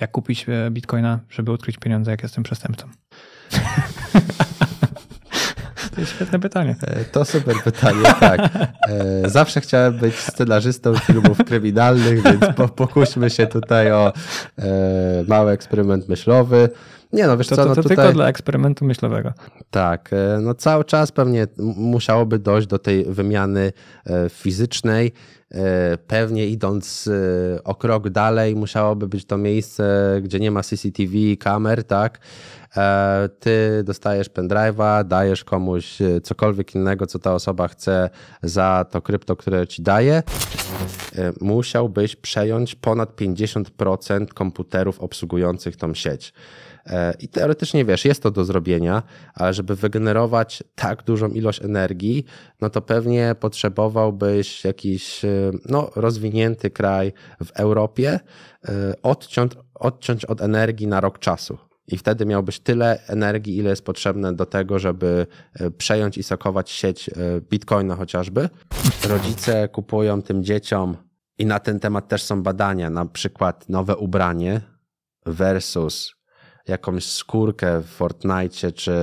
jak kupić e, bitcoina, żeby odkryć pieniądze, jak jestem przestępcą? To jest świetne pytanie. E, to super pytanie, tak. E, zawsze chciałem być scenarzystą filmów kryminalnych, więc pokuśmy się tutaj o mały eksperyment myślowy. Nie no, wiesz to, co, no to, to tutaj... tylko dla eksperymentu myślowego. Tak, e, no cały czas pewnie musiałoby dojść do tej wymiany e, fizycznej, e, pewnie idąc o krok dalej, musiałoby być to miejsce, gdzie nie ma CCTV, i kamer, tak? Ty dostajesz pendrive'a, dajesz komuś cokolwiek innego, co ta osoba chce za to krypto, które ci daje. Musiałbyś przejąć ponad 50% komputerów obsługujących tą sieć. E, I teoretycznie wiesz, jest to do zrobienia, ale żeby wygenerować tak dużą ilość energii, no to pewnie potrzebowałbyś jakiś e, no, rozwinięty kraj w Europie, e, odciąć, odciąć od energii na rok czasu. I wtedy miałbyś tyle energii, ile jest potrzebne do tego, żeby przejąć i sokować sieć bitcoina chociażby. Rodzice kupują tym dzieciom, i na ten temat też są badania, na przykład nowe ubranie versus jakąś skórkę w Fortnite czy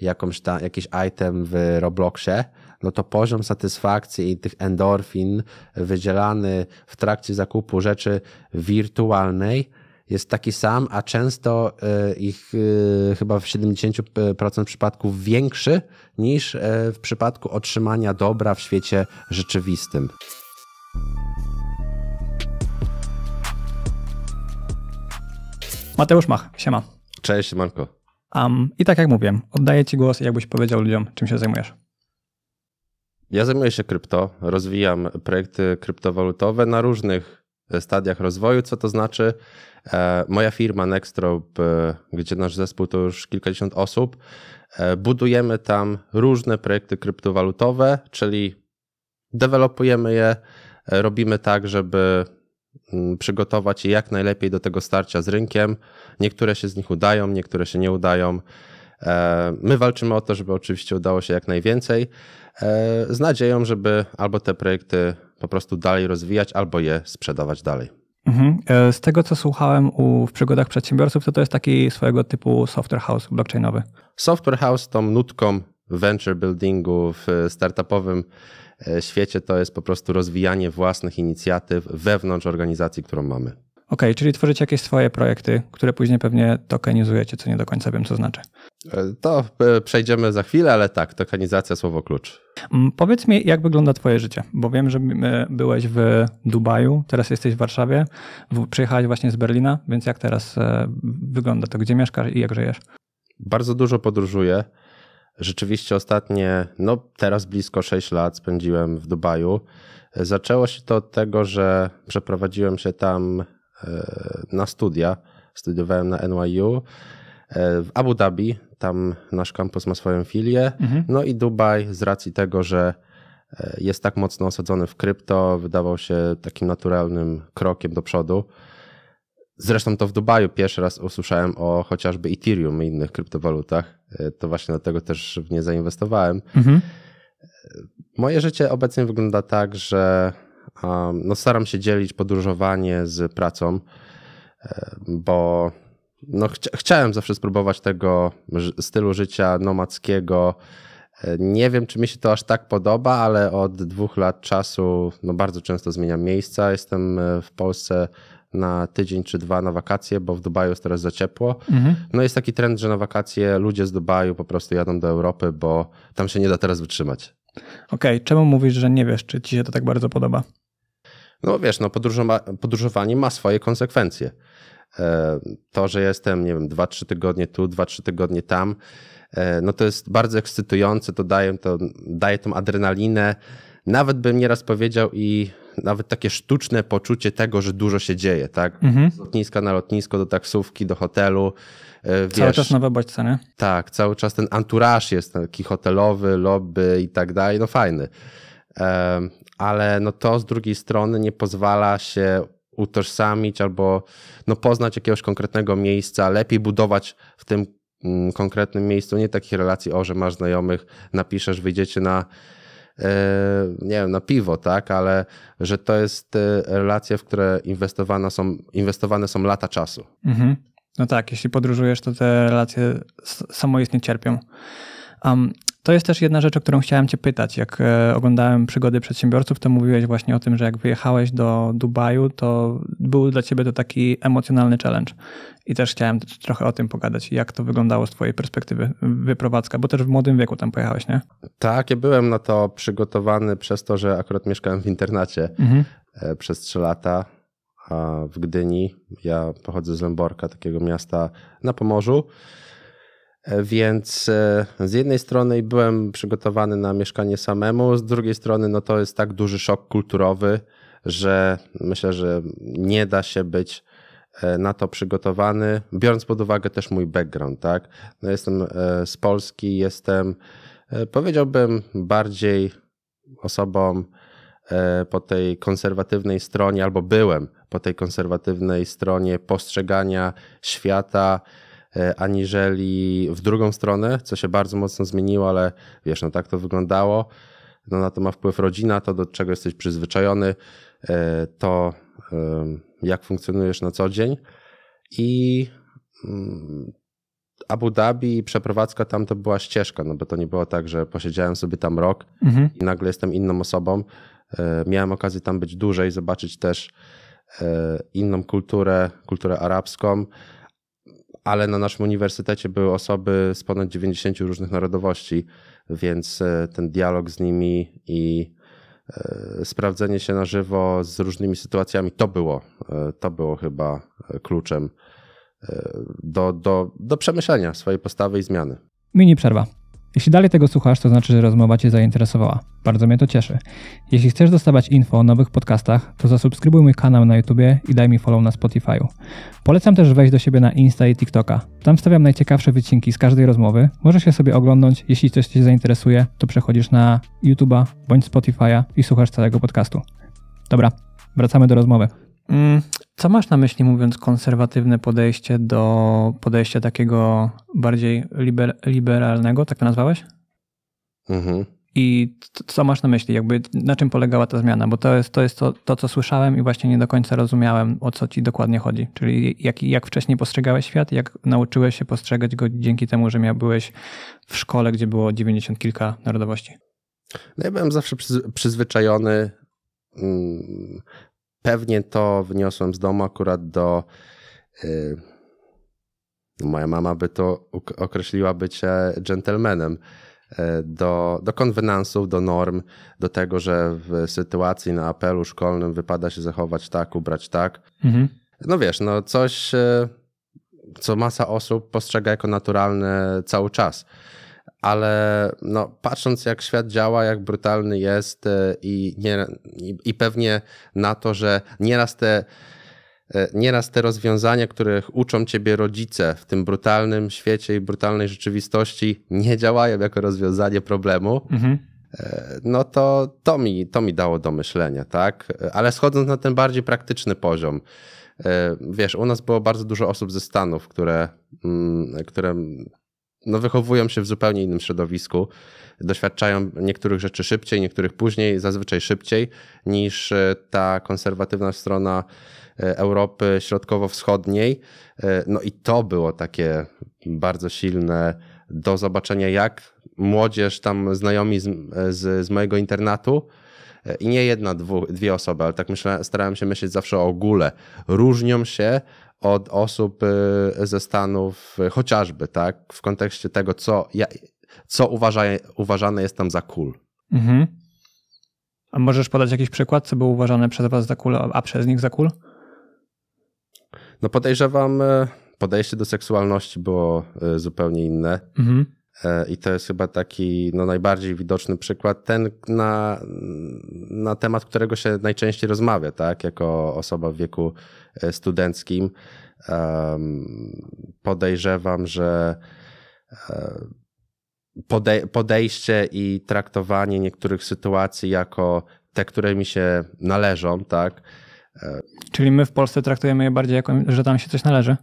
jakąś jakiś item w Robloxie, no to poziom satysfakcji i tych endorfin wydzielany w trakcie zakupu rzeczy wirtualnej jest taki sam, a często e, ich e, chyba w 70% przypadków większy niż e, w przypadku otrzymania dobra w świecie rzeczywistym. Mateusz Mach, siema. Cześć, Manko. Um, I tak jak mówiłem, oddaję Ci głos, jakbyś powiedział ludziom, czym się zajmujesz. Ja zajmuję się krypto, rozwijam projekty kryptowalutowe na różnych e, stadiach rozwoju. Co to znaczy? E, moja firma Nextrop, e, gdzie nasz zespół to już kilkadziesiąt osób, budujemy tam różne projekty kryptowalutowe, czyli dewelopujemy je, robimy tak, żeby Mm, przygotować je jak najlepiej do tego starcia z rynkiem. Niektóre się z nich udają, niektóre się nie udają. E, my walczymy o to, żeby oczywiście udało się jak najwięcej, e, z nadzieją, żeby albo te projekty po prostu dalej rozwijać, albo je sprzedawać dalej. Mhm. E, z tego, co słuchałem u, w przygodach przedsiębiorców, to to jest taki swojego typu software house blockchainowy. Software house tą nutką venture buildingu w startupowym E, świecie to jest po prostu rozwijanie własnych inicjatyw wewnątrz organizacji, którą mamy. OK, czyli tworzycie jakieś swoje projekty, które później pewnie tokenizujecie, co nie do końca wiem, co znaczy. E, to e, przejdziemy za chwilę, ale tak, tokenizacja słowo klucz. Mm, powiedz mi, jak wygląda Twoje życie? Bo wiem, że byłeś w Dubaju, teraz jesteś w Warszawie, przyjechałeś właśnie z Berlina, więc jak teraz wygląda to? Gdzie mieszkasz i jak żyjesz? Bardzo dużo podróżuję rzeczywiście ostatnie, no teraz blisko 6 lat spędziłem w Dubaju. Zaczęło się to od tego, że przeprowadziłem się tam e, na studia. Studiowałem na NYU e, w Abu Dhabi. Tam nasz kampus ma swoją filię. Mhm. No i Dubaj z racji tego, że e, jest tak mocno osadzony w krypto, wydawał się takim naturalnym krokiem do przodu. Zresztą to w Dubaju pierwszy raz usłyszałem o chociażby Ethereum i innych kryptowalutach. E, to właśnie dlatego też w nie zainwestowałem. Mhm. E, moje życie obecnie wygląda tak, że um, no staram się dzielić podróżowanie z pracą, e, bo no chcia chciałem zawsze spróbować tego stylu życia nomadzkiego. Nie wiem, czy mi się to aż tak podoba, ale od dwóch lat czasu no bardzo często zmieniam miejsca. Jestem w Polsce na tydzień czy dwa na wakacje, bo w Dubaju jest teraz za ciepło. Mhm. No jest taki trend, że na wakacje ludzie z Dubaju po prostu jadą do Europy, bo tam się nie da teraz wytrzymać. Okej, okay. czemu mówisz, że nie wiesz, czy ci się to tak bardzo podoba? No wiesz, no podróżowanie ma swoje konsekwencje. E, to, że jestem, nie wiem, 2-3 tygodnie tu, 2-3 tygodnie tam, e, no to jest bardzo ekscytujące, to daje, to daje tą adrenalinę. Nawet bym nieraz powiedział i nawet takie sztuczne poczucie tego, że dużo się dzieje, tak? Mhm. Z lotniska na lotnisko, do taksówki, do hotelu. Wiesz, cały czas nowe bodźce, nie? Tak, cały czas ten anturaż jest taki hotelowy, lobby i tak dalej, no fajny. Ale no to z drugiej strony nie pozwala się utożsamić albo no poznać jakiegoś konkretnego miejsca, lepiej budować w tym mm, konkretnym miejscu, nie takich relacji, o, że masz znajomych, napiszesz, wyjdziecie na Yy, nie wiem, na piwo, tak, ale że to jest y, relacje, w które inwestowane są, inwestowane są lata czasu. Mhm. No tak, jeśli podróżujesz, to te relacje samoistnie cierpią. Um, to jest też jedna rzecz, o którą chciałem Cię pytać. Jak e, oglądałem przygody przedsiębiorców, to mówiłeś właśnie o tym, że jak wyjechałeś do Dubaju, to był dla Ciebie to taki emocjonalny challenge. I też chciałem trochę o tym pogadać, jak to wyglądało z Twojej perspektywy wyprowadzka, bo też w młodym wieku tam pojechałeś, nie? Tak, ja byłem na to przygotowany przez to, że akurat mieszkałem w internacie mhm. E, przez trzy lata w Gdyni. Ja pochodzę z Lęborka, takiego miasta na Pomorzu. E, więc e, z jednej strony byłem przygotowany na mieszkanie samemu, z drugiej strony no to jest tak duży szok kulturowy, że myślę, że nie da się być e, na to przygotowany, biorąc pod uwagę też mój background, tak? No jestem z Polski, jestem powiedziałbym bardziej osobą po tej konserwatywnej stronie, albo byłem po tej konserwatywnej stronie postrzegania świata, E, aniżeli w drugą stronę, co się bardzo mocno zmieniło, ale wiesz, no tak to wyglądało. No na to ma wpływ rodzina, to do czego jesteś przyzwyczajony, e, to jak funkcjonujesz na co dzień. I mm, Abu Dhabi i przeprowadzka tam to była ścieżka, no bo to nie było tak, że posiedziałem sobie tam rok mhm. i nagle jestem inną osobą. E, miałem okazję tam być dłużej, zobaczyć też inną kulturę, kulturę arabską ale na naszym uniwersytecie były osoby z ponad 90 różnych narodowości, więc e, ten dialog z nimi i e, sprawdzenie się na żywo z różnymi sytuacjami to było, e, to było chyba kluczem do, do, do przemyślenia swojej postawy i zmiany. Mini przerwa. Jeśli dalej tego słuchasz, to znaczy, że rozmowa Cię zainteresowała. Bardzo mnie to cieszy. Jeśli chcesz dostawać info o nowych podcastach, to zasubskrybuj mój kanał na YouTubie i daj mi follow na Spotify'u. Polecam też wejść do siebie na Insta i TikToka. Tam wstawiam najciekawsze wycinki z każdej rozmowy. Możesz je sobie oglądnąć. Jeśli coś Cię zainteresuje, to przechodzisz na YouTube'a bądź Spotify'a i słuchasz całego podcastu. Dobra, wracamy do rozmowy. Mm, co masz na myśli, mówiąc konserwatywne podejście do podejścia takiego bardziej liber, liberalnego, tak to nazwałeś? Mhm. I co masz na myśli? Jakby na czym polegała ta zmiana? Bo to jest, to, jest to, to, co słyszałem i właśnie nie do końca rozumiałem, o co ci dokładnie chodzi. Czyli jak, jak wcześniej postrzegałeś świat, jak nauczyłeś się postrzegać go dzięki temu, że miałeś byłeś w szkole, gdzie było dziewięćdziesiąt kilka narodowości? No ja byłem zawsze przyzwyczajony mm, pewnie to wniosłem z domu akurat do. Y, moja mama by to określiła bycie gentlemanem e, do, do konwenansów, do norm, do tego, że w sytuacji na apelu szkolnym wypada się zachować tak, ubrać tak. Mhm. No wiesz, no coś, e, co masa osób postrzega jako naturalne cały czas ale no, patrząc jak świat działa, jak brutalny jest e, i, nie, i pewnie na to, że nieraz te, e, nieraz te rozwiązania, których uczą ciebie rodzice w tym brutalnym świecie i brutalnej rzeczywistości, nie działają jako rozwiązanie problemu. Mhm. E, no to, to, mi, to mi dało do myślenia, tak? Ale schodząc na ten bardziej praktyczny poziom, wiesz, u nas było bardzo dużo osób ze Stanów, które, mm, które no, wychowują się w zupełnie innym środowisku, doświadczają niektórych rzeczy szybciej, niektórych później, zazwyczaj szybciej niż e, ta konserwatywna strona e, Europy Środkowo-Wschodniej. E, no i to było takie bardzo silne do zobaczenia, jak młodzież, tam znajomi z, z, z mojego internatu, i nie jedna, dwu, dwie osoby, ale tak myślę, starałem się myśleć zawsze o ogóle. Różnią się od osób y, ze Stanów, y, chociażby, tak, w kontekście tego, co, ja, co uważa, uważane jest tam za cool. Mhm. A możesz podać jakiś przykład, co było uważane przez was za cool, a przez nich za cool? No podejrzewam, y, podejście do seksualności było zupełnie inne. Mhm. E, I to jest chyba taki no, najbardziej widoczny przykład, ten na, na temat, którego się najczęściej rozmawia, tak? Jako osoba w wieku e, studenckim. Podejrzewam, że e, podejście i traktowanie niektórych sytuacji jako te, które mi się należą, tak? Czyli my w Polsce traktujemy je bardziej jako, że tam się coś należy?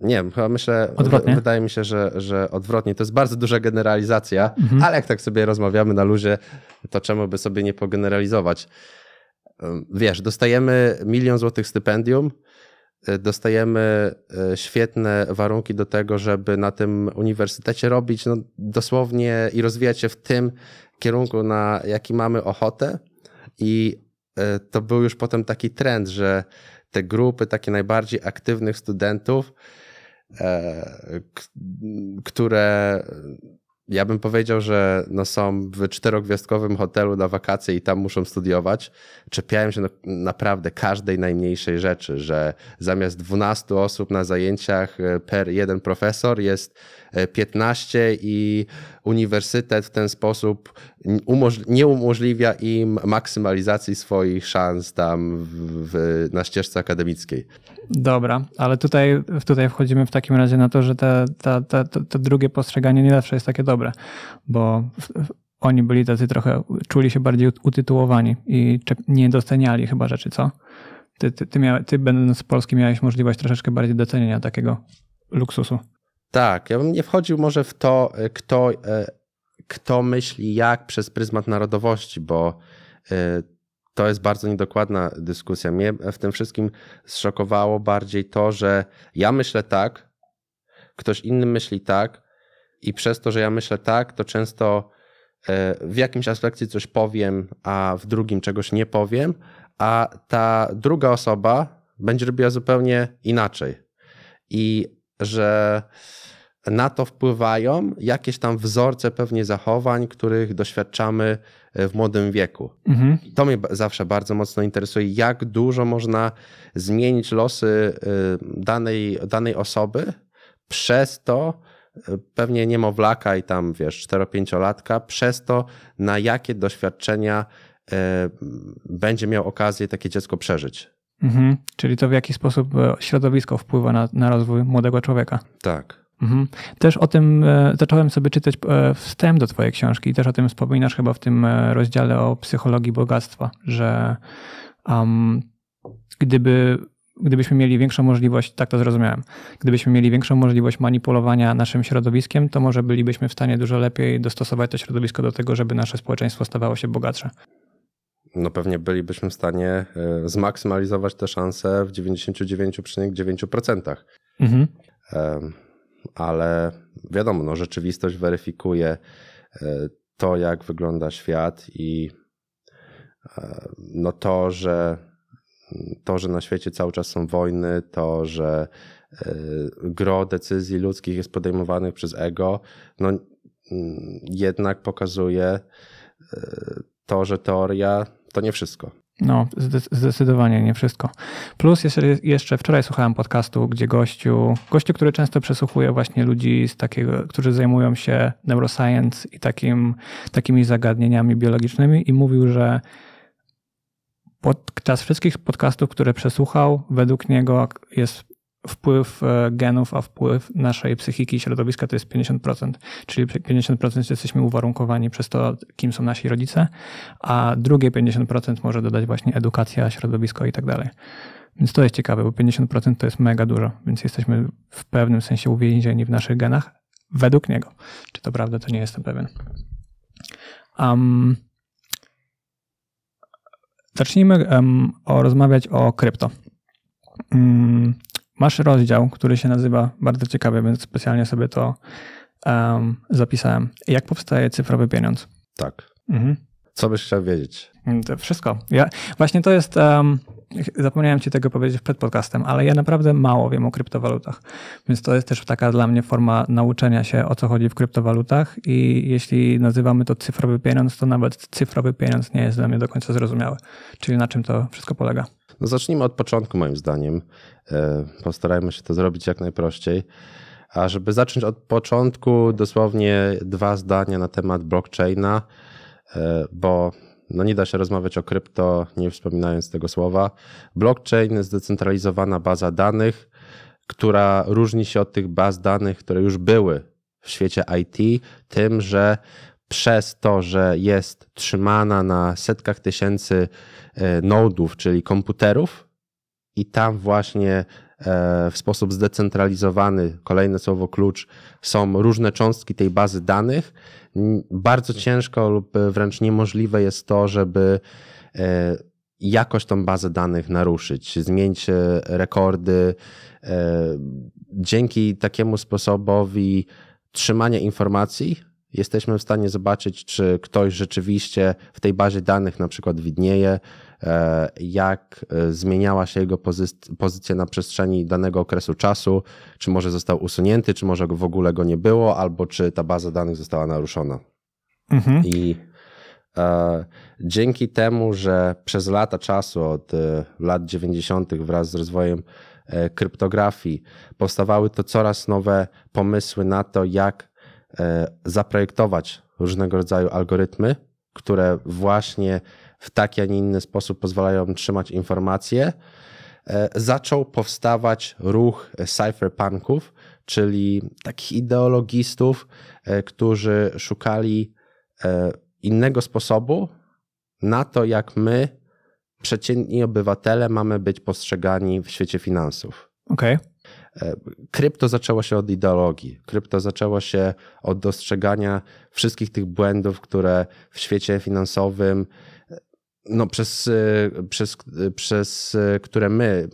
Nie wiem, chyba myślę, odwrotnie. wydaje mi się, że, że odwrotnie. To jest bardzo duża generalizacja, mhm. ale jak tak sobie rozmawiamy na luzie, to czemu by sobie nie pogeneralizować? Wiesz, dostajemy milion złotych stypendium, y, dostajemy y, świetne warunki do tego, żeby na tym uniwersytecie robić no, dosłownie i rozwijać się w tym kierunku, na jaki mamy ochotę. I y, to był już potem taki trend, że te grupy takie najbardziej aktywnych studentów E, które ja bym powiedział, że no są w czterogwiazdkowym hotelu na wakacje i tam muszą studiować, czepiają się na, naprawdę każdej najmniejszej rzeczy, że zamiast 12 osób na zajęciach e, per jeden profesor jest 15 i uniwersytet w ten sposób nie umożliwia im maksymalizacji swoich szans tam w, w, na ścieżce akademickiej. Dobra, ale tutaj, tutaj wchodzimy w takim razie na to, że to drugie postrzeganie nie zawsze jest takie dobre, bo oni byli tacy trochę, czuli się bardziej utytułowani i nie doceniali chyba rzeczy, co? Ty, ty, ty, ty będąc z Polski miałeś możliwość troszeczkę bardziej docenienia takiego luksusu. Tak, ja bym nie wchodził może w to, e, kto, e, kto myśli jak przez pryzmat narodowości, bo e, to jest bardzo niedokładna dyskusja. Mnie w tym wszystkim zszokowało bardziej to, że ja myślę tak, ktoś inny myśli tak, i przez to, że ja myślę tak, to często w jakimś aspekcie coś powiem, a w drugim czegoś nie powiem, a ta druga osoba będzie robiła zupełnie inaczej. I że na to wpływają jakieś tam wzorce pewnie zachowań, których doświadczamy e, w młodym wieku. Mhm. To mnie zawsze bardzo mocno interesuje, jak dużo można zmienić losy e, danej, danej osoby przez to, e, pewnie niemowlaka i tam wiesz, 4-5-latka, przez to na jakie doświadczenia będzie miał okazję takie dziecko przeżyć. Mhm. Czyli to w jaki sposób e, środowisko wpływa na, na rozwój młodego człowieka. Tak. Mhm. Też o tym e, zacząłem sobie czytać e, wstęp do Twojej książki i też o tym wspominasz chyba w tym e, rozdziale o psychologii bogactwa, że um, gdyby, gdybyśmy mieli większą możliwość, tak to zrozumiałem, gdybyśmy mieli większą możliwość manipulowania naszym środowiskiem, to może bylibyśmy w stanie dużo lepiej dostosować to środowisko do tego, żeby nasze społeczeństwo stawało się bogatsze no pewnie bylibyśmy w stanie e, zmaksymalizować te szanse w 99,9%. Mhm. Ale wiadomo, no, rzeczywistość weryfikuje e, to, jak wygląda świat i e, no to, że to, że na świecie cały czas są wojny, to, że gro decyzji ludzkich jest podejmowanych przez ego, no jednak pokazuje to, że teoria to nie wszystko. No, zdecydowanie nie wszystko. Plus jeszcze wczoraj słuchałem podcastu, gdzie gościu, gościu, który często przesłuchuje właśnie ludzi z takiego, którzy zajmują się neuroscience i takim, takimi zagadnieniami biologicznymi i mówił, że podczas wszystkich podcastów, które przesłuchał, według niego jest wpływ e, genów, a wpływ naszej psychiki i środowiska to jest 50%, czyli 50% jesteśmy uwarunkowani przez to, kim są nasi rodzice, a drugie 50% może dodać właśnie edukacja, środowisko i tak dalej. Więc to jest ciekawe, bo 50% to jest mega dużo, więc jesteśmy w pewnym sensie uwięzieni w naszych genach, według niego. Czy to prawda, to nie jestem pewien. Um, zacznijmy um, o, rozmawiać o krypto. Um, masz rozdział, który się nazywa bardzo ciekawie, więc specjalnie sobie to um, zapisałem. Jak powstaje cyfrowy pieniądz? Tak. Mhm. Co byś chciał wiedzieć? Mm, to wszystko. Ja, właśnie to jest. Um, zapomniałem ci tego powiedzieć przed podcastem, ale ja naprawdę mało wiem o kryptowalutach. Więc to jest też taka dla mnie forma nauczenia się o co chodzi w kryptowalutach i jeśli nazywamy to cyfrowy pieniądz, to nawet cyfrowy pieniądz nie jest dla mnie do końca zrozumiały. Czyli na czym to wszystko polega. No zacznijmy od początku, moim zdaniem. E, postarajmy się to zrobić jak najprościej. A żeby zacząć od początku, dosłownie dwa zdania na temat blockchaina, e, bo no nie da się rozmawiać o krypto, nie wspominając tego słowa. Blockchain zdecentralizowana baza danych, która różni się od tych baz danych, które już były w świecie IT, tym, że przez to, że jest trzymana na setkach tysięcy e, nodów, czyli komputerów, i tam właśnie e, w sposób zdecentralizowany, kolejne słowo klucz, są różne cząstki tej bazy danych. Bardzo ciężko lub wręcz niemożliwe jest to, żeby e, jakoś tą bazę danych naruszyć, zmienić rekordy. Dzięki takiemu sposobowi trzymania informacji jesteśmy w stanie zobaczyć, czy ktoś rzeczywiście w tej bazie danych na przykład widnieje, e, jak e, zmieniała się jego pozycja na przestrzeni danego okresu czasu, czy może został usunięty, czy może w ogóle go nie było, albo czy ta baza danych została naruszona. Mhm. I e, dzięki temu, że przez lata czasu, od lat 90. wraz z rozwojem kryptografii, powstawały to coraz nowe pomysły na to, jak E, zaprojektować różnego rodzaju algorytmy, które właśnie w taki, a nie inny sposób pozwalają trzymać informacje, e, zaczął powstawać ruch cypherpunków, czyli takich ideologistów, e, którzy szukali innego sposobu na to, jak my, przeciętni obywatele, mamy być postrzegani w świecie finansów. Okej. Okay. Krypto zaczęło się od ideologii, krypto zaczęło się od dostrzegania wszystkich tych błędów, które w świecie finansowym, no przez, przez, przez które my,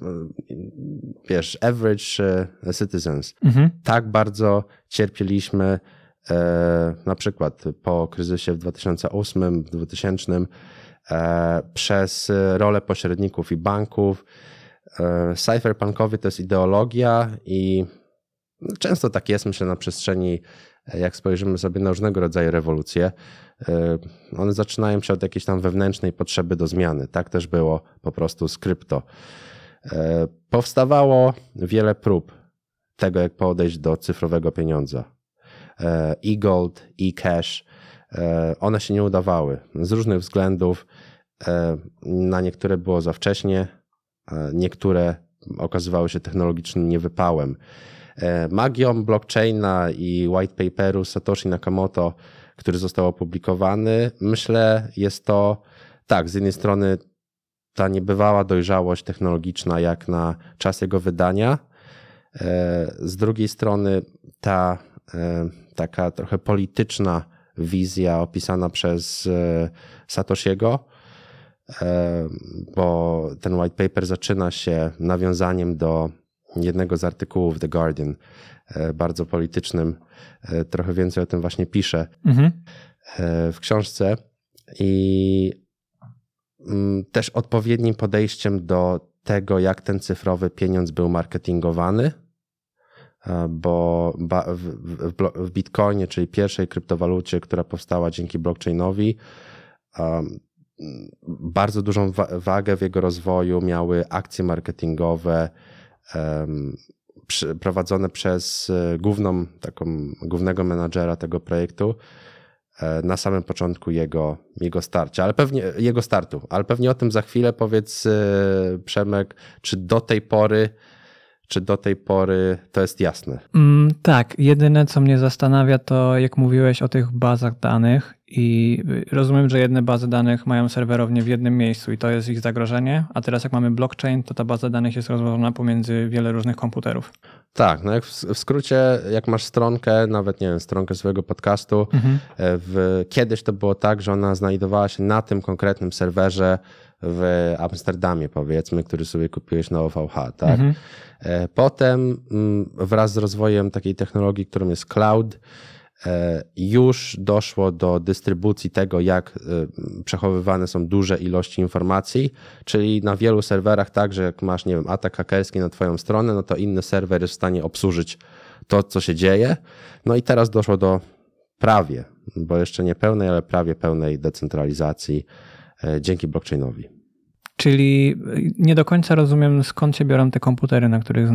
wiesz, average e, citizens, mhm. tak bardzo cierpieliśmy e, na przykład po kryzysie w 2008, 2000 e, przez rolę pośredników i banków, E, Cypherpunkowy to jest ideologia i no, często tak jest, myślę, na przestrzeni, e, jak spojrzymy sobie na różnego rodzaju rewolucje, e, one zaczynają się od jakiejś tam wewnętrznej potrzeby do zmiany. Tak też było po prostu z krypto. Powstawało wiele prób tego, jak podejść do cyfrowego pieniądza. E-gold, e-cash, one się nie udawały z różnych względów. Na niektóre było za wcześnie, Niektóre okazywały się technologicznym niewypałem. E, Magią blockchaina i white paperu Satoshi Nakamoto, który został opublikowany, myślę, jest to tak, z jednej strony ta niebywała dojrzałość technologiczna jak na czas jego wydania, e, z drugiej strony ta e, taka trochę polityczna wizja opisana przez Satoshiego, bo ten white paper zaczyna się nawiązaniem do jednego z artykułów The Guardian, e, bardzo politycznym. E, trochę więcej o tym właśnie piszę mhm. E, w książce. I mm, też odpowiednim podejściem do tego, jak ten cyfrowy pieniądz był marketingowany, bo w Bitcoinie, czyli pierwszej kryptowalucie, która powstała dzięki blockchainowi, bardzo dużą wagę w jego rozwoju miały akcje marketingowe prowadzone przez e, główną, taką, głównego menadżera tego projektu e, na samym początku jego, jego starcia, ale pewnie jego startu, ale pewnie o tym za chwilę powiedz e, Przemek, czy do tej pory czy do tej pory to jest jasne? Mm, tak. Jedyne, co mnie zastanawia, to jak mówiłeś o tych bazach danych, i rozumiem, że jedne bazy danych mają serwerownie w jednym miejscu i to jest ich zagrożenie, a teraz jak mamy blockchain, to ta baza danych jest rozłożona pomiędzy wiele różnych komputerów. Tak, no jak w skrócie, jak masz stronkę, nawet nie wiem, stronkę swojego podcastu, mhm. E, w, kiedyś to było tak, że ona znajdowała się na tym konkretnym serwerze w Amsterdamie, powiedzmy, który sobie kupiłeś na OVH. Tak? Mhm. E, potem mm, wraz z rozwojem takiej technologii, którą jest cloud, e, już doszło do dystrybucji tego, jak e, przechowywane są duże ilości informacji, czyli na wielu serwerach także jak masz, nie wiem, atak hakerski na twoją stronę, no to inny serwer jest w stanie obsłużyć to, co się dzieje. No i teraz doszło do prawie, bo jeszcze nie pełnej, ale prawie pełnej decentralizacji E, dzięki blockchainowi. Czyli e, nie do końca rozumiem, skąd się biorą te komputery, na których,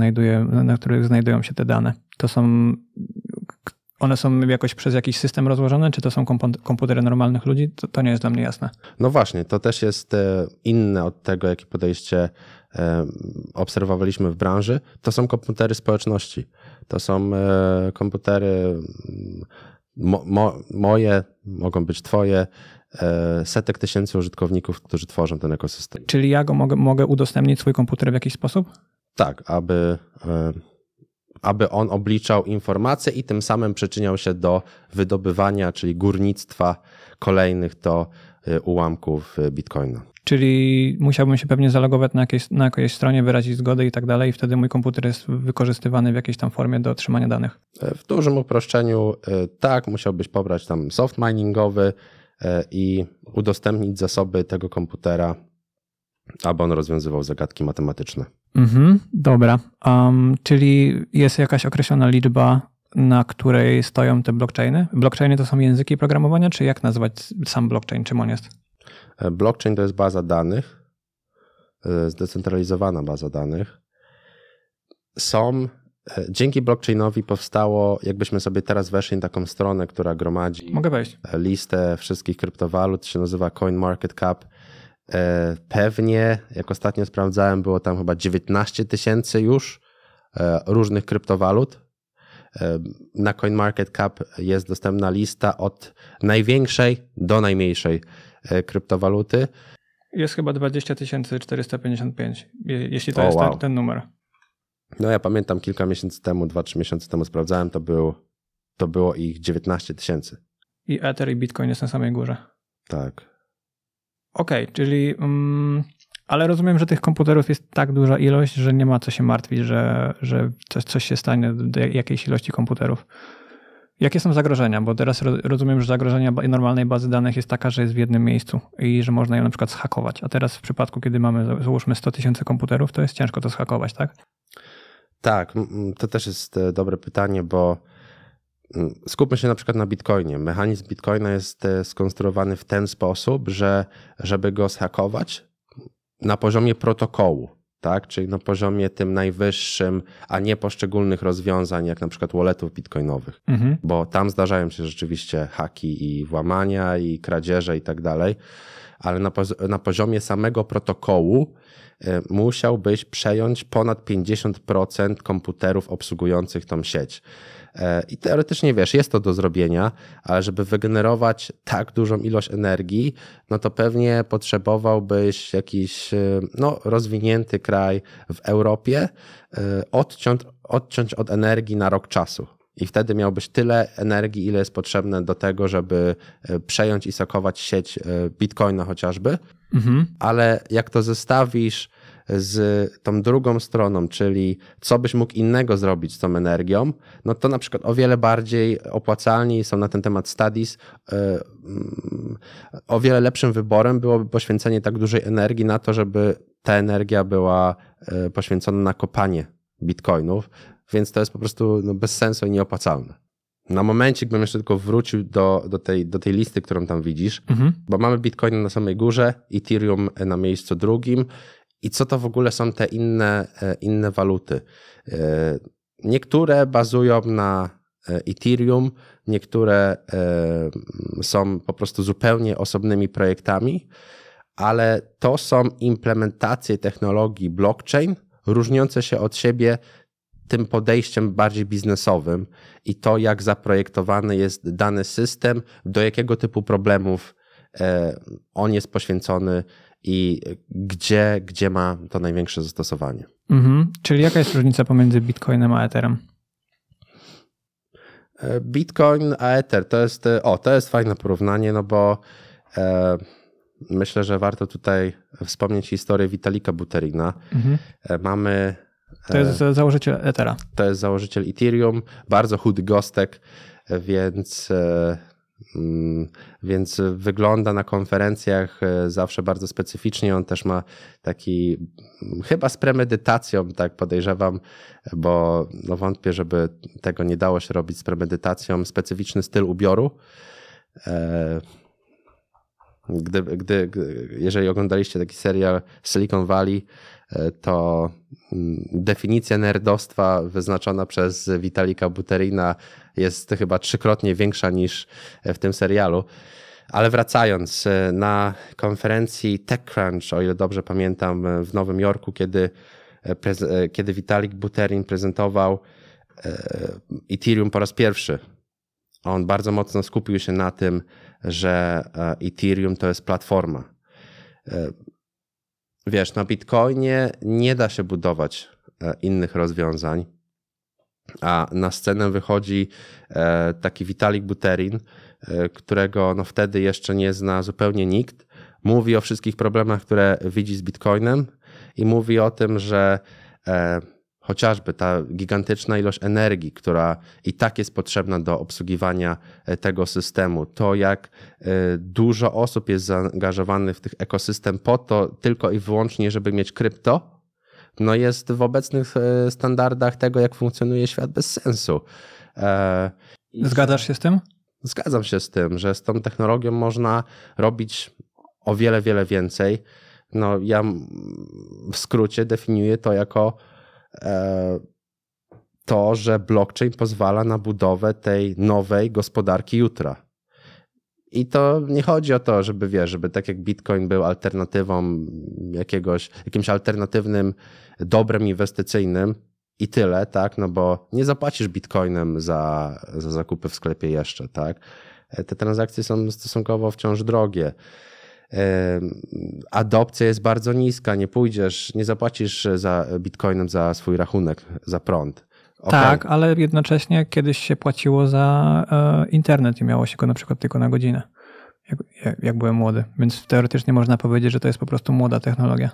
na których znajdują się te dane. To są. One są jakoś przez jakiś system rozłożone, czy to są komputery normalnych ludzi? To, to nie jest dla mnie jasne. No właśnie, to też jest e, inne od tego, jakie podejście obserwowaliśmy w branży. To są komputery społeczności. To są komputery. Mo, mo, moje, mogą być twoje, E, setek tysięcy użytkowników, którzy tworzą ten ekosystem. Czyli ja go mogę, mogę udostępnić swój komputer w jakiś sposób? Tak, aby, e, aby on obliczał informacje i tym samym przyczyniał się do wydobywania, czyli górnictwa kolejnych to e, ułamków bitcoina. Czyli musiałbym się pewnie zalogować na jakiejś, na jakiejś stronie, wyrazić zgodę i tak dalej, i wtedy mój komputer jest wykorzystywany w jakiejś tam formie do otrzymania danych. W dużym uproszczeniu tak, musiałbyś pobrać tam soft miningowy, E, i udostępnić zasoby tego komputera, aby on rozwiązywał zagadki matematyczne. Mhm, dobra. Um, czyli jest jakaś określona liczba, na której stoją te blockchainy? Blockchainy to są języki programowania, czy jak nazwać sam blockchain? Czym on jest? E, blockchain to jest baza danych, e, zdecentralizowana baza danych. Są E, dzięki blockchainowi powstało, jakbyśmy sobie teraz weszli na taką stronę, która gromadzi e, listę wszystkich kryptowalut, się nazywa CoinMarketCap. E, pewnie, jak ostatnio sprawdzałem, było tam chyba 19 tysięcy już różnych kryptowalut. Na CoinMarketCap jest dostępna lista od największej do najmniejszej kryptowaluty. Jest chyba 20 455, jeśli to o, jest wow. ten, ten numer. No ja pamiętam kilka miesięcy temu, 2-3 miesiące temu sprawdzałem, to, był, to było ich 19 tysięcy. I Ether i Bitcoin jest na samej górze. Tak. Okej, okay, czyli... Um, ale rozumiem, że tych komputerów jest tak duża ilość, że nie ma co się martwić, że, że coś, coś się stanie do jakiejś ilości komputerów. Jakie są zagrożenia? Bo teraz rozumiem, że zagrożenia normalnej bazy danych jest taka, że jest w jednym miejscu i że można ją na przykład zhakować. A teraz w przypadku, kiedy mamy załóżmy 100 tysięcy komputerów, to jest ciężko to zhakować, tak? Tak, to też jest e, dobre pytanie, bo skupmy się na przykład na Bitcoinie. Mechanizm Bitcoina jest e, skonstruowany w ten sposób, że żeby go zhakować na poziomie protokołu, tak? czyli na poziomie tym najwyższym, a nie poszczególnych rozwiązań, jak na przykład walletów bitcoinowych, mhm. bo tam zdarzają się rzeczywiście haki i włamania i kradzieże i tak dalej ale na, na poziomie samego protokołu e, musiałbyś przejąć ponad 50% komputerów obsługujących tą sieć. E, I teoretycznie wiesz, jest to do zrobienia, ale żeby wygenerować tak dużą ilość energii, no to pewnie potrzebowałbyś jakiś e, no, rozwinięty kraj w Europie odciąć, odciąć od energii na rok czasu i wtedy miałbyś tyle energii, ile jest potrzebne do tego, żeby e, przejąć i sokować sieć e, Bitcoina chociażby, mhm. ale jak to zestawisz z tą drugą stroną, czyli co byś mógł innego zrobić z tą energią, no to na przykład o wiele bardziej opłacalni są na ten temat studies. E, mm, o wiele lepszym wyborem byłoby poświęcenie tak dużej energii na to, żeby ta energia była poświęcona na kopanie bitcoinów, więc to jest po prostu no, bez sensu i nieopłacalne. Na momencie, gdybym jeszcze tylko wrócił do, do, tej, do tej listy, którą tam widzisz, mhm. bo mamy Bitcoin na samej górze, Ethereum na miejscu drugim. I co to w ogóle są te inne, e, inne waluty? E, niektóre bazują na e, Ethereum, niektóre są po prostu zupełnie osobnymi projektami, ale to są implementacje technologii blockchain różniące się od siebie tym podejściem bardziej biznesowym i to, jak zaprojektowany jest dany system, do jakiego typu problemów e, on jest poświęcony i gdzie, gdzie ma to największe zastosowanie. Mhm. Czyli jaka jest różnica pomiędzy Bitcoinem a Etherem? E, Bitcoin a Ether to jest, e, o, to jest fajne porównanie, no bo e, myślę, że warto tutaj wspomnieć historię Witalika Buterina. Mhm. Mamy to jest założyciel Ethera. To jest założyciel Ethereum, bardzo chudy gostek, więc, e, mm, więc wygląda na konferencjach e, zawsze bardzo specyficznie. On też ma taki, mm, chyba z premedytacją, tak podejrzewam, bo no wątpię, żeby tego nie dało się robić z premedytacją, specyficzny styl ubioru. E, gdy, gdy, jeżeli oglądaliście taki serial Silicon Valley, E, to mm, definicja nerdostwa wyznaczona przez Witalika Buterina jest chyba trzykrotnie większa niż e, w tym serialu. Ale wracając, e, na konferencji TechCrunch, o ile dobrze pamiętam, w Nowym Jorku, kiedy, kiedy Vitalik Buterin prezentował Ethereum po raz pierwszy, on bardzo mocno skupił się na tym, że Ethereum to jest platforma wiesz, na Bitcoinie nie da się budować e, innych rozwiązań. A na scenę wychodzi e, taki Vitalik Buterin, e, którego no wtedy jeszcze nie zna zupełnie nikt. Mówi o wszystkich problemach, które widzi z Bitcoinem i mówi o tym, że chociażby ta gigantyczna ilość energii, która i tak jest potrzebna do obsługiwania e, tego systemu, to jak e, dużo osób jest zaangażowanych w tych ekosystem po to tylko i wyłącznie, żeby mieć krypto, no jest w obecnych e, standardach tego, jak funkcjonuje świat bez sensu. Zgadzasz się z tym? Zgadzam się z tym, że z tą technologią można robić o wiele, wiele więcej. No, ja w skrócie definiuję to jako E, to, że blockchain pozwala na budowę tej nowej gospodarki jutra. I to nie chodzi o to, żeby wiesz, żeby tak jak Bitcoin był alternatywą jakiegoś, jakimś alternatywnym dobrem inwestycyjnym i tyle, tak? No bo nie zapłacisz Bitcoinem za, za zakupy w sklepie jeszcze, tak? E, te transakcje są stosunkowo wciąż drogie adopcja jest bardzo niska, nie pójdziesz, nie zapłacisz za bitcoinem za swój rachunek, za prąd. Okay. Tak, ale jednocześnie kiedyś się płaciło za e, internet i miało się go na przykład tylko na godzinę, jak, jak byłem młody. Więc teoretycznie można powiedzieć, że to jest po prostu młoda technologia.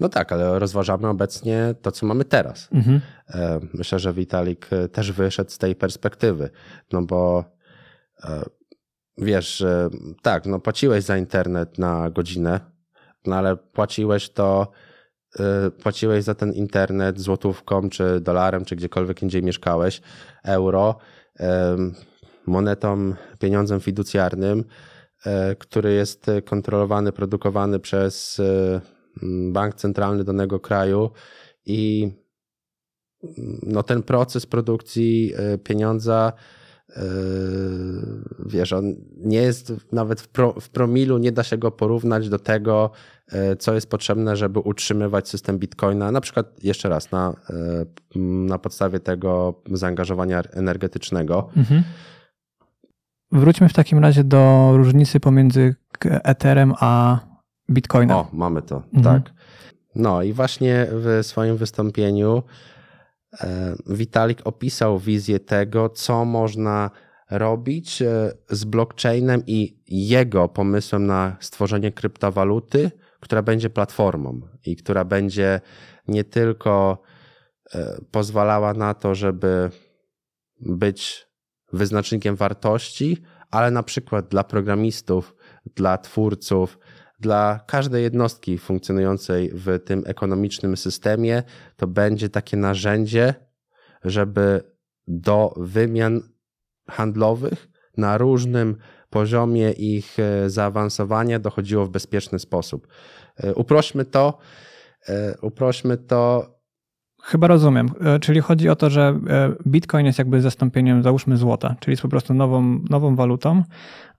No tak, ale rozważamy obecnie to, co mamy teraz. Mhm. E, myślę, że Witalik też wyszedł z tej perspektywy, no bo e, wiesz, że tak, no płaciłeś za internet na godzinę, no ale płaciłeś to, y, płaciłeś za ten internet złotówką, czy dolarem, czy gdziekolwiek indziej mieszkałeś, euro, monetą, pieniądzem fiducjarnym, e, który jest kontrolowany, produkowany przez y, bank centralny danego kraju i mm, no ten proces produkcji y, pieniądza Yy, wiesz, on nie jest nawet w, pro, w, promilu, nie da się go porównać do tego, yy, co jest potrzebne, żeby utrzymywać system bitcoina. Na przykład, jeszcze raz, na, yy, na podstawie tego zaangażowania energetycznego. Mhm. Wróćmy w takim razie do różnicy pomiędzy Etherem a Bitcoinem. O, mamy to, mhm. tak. No i właśnie w swoim wystąpieniu Witalik e, opisał wizję tego, co można robić e, z blockchainem i jego pomysłem na stworzenie kryptowaluty, która będzie platformą i która będzie nie tylko e, pozwalała na to, żeby być wyznacznikiem wartości, ale na przykład dla programistów, dla twórców, dla każdej jednostki funkcjonującej w tym ekonomicznym systemie to będzie takie narzędzie, żeby do wymian handlowych na różnym poziomie ich e, zaawansowania dochodziło w bezpieczny sposób. E, uprośmy to, e, uprośmy to. Chyba rozumiem. Czyli chodzi o to, że Bitcoin jest jakby zastąpieniem, załóżmy, złota, czyli jest po prostu nową, nową walutą,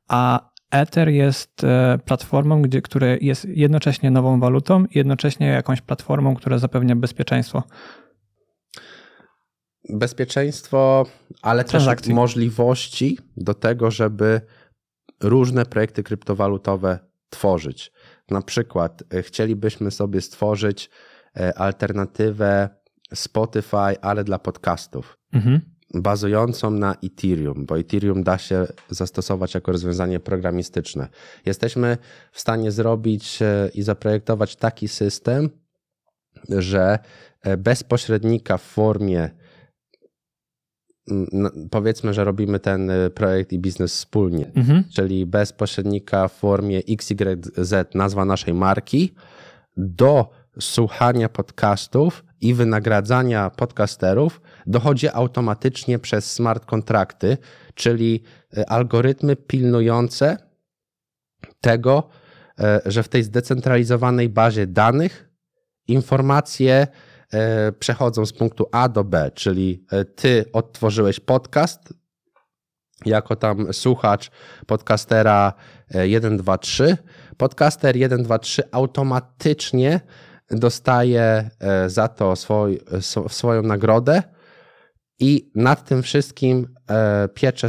a Ether jest e, platformą, gdzie, która jest jednocześnie nową walutą i jednocześnie jakąś platformą, która zapewnia bezpieczeństwo. Bezpieczeństwo, ale Transakcji. też możliwości do tego, żeby różne projekty kryptowalutowe tworzyć. Na przykład e, chcielibyśmy sobie stworzyć e, alternatywę Spotify, ale dla podcastów. Mhm bazującą na Ethereum, bo Ethereum da się zastosować jako rozwiązanie programistyczne. Jesteśmy w stanie zrobić e, i zaprojektować taki system, że e, bez pośrednika w formie powiedzmy, że robimy ten e, projekt i biznes wspólnie, mhm. czyli bez pośrednika w formie XYZ, nazwa naszej marki, do słuchania podcastów i wynagradzania podcasterów dochodzi automatycznie przez smart kontrakty, czyli e, algorytmy pilnujące tego, e, że w tej zdecentralizowanej bazie danych informacje e, przechodzą z punktu A do B, czyli ty odtworzyłeś podcast jako tam słuchacz podcastera 123. Podcaster 123 automatycznie dostaje e, za to swój, swoją nagrodę i nad tym wszystkim e, piecze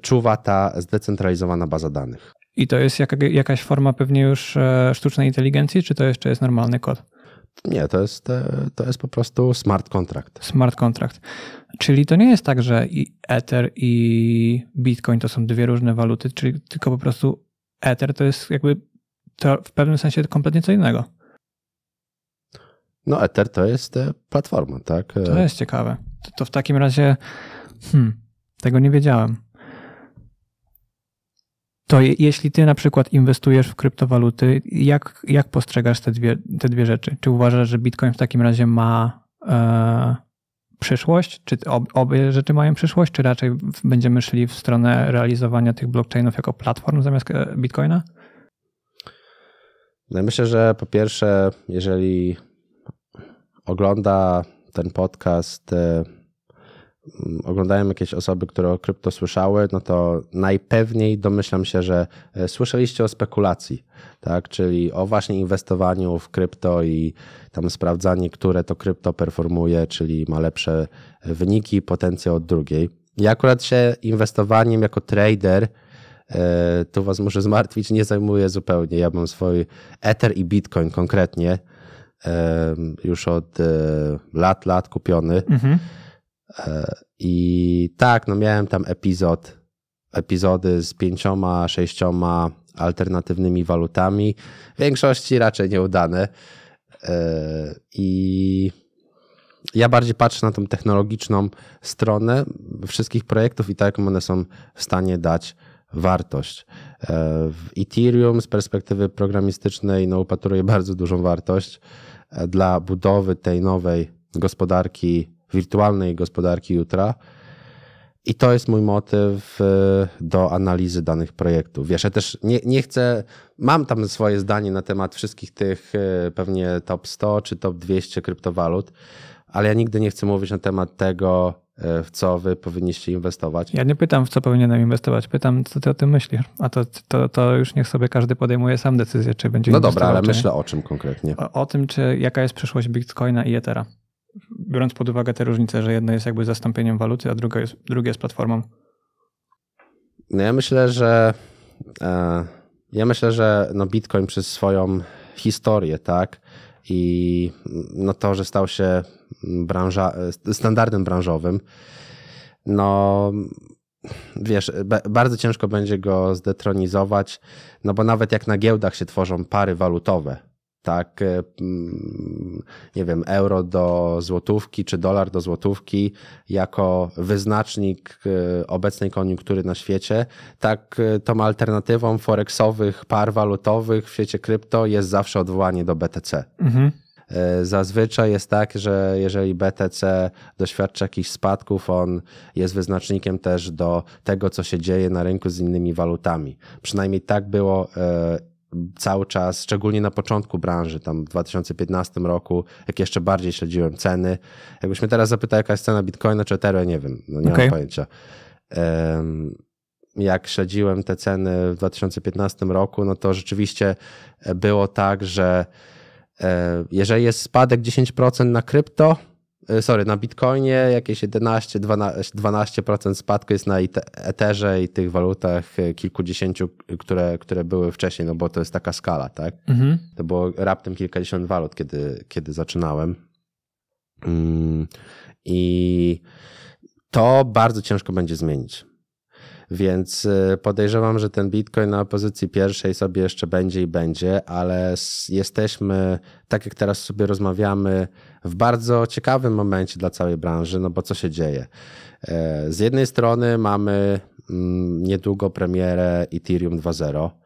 czuwa ta zdecentralizowana baza danych. I to jest jakaś forma pewnie już e, sztucznej inteligencji, czy to jeszcze jest normalny kod? Nie, to jest, to jest po prostu smart contract. Smart contract. Czyli to nie jest tak, że i Ether i Bitcoin to są dwie różne waluty, czyli tylko po prostu Ether to jest jakby to w pewnym sensie kompletnie co innego. No, Ether to jest e, platforma, tak? E, to jest ciekawe. To, to w takim razie hmm, tego nie wiedziałem. To je, jeśli ty na przykład inwestujesz w kryptowaluty, jak, jak postrzegasz te dwie, te dwie rzeczy? Czy uważasz, że Bitcoin w takim razie ma e, przyszłość? Czy ob, obie rzeczy mają przyszłość? Czy raczej będziemy szli w stronę realizowania tych blockchainów jako platform zamiast e, Bitcoina? No myślę, że po pierwsze, jeżeli ogląda ten podcast, e, mm, oglądają jakieś osoby, które o krypto słyszały, no to najpewniej domyślam się, że e, słyszeliście o spekulacji, tak? czyli o właśnie inwestowaniu w krypto i tam sprawdzanie, które to krypto performuje, czyli ma lepsze wyniki i potencjał od drugiej. Ja akurat się inwestowaniem jako trader e, tu was muszę zmartwić, nie zajmuję zupełnie. Ja mam swój Ether i Bitcoin konkretnie już od e, lat, lat kupiony. Mhm. E, I tak, no miałem tam epizod, epizody z pięcioma, sześcioma alternatywnymi walutami. W większości raczej nieudane. E, I ja bardziej patrzę na tą technologiczną stronę wszystkich projektów i tak, jak one są w stanie dać wartość. W Ethereum z perspektywy programistycznej no, upatruję bardzo dużą wartość dla budowy tej nowej gospodarki, wirtualnej gospodarki jutra. I to jest mój motyw y, do analizy danych projektów. Wiesz, ja też nie, nie chcę, mam tam swoje zdanie na temat wszystkich tych y, pewnie top 100 czy top 200 kryptowalut, ale ja nigdy nie chcę mówić na temat tego, E, w co wy powinniście inwestować? Ja nie pytam, w co powinienem inwestować, pytam, co ty o tym myślisz. A to, to, to już niech sobie każdy podejmuje sam decyzję, czy będzie no No dobra, ale czy... myślę o czym konkretnie? O, o, tym, czy jaka jest przyszłość Bitcoina i Ethera. Biorąc pod uwagę te różnice, że jedno jest jakby zastąpieniem waluty, a drugie jest, drugie jest platformą. No ja myślę, że e, ja myślę, że no Bitcoin przez swoją historię, tak, i no to, że stał się branża, standardem branżowym, no wiesz, bardzo ciężko będzie go zdetronizować, no bo nawet jak na giełdach się tworzą pary walutowe, tak, e, mm, nie wiem, euro do złotówki czy dolar do złotówki jako wyznacznik e, obecnej koniunktury na świecie, tak e, tą alternatywą forexowych par walutowych w świecie krypto jest zawsze odwołanie do BTC. Mhm. Zazwyczaj jest tak, że jeżeli BTC doświadcza jakichś spadków, on jest wyznacznikiem też do tego, co się dzieje na rynku z innymi walutami. Przynajmniej tak było cały czas, szczególnie na początku branży, tam w 2015 roku, jak jeszcze bardziej śledziłem ceny. Jakbyś mnie teraz zapytał, jaka jest cena Bitcoina czy Ethereum, nie wiem, no nie okay. mam pojęcia. Um, jak śledziłem te ceny w 2015 roku, no to rzeczywiście e, było tak, że e, jeżeli jest spadek 10% na krypto, E, sorry, na Bitcoinie jakieś 11, 12%, 12 spadku jest na Etherze i tych walutach e, kilkudziesięciu, które, które były wcześniej, no bo to jest taka skala, tak? Mhm. To było raptem kilkadziesiąt walut, kiedy, kiedy zaczynałem. Mm, I to bardzo ciężko będzie zmienić. Więc e, podejrzewam, że ten Bitcoin na pozycji pierwszej sobie jeszcze będzie i będzie, ale jesteśmy, tak jak teraz sobie rozmawiamy, w bardzo ciekawym momencie dla całej branży, no bo co się dzieje? E, z jednej strony mamy mm, niedługo premierę Ethereum 2.0. Okej,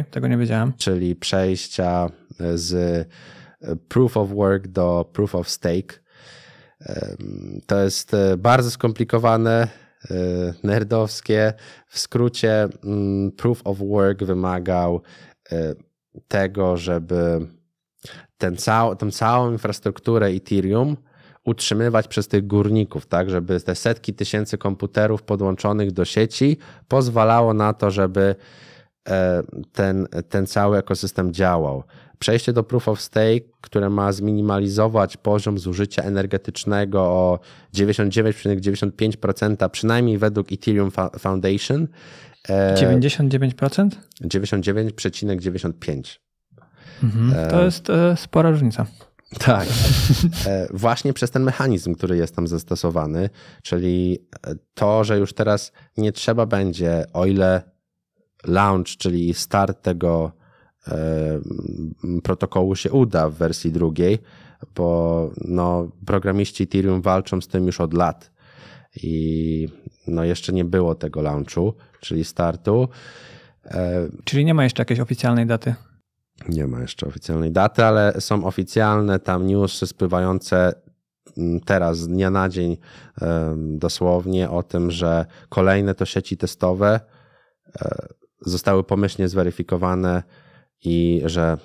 okay, tego nie wiedziałem. Czyli przejścia e, z proof of work do proof of stake. To jest bardzo skomplikowane Y, nerdowskie. W skrócie, mm, proof of work wymagał y, tego, żeby ten cał, tą całą infrastrukturę Ethereum utrzymywać przez tych górników, tak, żeby te setki tysięcy komputerów podłączonych do sieci pozwalało na to, żeby e, ten, ten cały ekosystem działał. Przejście do Proof of Stake, które ma zminimalizować poziom zużycia energetycznego o 99,95%, przynajmniej według Ethereum Foundation. 99%? E, 99,95%. Mhm, e, to jest e, spora różnica. Tak. Właśnie przez ten mechanizm, który jest tam zastosowany, czyli to, że już teraz nie trzeba będzie, o ile launch, czyli start tego E, protokołu się uda w wersji drugiej, bo no, programiści Ethereum walczą z tym już od lat i no, jeszcze nie było tego launchu, czyli startu. E, czyli nie ma jeszcze jakiejś oficjalnej daty? Nie ma jeszcze oficjalnej daty, ale są oficjalne tam newsy spływające mm, teraz z dnia na dzień dosłownie o tym, że kolejne to sieci testowe e, zostały pomyślnie zweryfikowane i że,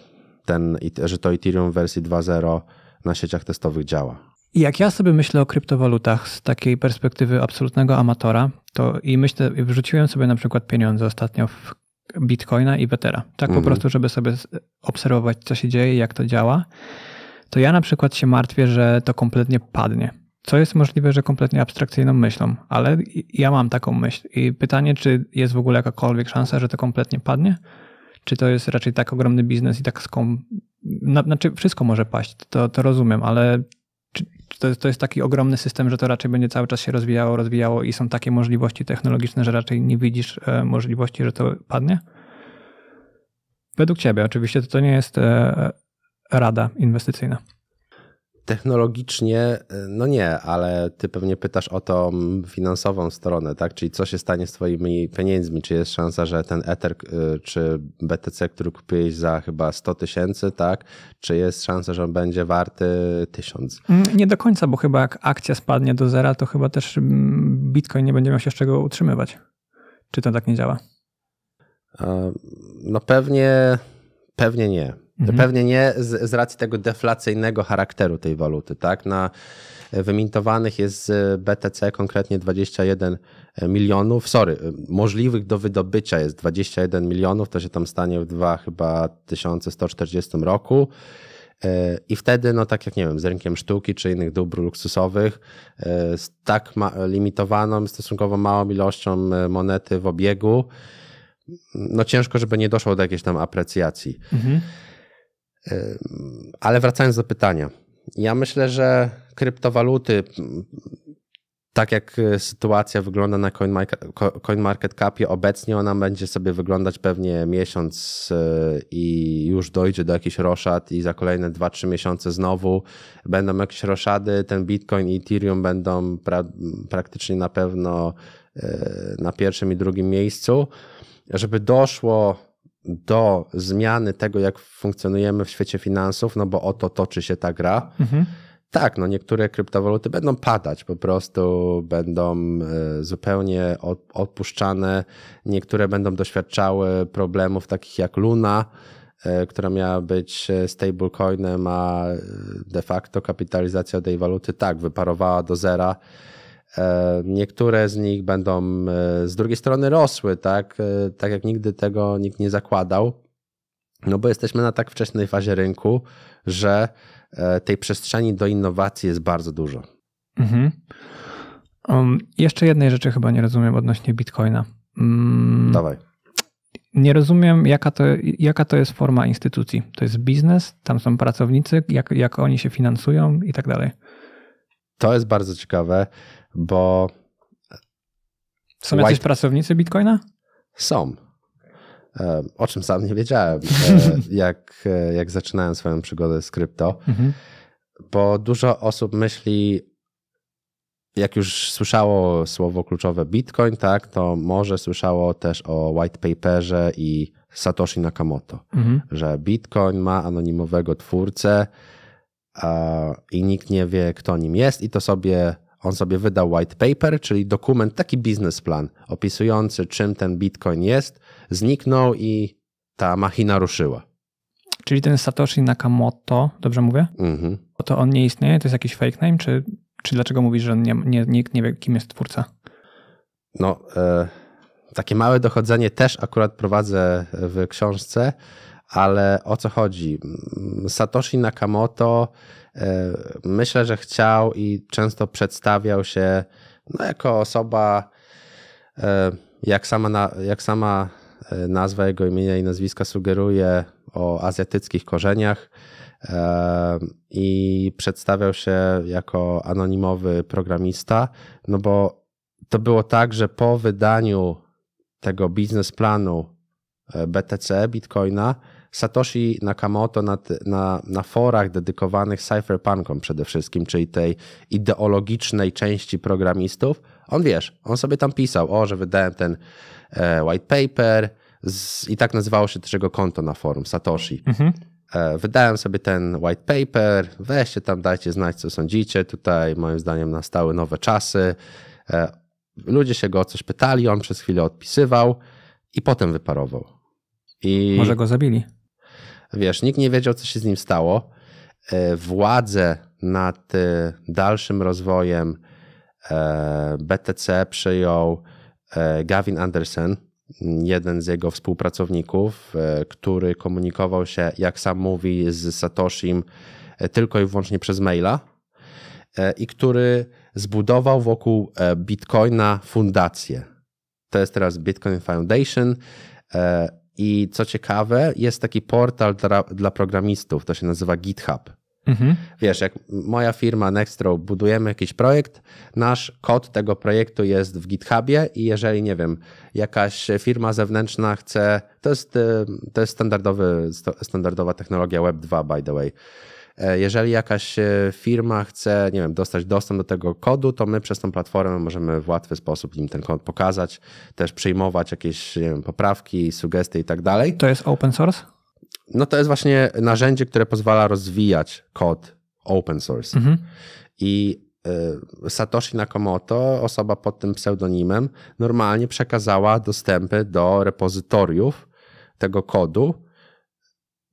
ten, że to Ethereum w wersji 2.0 na sieciach testowych działa. Jak ja sobie myślę o kryptowalutach z takiej perspektywy absolutnego amatora, to i myślę, wrzuciłem sobie na przykład pieniądze ostatnio w Bitcoina i Betera, Tak mhm. po prostu, żeby sobie obserwować, co się dzieje, jak to działa. To ja na przykład się martwię, że to kompletnie padnie. Co jest możliwe, że kompletnie abstrakcyjną myślą, ale ja mam taką myśl. I pytanie, czy jest w ogóle jakakolwiek szansa, że to kompletnie padnie? Czy to jest raczej tak ogromny biznes i tak skom... Znaczy wszystko może paść, to, to rozumiem, ale czy, czy to, jest, to jest taki ogromny system, że to raczej będzie cały czas się rozwijało, rozwijało i są takie możliwości technologiczne, że raczej nie widzisz e, możliwości, że to padnie? Według ciebie oczywiście to, to nie jest e, rada inwestycyjna technologicznie, e, no nie, ale ty pewnie pytasz o tą finansową stronę, tak? Czyli co się stanie z twoimi pieniędzmi? Czy jest szansa, że ten Ether e, czy BTC, który kupiłeś za chyba 100 tysięcy, tak? Czy jest szansa, że on będzie warty 1000? Mm, nie do końca, bo chyba jak akcja spadnie do zera, to chyba też mm, Bitcoin nie będzie miał się z czego utrzymywać. Czy to tak nie działa? E, no pewnie, pewnie nie Mhm. Pewnie nie z, z racji tego deflacyjnego charakteru tej waluty, tak? Na wymintowanych jest z BTC konkretnie 21 milionów, sorry, możliwych do wydobycia jest 21 milionów, to się tam stanie w 2 chyba 1140 roku. E, I wtedy, no tak jak nie wiem, z rynkiem sztuki czy innych dóbr luksusowych, e, z tak limitowaną, stosunkowo małą ilością e, monety w obiegu, no ciężko, żeby nie doszło do jakiejś tam aprecjacji. Mhm. Ale wracając do pytania. Ja myślę, że kryptowaluty, tak jak e, sytuacja wygląda na CoinMarketCapie obecnie, ona będzie sobie wyglądać pewnie miesiąc e, i już dojdzie do jakichś roszad i za kolejne 2-3 miesiące znowu będą jakieś roszady, ten Bitcoin i Ethereum będą pra praktycznie na pewno e, na pierwszym i drugim miejscu. Żeby doszło do zmiany tego, jak funkcjonujemy w świecie finansów, no bo oto toczy się ta gra. Mhm. Tak, no niektóre kryptowaluty będą padać, po prostu będą e, zupełnie odpuszczane. Niektóre będą doświadczały problemów takich jak Luna, e, która miała być e, stablecoinem, a de facto kapitalizacja tej waluty tak wyparowała do zera E, niektóre z nich będą e, z drugiej strony rosły, tak, e, tak jak nigdy tego nikt nie zakładał. No bo jesteśmy na tak wczesnej fazie rynku, że tej przestrzeni do innowacji jest bardzo dużo. Mhm. Um, jeszcze jednej rzeczy chyba nie rozumiem odnośnie bitcoina. Mm, Dawaj. Nie rozumiem, jaka to, jaka to jest forma instytucji. To jest biznes, tam są pracownicy, jak, jak oni się finansują i tak dalej. To jest bardzo ciekawe bo. Są jacyś white... pracownicy Bitcoina? Są. E, o czym sam nie wiedziałem, e, jak, e, jak zaczynałem swoją przygodę z krypto, mhm. bo dużo osób myśli, jak już słyszało słowo kluczowe Bitcoin, tak, to może słyszało też o white paperze i Satoshi Nakamoto, mhm. że Bitcoin ma anonimowego twórcę a, i nikt nie wie, kto nim jest, i to sobie on sobie wydał white paper, czyli dokument, taki biznesplan opisujący, czym ten bitcoin jest, zniknął i ta machina ruszyła. Czyli ten Satoshi Nakamoto, dobrze mówię? Mhm. To on nie istnieje? To jest jakiś fake name? Czy, czy dlaczego mówisz, że nie, nie, nikt nie wie, kim jest twórca? No, e, takie małe dochodzenie też akurat prowadzę w książce, ale o co chodzi? Satoshi Nakamoto E, myślę, że chciał i często przedstawiał się no, jako osoba, e, jak sama, jak sama e, nazwa jego imienia i nazwiska sugeruje, o azjatyckich korzeniach i przedstawiał się jako anonimowy programista, no bo to było tak, że po wydaniu tego biznesplanu BTC, Bitcoina, Satoshi Nakamoto na, na, na forach dedykowanych cypherpunkom przede wszystkim, czyli tej ideologicznej części programistów, on wiesz, on sobie tam pisał, o, że wydałem ten e, white paper z, i tak nazywało się też jego konto na forum, Satoshi. Mhm. E, wydałem sobie ten white paper, weźcie tam, dajcie znać, co sądzicie. Tutaj moim zdaniem nastały nowe czasy. E, ludzie się go o coś pytali, on przez chwilę odpisywał i potem wyparował. I... Może go zabili. Wiesz, nikt nie wiedział, co się z nim stało. E, Władzę nad e, dalszym rozwojem e, BTC przejął Gavin Anderson, jeden z jego współpracowników, który komunikował się, jak sam mówi, z Satoshim tylko i wyłącznie przez maila i który zbudował wokół Bitcoina fundację. To jest teraz Bitcoin Foundation i co ciekawe, jest taki portal dla, dla programistów, to się nazywa GitHub. Mhm. Wiesz, jak moja firma Nextro budujemy jakiś projekt, nasz kod tego projektu jest w GitHubie i jeżeli, nie wiem, jakaś firma zewnętrzna chce, to jest, y, to jest standardowy, standardowa technologia Web2, by the way. E, jeżeli jakaś e, firma chce, nie wiem, dostać dostęp do tego kodu, to my przez tą platformę możemy w łatwy sposób im ten kod pokazać, też przyjmować jakieś wiem, poprawki, sugestie i tak dalej. To jest open source? No to jest właśnie narzędzie, które pozwala rozwijać kod open source. Mhm. I e, Satoshi Nakamoto, osoba pod tym pseudonimem, normalnie przekazała dostępy do repozytoriów tego kodu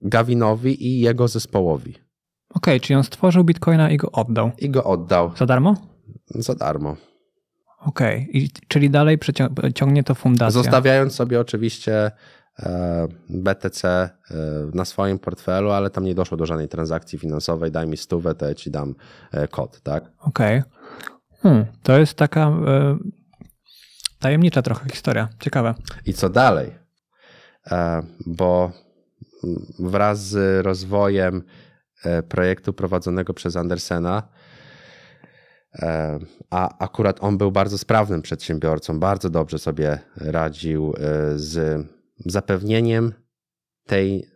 Gavinowi i jego zespołowi. Okej, okay, czyli on stworzył bitcoina i go oddał. I go oddał. Za darmo? Za darmo. Okej, okay. czyli dalej ciągnie to fundacja. Zostawiając sobie oczywiście e, BTC e, na swoim portfelu, ale tam nie doszło do żadnej transakcji finansowej, daj mi stówę, to ja ci dam e, kod, tak? Okej. Okay. Hmm, to jest taka tajemnicza trochę historia, ciekawe. I co dalej? Bo wraz z rozwojem E, projektu prowadzonego przez Andersena. E, a akurat on był bardzo sprawnym przedsiębiorcą, bardzo dobrze sobie radził e, z zapewnieniem tej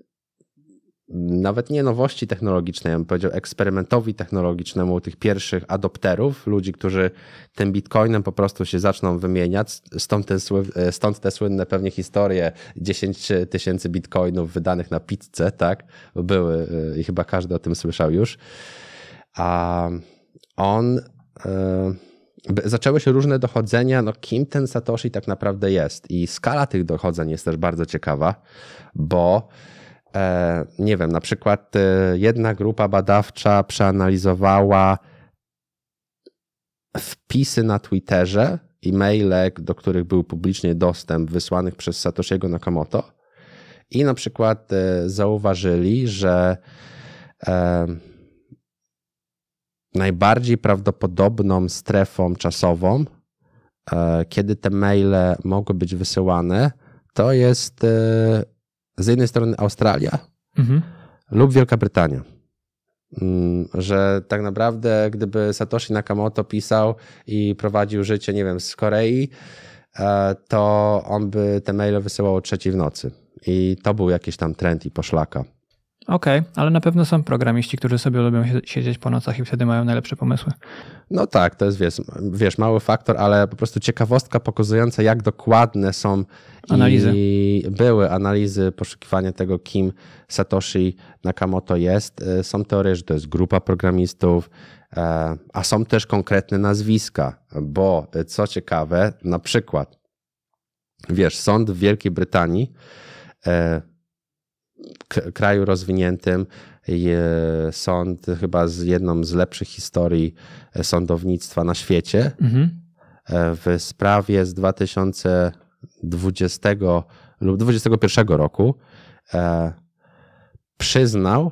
nawet nie nowości technologicznej, ja bym powiedział eksperymentowi technologicznemu tych pierwszych adopterów, ludzi, którzy tym bitcoinem po prostu się zaczną wymieniać. Stąd, ten, e, stąd te słynne pewnie historie 10 tysięcy bitcoinów wydanych na pizzę, tak? Były e, i chyba każdy o tym słyszał już. A on. E, zaczęły się różne dochodzenia, no kim ten Satoshi tak naprawdę jest. I skala tych dochodzeń jest też bardzo ciekawa, bo E, nie wiem, na przykład e, jedna grupa badawcza przeanalizowała wpisy na Twitterze, e-maile, do których był publicznie dostęp wysłanych przez Satoshiego Nakamoto i na przykład e, zauważyli, że najbardziej prawdopodobną strefą czasową, kiedy te maile mogły być wysyłane, to jest z jednej strony Australia mhm. lub Wielka Brytania. Mm, że tak naprawdę, gdyby Satoshi Nakamoto pisał i prowadził życie, nie wiem, z Korei, e, to on by te maile wysyłał o trzeciej w nocy. I to był jakiś tam trend i poszlaka. Okej, okay, ale na pewno są programiści, którzy sobie lubią siedzieć po nocach i wtedy mają najlepsze pomysły. No tak, to jest wiesz, wiesz mały faktor, ale po prostu ciekawostka pokazująca, jak dokładne są analizy. i były analizy poszukiwania tego, kim Satoshi Nakamoto jest. Y, są teorie, że to jest grupa programistów, y, a są też konkretne nazwiska, bo y, co ciekawe, na przykład, wiesz, sąd w Wielkiej Brytanii kraju rozwiniętym. E, sąd chyba z jedną z lepszych historii e, sądownictwa na świecie. Mhm. E, w sprawie z 2020 lub 2021 roku przyznał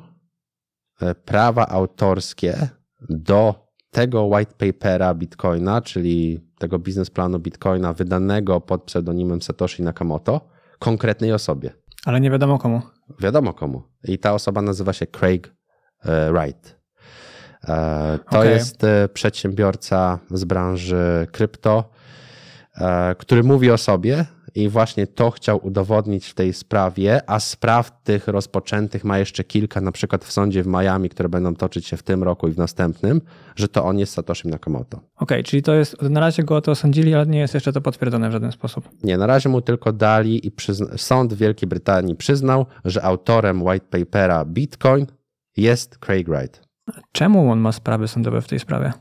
prawa autorskie do tego white papera Bitcoina, czyli tego biznesplanu Bitcoina wydanego pod pseudonimem Satoshi Nakamoto, konkretnej osobie. Ale nie wiadomo komu wiadomo komu. I ta osoba nazywa się Craig e, Wright. E, to okay. jest e, przedsiębiorca z branży krypto, który mówi o sobie, i właśnie to chciał udowodnić w tej sprawie, a spraw tych rozpoczętych ma jeszcze kilka, na przykład w sądzie w Miami, które będą toczyć się w tym roku i w następnym, że to on jest Satoshi Nakamoto. Okej, okay, czyli to jest, na razie go to osądzili, ale nie jest jeszcze to potwierdzone w żaden sposób. Nie, na razie mu tylko dali i przyzna, sąd Wielkiej Brytanii przyznał, że autorem white papera Bitcoin jest Craig Wright. Czemu on ma sprawy sądowe w tej sprawie?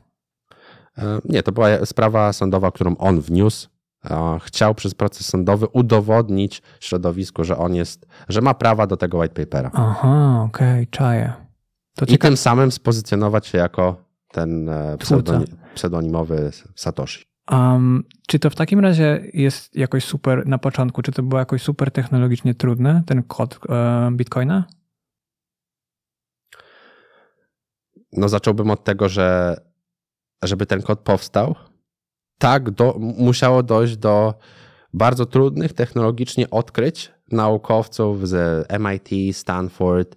E, nie, to była sprawa sądowa, którą on wniósł E, chciał przez proces sądowy udowodnić środowisku, że on jest, że ma prawa do tego white papera. Aha, okej, okay, czaję. To I ciekawe. tym samym spozycjonować się jako ten e, pseudonimowy Satoshi. Um, czy to w takim razie jest jakoś super na początku? Czy to było jakoś super technologicznie trudne, ten kod e, Bitcoina? No, zacząłbym od tego, że żeby ten kod powstał, tak do, musiało dojść do bardzo trudnych technologicznie odkryć naukowców z MIT, Stanford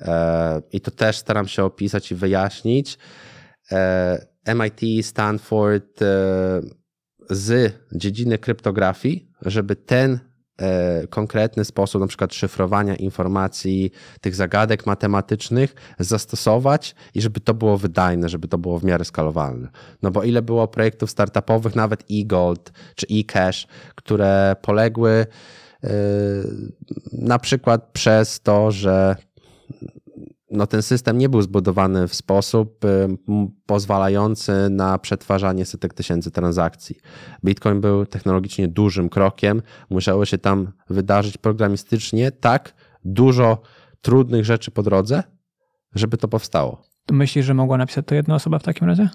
e, i to też staram się opisać i wyjaśnić. E, MIT, Stanford e, z dziedziny kryptografii, żeby ten E, konkretny sposób, na przykład szyfrowania informacji, tych zagadek matematycznych, zastosować i żeby to było wydajne, żeby to było w miarę skalowalne. No bo ile było projektów startupowych, nawet e-gold czy e-cash, które poległy e, na przykład przez to, że no, ten system nie był zbudowany w sposób y, pozwalający na przetwarzanie setek tysięcy transakcji. Bitcoin był technologicznie dużym krokiem, musiało się tam wydarzyć programistycznie tak dużo trudnych rzeczy po drodze, żeby to powstało. Myślisz, że mogła napisać to jedna osoba w takim razie?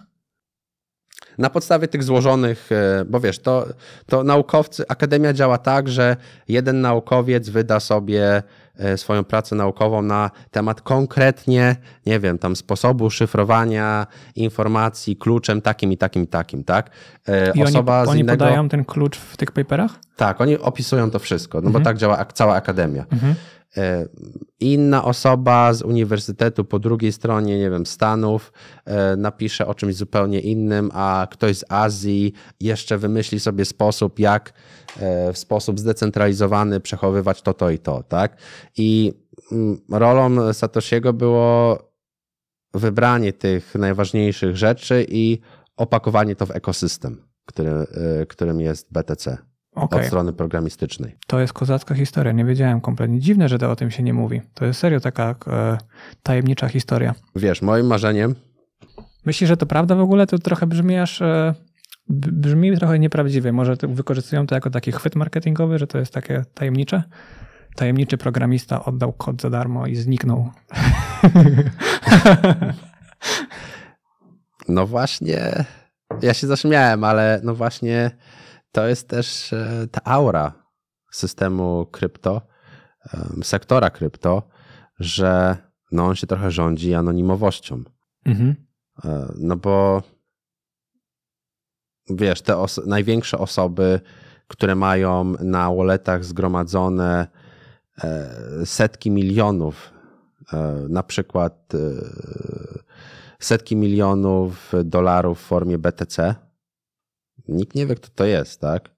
Na podstawie tych złożonych, y, bo wiesz, to, to naukowcy, akademia działa tak, że jeden naukowiec wyda sobie E, swoją pracę naukową na temat konkretnie, nie wiem, tam sposobu szyfrowania informacji kluczem takim i takim i takim, tak? E, I Osoba oni, z innego... oni podają ten klucz w tych paperach? Tak, oni opisują to wszystko, no mhm. bo tak działa cała akademia. Mhm. Y, inna osoba z uniwersytetu po drugiej stronie, nie wiem, Stanów, y, napisze o czymś zupełnie innym, a ktoś z Azji jeszcze wymyśli sobie sposób, jak y, w sposób zdecentralizowany przechowywać to, to i to, tak? I mm, rolą Satoshiego było wybranie tych najważniejszych rzeczy i opakowanie to w ekosystem, który, którym jest BTC okay. od strony programistycznej. To jest kozacka historia, nie wiedziałem kompletnie. Dziwne, że to o tym się nie mówi. To jest serio taka e, tajemnicza historia. Wiesz, moim marzeniem... Myślisz, że to prawda w ogóle? To trochę brzmi aż... E, brzmi trochę nieprawdziwie. Może wykorzystują to jako taki chwyt marketingowy, że to jest takie tajemnicze? Tajemniczy programista oddał kod za darmo i zniknął. No właśnie, ja się zaśmiałem, ale no właśnie to jest też e, ta aura systemu krypto, sektora krypto, że no on się trochę rządzi anonimowością. Mhm. E, no bo wiesz, te oso największe osoby, które mają na walletach zgromadzone e, setki milionów, na przykład setki milionów dolarów w formie BTC, nikt nie wie, kto to jest, tak?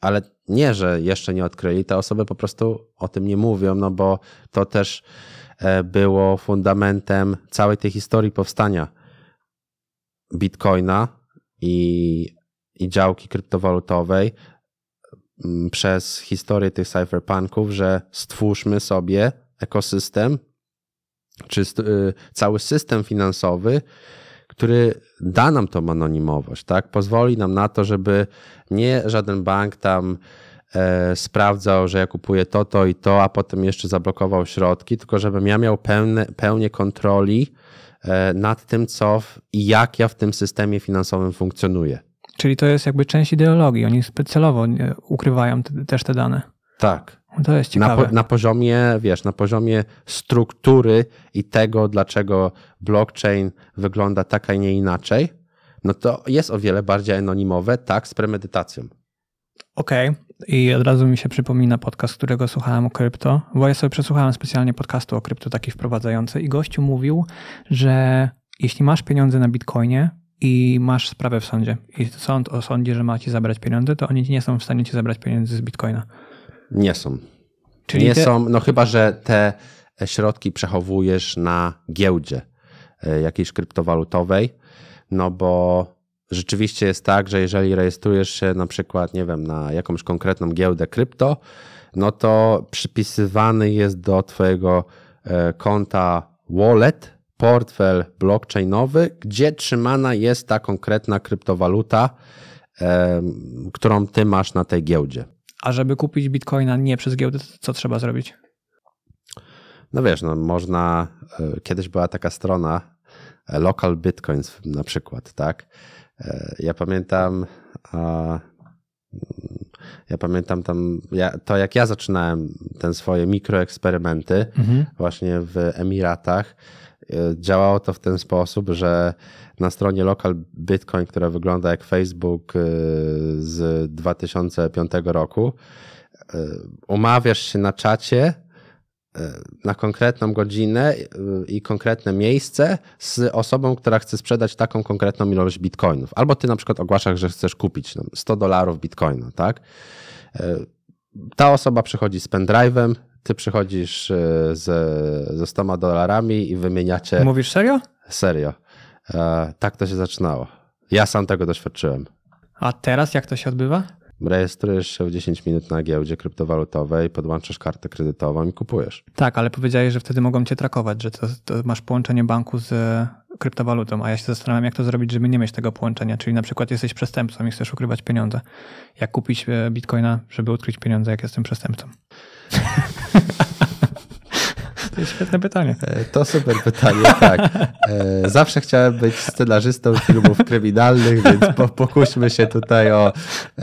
Ale nie, że jeszcze nie odkryli, te osoby po prostu o tym nie mówią, no bo to też e, było fundamentem całej tej historii powstania bitcoina i, i działki kryptowalutowej przez historię tych cypherpunków, że stwórzmy sobie ekosystem czy y, cały system finansowy, który da nam tą anonimowość, tak? Pozwoli nam na to, żeby nie żaden bank tam e, sprawdzał, że ja kupuję to, to i to, a potem jeszcze zablokował środki, tylko żebym ja miał pełne, pełnię kontroli e, nad tym, co w, i jak ja w tym systemie finansowym funkcjonuję. Czyli to jest jakby część ideologii, oni celowo e, ukrywają te, też te dane. Tak. No to jest ciekawe. Na, po, na, poziomie, wiesz, na poziomie struktury i tego, dlaczego blockchain wygląda tak, a nie inaczej, no to jest o wiele bardziej anonimowe, tak, z premedytacją. Okej. Okay. I od razu mi się przypomina podcast, którego słuchałem o krypto, bo ja sobie przesłuchałem specjalnie podcastu o krypto, taki wprowadzający i gościu mówił, że jeśli masz pieniądze na bitcoinie, i masz sprawę w sądzie i sąd osądzi, że ma ci zabrać pieniądze, to oni nie są w stanie ci zabrać pieniędzy z bitcoina. Nie są. Czyli nie te... są, no chyba, że te środki przechowujesz na giełdzie e, jakiejś kryptowalutowej, no bo rzeczywiście jest tak, że jeżeli rejestrujesz się na przykład, nie wiem, na jakąś konkretną giełdę krypto, no to przypisywany jest do Twojego e, konta wallet portfel blockchainowy, gdzie trzymana jest ta konkretna kryptowaluta, e, którą Ty masz na tej giełdzie. A żeby kupić bitcoina nie przez giełdę, co trzeba zrobić? No wiesz, no można, e, kiedyś była taka strona e, Local Bitcoins na przykład, tak? E, ja pamiętam, ja pamiętam tam, ja, to jak ja zaczynałem ten swoje mikroeksperymenty mhm. właśnie w Emiratach, E, działało to w ten sposób, że na stronie lokal Bitcoin, która wygląda jak Facebook e, z 2005 roku, e, umawiasz się na czacie na konkretną godzinę i konkretne miejsce z osobą, która chce sprzedać taką konkretną ilość bitcoinów. Albo ty na przykład ogłaszasz, że chcesz kupić 100 no, dolarów bitcoina, tak? Ta osoba przychodzi z pendrive'em, ty przychodzisz e, ze, ze 100 dolarami i wymieniacie. Mówisz serio? Serio. E, tak to się zaczynało. Ja sam tego doświadczyłem. A teraz jak to się odbywa? Rejestrujesz się w 10 minut na giełdzie kryptowalutowej, podłączasz kartę kredytową i kupujesz. Tak, ale powiedziałeś, że wtedy mogą cię trakować, że to, to masz połączenie banku z e, kryptowalutą, a ja się zastanawiam, jak to zrobić, żeby nie mieć tego połączenia. Czyli na przykład jesteś przestępcą i chcesz ukrywać pieniądze. Jak kupić e, bitcoina, żeby ukryć pieniądze, jak jestem przestępcą? To świetne pytanie. E, to super pytanie, tak. E, zawsze chciałem być scenarzystą filmów kryminalnych, więc pokuśmy się tutaj o e,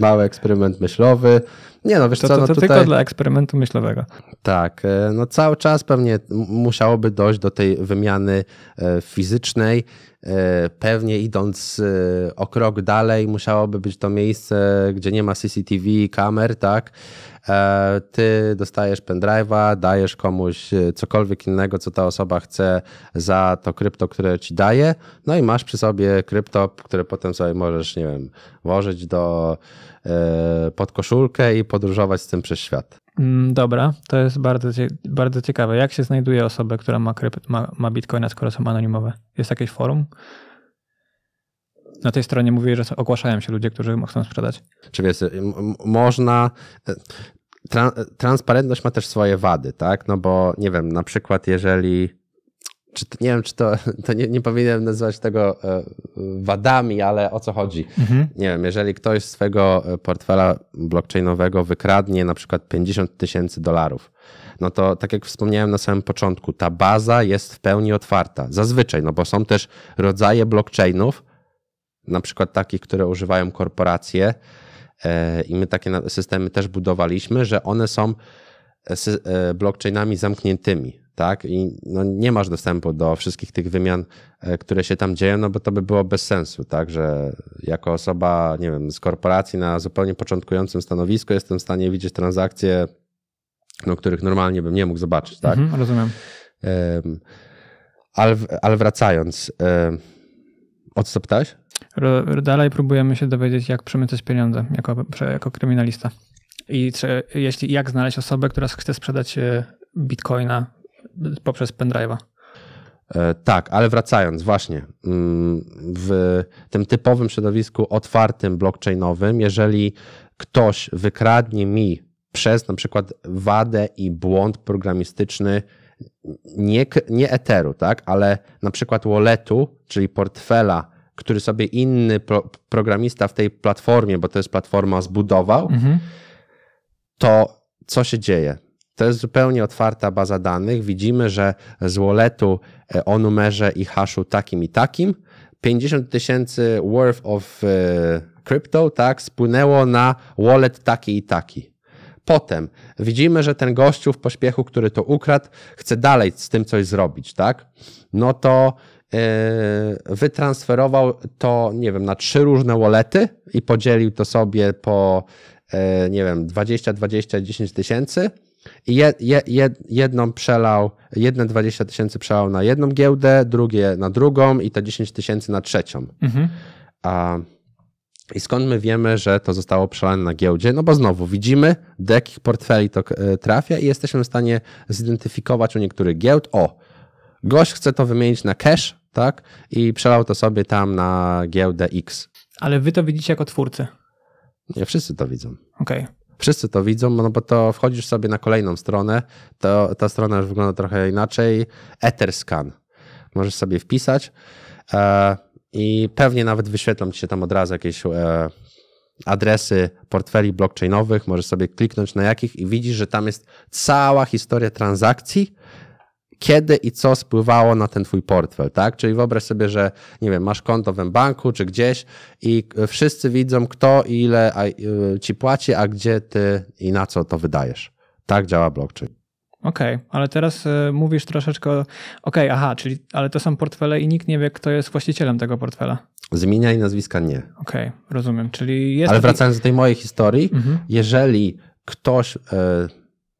mały eksperyment myślowy. Nie no, wiesz to, co, no to, to tutaj... tylko dla eksperymentu myślowego. Tak, no cały czas pewnie musiałoby dojść do tej wymiany fizycznej E, pewnie idąc e, o krok dalej, musiałoby być to miejsce, gdzie nie ma CCTV, kamer, tak? E, ty dostajesz pendrive'a, dajesz komuś cokolwiek innego, co ta osoba chce za to krypto, które ci daje, no i masz przy sobie krypto, które potem sobie możesz, nie wiem, włożyć do pod koszulkę i podróżować z tym przez świat. Mm, dobra, to jest bardzo, bardzo ciekawe. Jak się znajduje osobę, która ma, krypt, ma, ma bitcoina, skoro są anonimowe? Jest jakieś forum? Na tej stronie mówię, że ogłaszają się ludzie, którzy chcą sprzedać. Czy wiesz, można. E, tra transparentność ma też swoje wady, tak? No bo nie wiem, na przykład, jeżeli czy to, nie wiem, czy to, to nie, nie powinienem nazywać tego e, e, wadami, ale o co chodzi? Mhm. Nie wiem, jeżeli ktoś z swojego e, portfela blockchainowego wykradnie na przykład 50 tysięcy dolarów, no to tak jak wspomniałem na samym początku, ta baza jest w pełni otwarta. Zazwyczaj, no bo są też rodzaje blockchainów, na przykład takich, które używają korporacje, i my takie systemy też budowaliśmy, że one są E, blockchainami zamkniętymi, tak? I no nie masz dostępu do wszystkich tych wymian, e, które się tam dzieją, no bo to by było bez sensu, tak? Że jako osoba, nie wiem, z korporacji na zupełnie początkującym stanowisku jestem w stanie widzieć transakcje, no, których normalnie bym nie mógł zobaczyć, tak? Mhm, rozumiem. Ale, ale wracając, o co pytałeś? Dalej próbujemy się dowiedzieć, jak przemycać pieniądze jako, jako kryminalista i czy, jeśli, jak znaleźć osobę, która chce sprzedać e, bitcoina poprzez pendrive'a? E, tak, ale wracając, właśnie mm, w tym typowym środowisku otwartym, blockchainowym, jeżeli ktoś wykradnie mi przez na przykład wadę i błąd programistyczny, nie, nie Etheru, tak, ale na przykład walletu, czyli portfela, który sobie inny pro, programista w tej platformie, bo to jest platforma, zbudował, mhm to co się dzieje? To jest zupełnie otwarta baza danych. Widzimy, że z walletu e, o numerze i haszu takim i takim 50 tysięcy worth of e, crypto tak, spłynęło na wallet taki i taki. Potem widzimy, że ten gościu w pośpiechu, który to ukradł, chce dalej z tym coś zrobić, tak? No to yy, wytransferował to, nie wiem, na trzy różne wolety i podzielił to sobie po E, nie wiem, 20, 20, 10 tysięcy i jedną przelał, jedne 20 tysięcy przelał na jedną giełdę, drugie na drugą i te 10 tysięcy na trzecią. Mhm. A, I skąd my wiemy, że to zostało przelane na giełdzie? No bo znowu widzimy, do jakich portfeli to e, trafia i jesteśmy w stanie zidentyfikować u niektórych giełd, o, gość chce to wymienić na cash, tak? I przelał to sobie tam na giełdę X. Ale wy to widzicie jako twórcy. Nie wszyscy to widzą. Okej. Okay. Wszyscy to widzą, no bo to wchodzisz sobie na kolejną stronę, to ta strona już wygląda trochę inaczej. Etherscan. Możesz sobie wpisać e, i pewnie nawet wyświetlą ci się tam od razu jakieś e, adresy portfeli blockchainowych, możesz sobie kliknąć na jakich i widzisz, że tam jest cała historia transakcji kiedy i co spływało na ten twój portfel, tak? Czyli wyobraź sobie, że nie wiem, masz konto w banku czy gdzieś i e, wszyscy widzą kto i ile e, ci płaci, a gdzie ty i na co to wydajesz. Tak działa blockchain. Okej, okay, ale teraz e, mówisz troszeczkę. Okej, okay, aha, czyli ale to są portfele i nikt nie wie, kto jest właścicielem tego portfela. Zmieniaj nazwiska nie. Okej, okay, rozumiem. Czyli jest. Ale wracając do tej mojej historii, mhm. jeżeli ktoś. Y,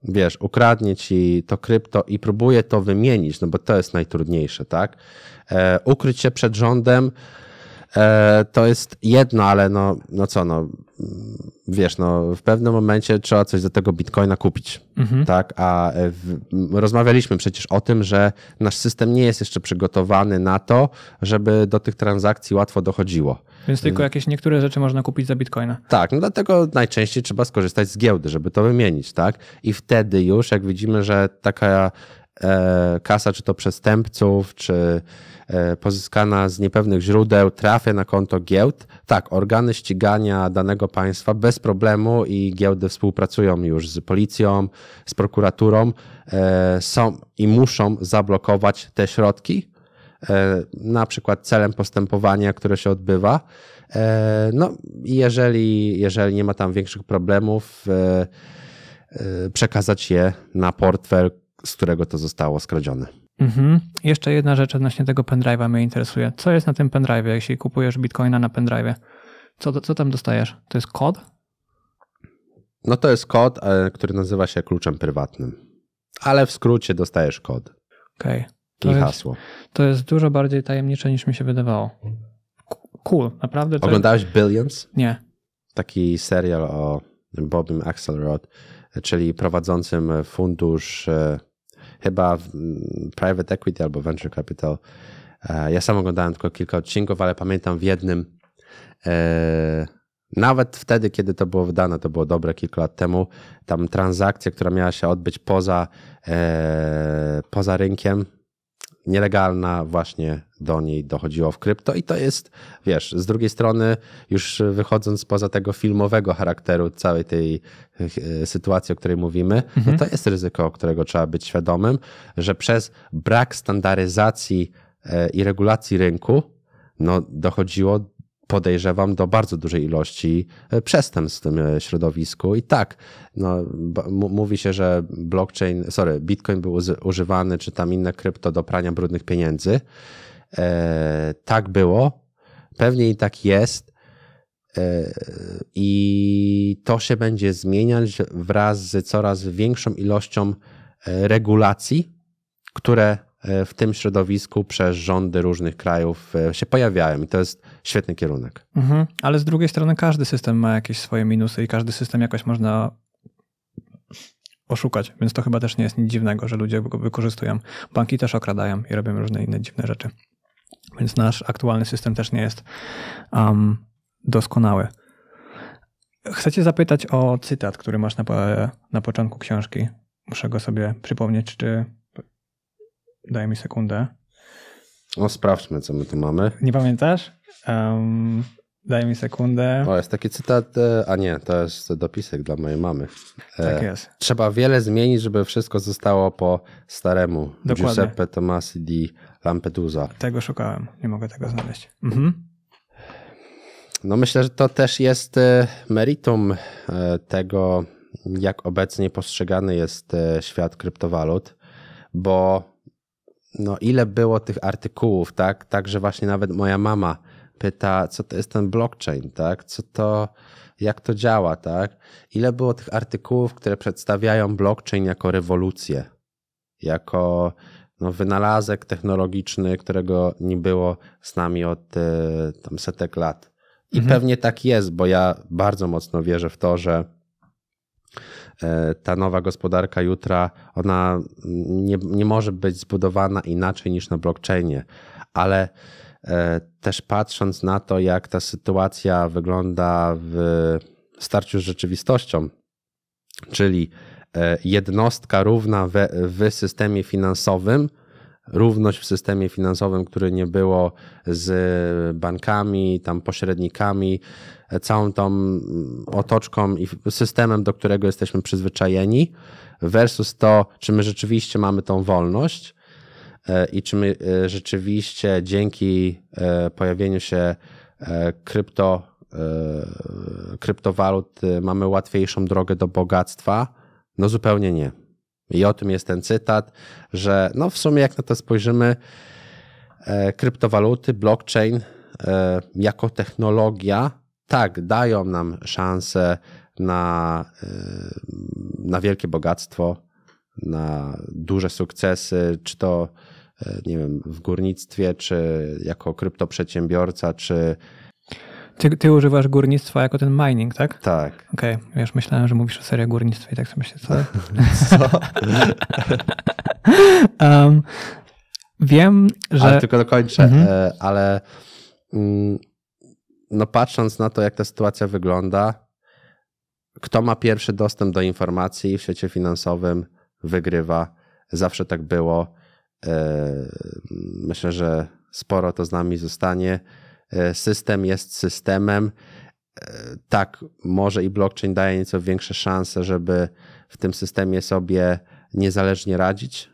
wiesz, ukradnie ci to krypto i próbuje to wymienić, no bo to jest najtrudniejsze, tak? E, ukryć się przed rządem e, to jest jedno, ale no, no co, no wiesz, no w pewnym momencie trzeba coś za tego bitcoina kupić, mhm. tak? A e, w, rozmawialiśmy przecież o tym, że nasz system nie jest jeszcze przygotowany na to, żeby do tych transakcji łatwo dochodziło. Więc tylko jakieś niektóre rzeczy można kupić za bitcoina. Tak, no dlatego najczęściej trzeba skorzystać z giełdy, żeby to wymienić, tak? I wtedy już, jak widzimy, że taka E, kasa, czy to przestępców, czy e, pozyskana z niepewnych źródeł, trafia na konto giełd. Tak, organy ścigania danego państwa bez problemu i giełdy współpracują już z policją, z prokuraturą, e, są i muszą zablokować te środki, na przykład celem postępowania, które się odbywa. No i jeżeli, jeżeli nie ma tam większych problemów, przekazać je na portfel z którego to zostało skradzione. Mhm. Jeszcze jedna rzecz odnośnie tego pendrive'a mnie interesuje. Co jest na tym pendrive'ie, jeśli kupujesz bitcoina na pendrive'ie? Co, co tam dostajesz? To jest kod? No to jest kod, e, który nazywa się kluczem prywatnym. Ale w skrócie dostajesz kod. Okej. Okay. To I jest, hasło. To jest dużo bardziej tajemnicze niż mi się wydawało. Cool, naprawdę. To... Oglądałeś Billions? Nie. Taki serial o Bobim Axelrod, czyli prowadzącym fundusz e, chyba mm, private equity albo venture capital. E, ja sam oglądałem tylko kilka odcinków, ale pamiętam w jednym, e, nawet wtedy, kiedy to było wydane, to było dobre kilka lat temu, tam transakcja, która miała się odbyć poza, e, poza rynkiem, nielegalna, właśnie do niej dochodziło w krypto. I to jest, wiesz, z drugiej strony, już wychodząc poza tego filmowego charakteru całej tej e, sytuacji, o której mówimy, no mhm. no to jest ryzyko, którego trzeba być świadomym, że przez brak standaryzacji e, i regulacji rynku, no, dochodziło podejrzewam, do bardzo dużej ilości e, przestępstw w tym e, środowisku. I tak, no, mówi się, że blockchain, sorry, bitcoin był używany, czy tam inne krypto do prania brudnych pieniędzy. E, tak było, pewnie i tak jest. E, I to się będzie zmieniać wraz z coraz większą ilością regulacji, które E, w tym środowisku przez rządy różnych krajów e, się pojawiają i to jest świetny kierunek. Mhm. Ale z drugiej strony każdy system ma jakieś swoje minusy i każdy system jakoś można oszukać, więc to chyba też nie jest nic dziwnego, że ludzie go wykorzystują. Banki też okradają i robią różne inne dziwne rzeczy. Więc nasz aktualny system też nie jest um, doskonały. Chcę cię zapytać o cytat, który masz na, na początku książki. Muszę go sobie przypomnieć, czy Daj mi sekundę. No sprawdźmy, co my tu mamy. Nie pamiętasz? Um, daj mi sekundę. O, jest taki cytat, e, a nie, to jest dopisek dla mojej mamy. E, tak jest. Trzeba wiele zmienić, żeby wszystko zostało po staremu. Dokładnie. Giuseppe Tomasi di Lampedusa. Tego szukałem, nie mogę tego znaleźć. Mhm. No myślę, że to też jest e, meritum tego, jak obecnie postrzegany jest świat kryptowalut, bo no ile było tych artykułów, tak? Także właśnie nawet moja mama pyta, co to jest ten blockchain, tak? Co to, jak to działa, tak? Ile było tych artykułów, które przedstawiają blockchain jako rewolucję, jako no, wynalazek technologiczny, którego nie było z nami od y, tam setek lat. I mhm. pewnie tak jest, bo ja bardzo mocno wierzę w to, że E, ta nowa gospodarka jutra, ona nie, nie może być zbudowana inaczej niż na blockchainie, ale e, też patrząc na to, jak ta sytuacja wygląda w starciu z rzeczywistością, czyli e, jednostka równa w, w systemie finansowym, równość w systemie finansowym, który nie było z bankami, tam pośrednikami, całą tą otoczką i systemem, do którego jesteśmy przyzwyczajeni, versus to, czy my rzeczywiście mamy tą wolność e, i czy my e, rzeczywiście dzięki e, pojawieniu się krypto, kryptowalut mamy łatwiejszą drogę do bogactwa. No zupełnie nie. I o tym jest ten cytat, że no w sumie jak na to spojrzymy, e, kryptowaluty, blockchain e, jako technologia, tak, dają nam szansę na, e, na wielkie bogactwo, na duże sukcesy, czy to nie wiem, w górnictwie, czy jako kryptoprzedsiębiorca, czy ty, ty, używasz górnictwa jako ten mining, tak? Tak. Okej, okay. wiesz, myślałem, że mówisz o serii górnictwa i tak sobie myślę, co? co? um, wiem, że... Ale tylko dokończę, mhm. E, ale mm, no patrząc na to, jak ta sytuacja wygląda, kto ma pierwszy dostęp do informacji w świecie finansowym, wygrywa. Zawsze tak było. E, myślę, że sporo to z nami zostanie. E, system jest systemem. E, tak, może i blockchain daje nieco większe szanse, żeby w tym systemie sobie niezależnie radzić,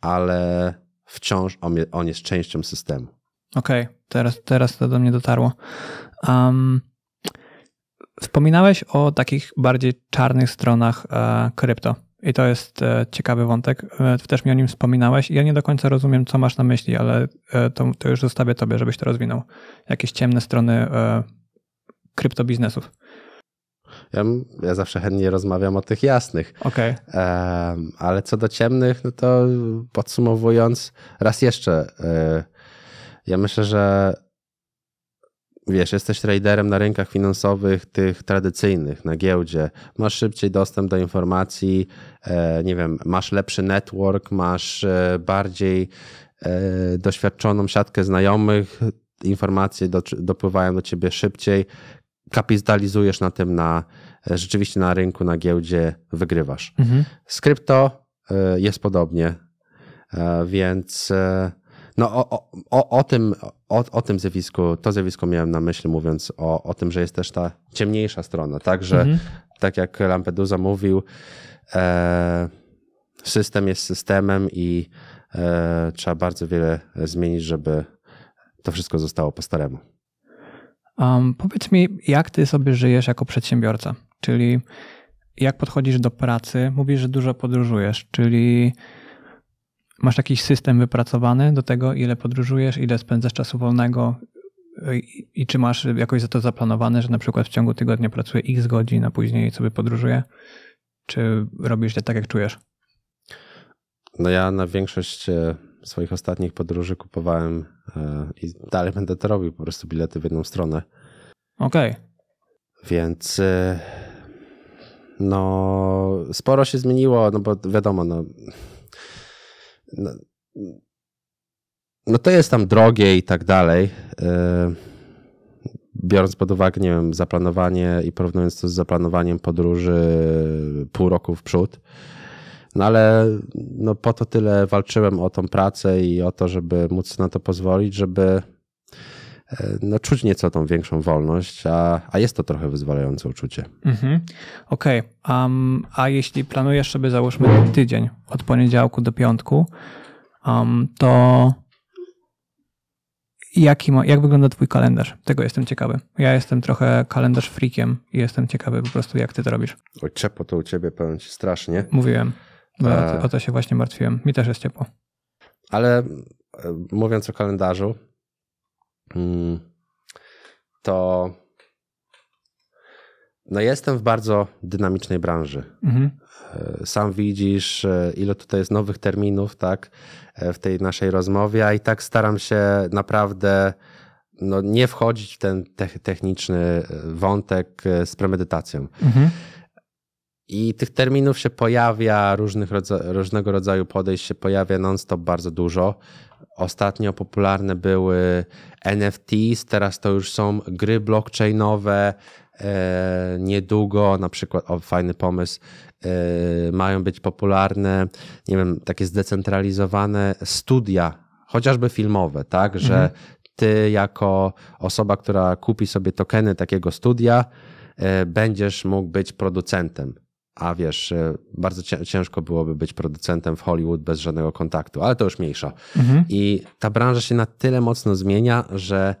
ale wciąż on, jest częścią systemu. Okej, okay, teraz, teraz to do mnie dotarło. Um, wspominałeś o takich bardziej czarnych stronach e, krypto. I to jest e, ciekawy wątek. E, też mi o nim wspominałeś. Ja nie do końca rozumiem, co masz na myśli, ale e, to, to już zostawię tobie, żebyś to rozwinął. Jakieś ciemne strony kryptobiznesów. Ja, ja zawsze chętnie rozmawiam o tych jasnych. Okay. ale co do ciemnych, no to podsumowując, raz jeszcze, ja myślę, że wiesz, jesteś traderem na rynkach finansowych tych tradycyjnych, na giełdzie, masz szybciej dostęp do informacji, e, nie wiem, masz lepszy network, masz e, bardziej e, doświadczoną siatkę znajomych, informacje dopływają do ciebie szybciej, kapitalizujesz na tym na rzeczywiście na rynku, na giełdzie wygrywasz. Mhm. Z krypto jest podobnie, więc no o, o, o, tym, o, o, tym zjawisku, to zjawisko miałem na myśli mówiąc o, o tym, że jest też ta ciemniejsza strona, także mhm. tak jak Lampedusa mówił, e, system jest systemem i e, trzeba bardzo wiele zmienić, żeby to wszystko zostało po staremu. Um, powiedz mi, jak ty sobie żyjesz jako przedsiębiorca? Czyli jak podchodzisz do pracy? Mówisz, że dużo podróżujesz, czyli Masz jakiś system wypracowany do tego, ile podróżujesz, ile spędzasz czasu wolnego i, i czy masz jakoś za to zaplanowane, że na przykład w ciągu tygodnia pracuję x godzin, a później sobie podróżuję? Czy robisz to tak, jak czujesz? No ja na większość e, swoich ostatnich podróży kupowałem e, i dalej będę to robił, po prostu bilety w jedną stronę. Okej. Okay. Więc e, no sporo się zmieniło, no bo wiadomo, no no, no to jest tam drogie i tak dalej. Y, biorąc pod uwagę, nie wiem, zaplanowanie i porównując to z zaplanowaniem podróży pół roku w przód. No ale no po to tyle walczyłem o tą pracę i o to, żeby móc na to pozwolić, żeby E, no, czuć nieco tą większą wolność, a, a jest to trochę wyzwalające uczucie. Mhm. Okej, okay. um, a jeśli planujesz sobie załóżmy tydzień od poniedziałku do piątku, um, to jaki ma, jak wygląda twój kalendarz? Tego jestem ciekawy. Ja jestem trochę kalendarz freakiem i jestem ciekawy po prostu, jak ty to robisz. Oj, ciepło to u ciebie, powiem ci, strasznie. Mówiłem. o, o to się właśnie martwiłem. Mi też jest ciepło. Ale e, mówiąc o kalendarzu, Mm, to no jestem w bardzo dynamicznej branży. Mhm. E, sam widzisz, e, ile tutaj jest nowych terminów, tak, e, w tej naszej rozmowie, a i tak staram się naprawdę no, nie wchodzić w ten techniczny wątek z premedytacją. Mhm. I tych terminów się pojawia, różnych różnego rodzaju podejść się pojawia non-stop bardzo dużo. Ostatnio popularne były NFTs, teraz to już są gry blockchainowe. E, niedługo, na przykład, o fajny pomysł, e, mają być popularne, nie wiem, takie zdecentralizowane studia, chociażby filmowe, tak, że mhm. ty jako osoba, która kupi sobie tokeny takiego studia, e, będziesz mógł być producentem a wiesz, e, bardzo ciężko byłoby być producentem w Hollywood bez żadnego kontaktu, ale to już mniejsza. Mhm. I ta branża się na tyle mocno zmienia, że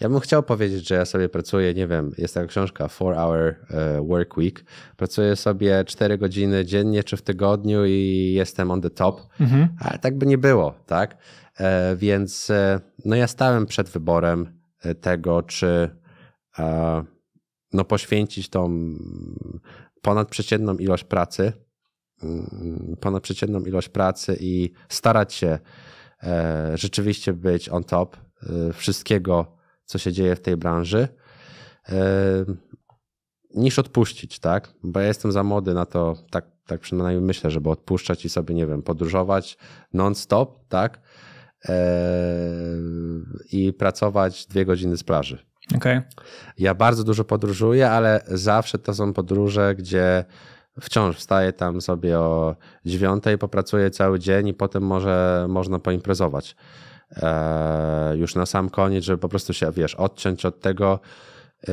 ja bym chciał powiedzieć, że ja sobie pracuję, nie wiem, jest taka książka 4-hour e, work week. Pracuję sobie 4 godziny dziennie czy w tygodniu i jestem on the top, mhm. ale tak by nie było, tak? E, więc no ja stałem przed wyborem tego, czy no poświęcić tą ponadprzeciętną ilość pracy, mm, ponadprzeciętną ilość pracy i starać się e, rzeczywiście być on top e, wszystkiego, co się dzieje w tej branży, e, niż odpuścić, tak? Bo ja jestem za młody na to, tak, tak przynajmniej myślę, żeby odpuszczać i sobie, nie wiem, podróżować non-stop, tak? I pracować dwie godziny z plaży. Okay. Ja bardzo dużo podróżuję, ale zawsze to są podróże, gdzie wciąż wstaję tam sobie o dziewiątej, popracuję cały dzień i potem może można poimprezować. Eee, już na sam koniec, żeby po prostu się, wiesz, odciąć od tego e,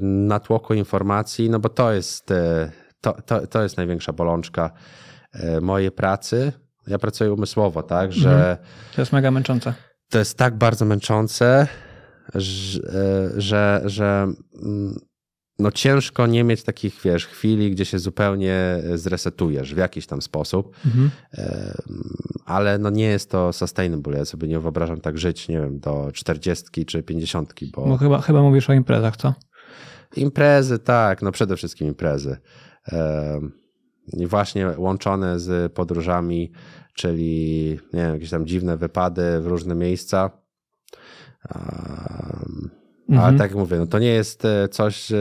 natłoku informacji, no bo to jest, e, to, to, to jest największa bolączka yy, mojej pracy. Ja pracuję umysłowo, tak, że... Mhm. To jest mega męczące. To jest tak bardzo męczące, E, że, że mm, no ciężko nie mieć takich, wiesz, chwili, gdzie się zupełnie e, zresetujesz w jakiś tam sposób, mhm. ale no nie jest to sustainable. Ja sobie nie wyobrażam tak żyć, nie wiem, do czterdziestki czy pięćdziesiątki, bo... No chyba, chyba mówisz o imprezach, co? Imprezy, tak, no przede wszystkim imprezy. I właśnie łączone z podróżami, czyli nie wiem, jakieś tam dziwne wypady w różne miejsca Ehm, mhm. Ale tak jak mówię, no to nie jest e, coś, e,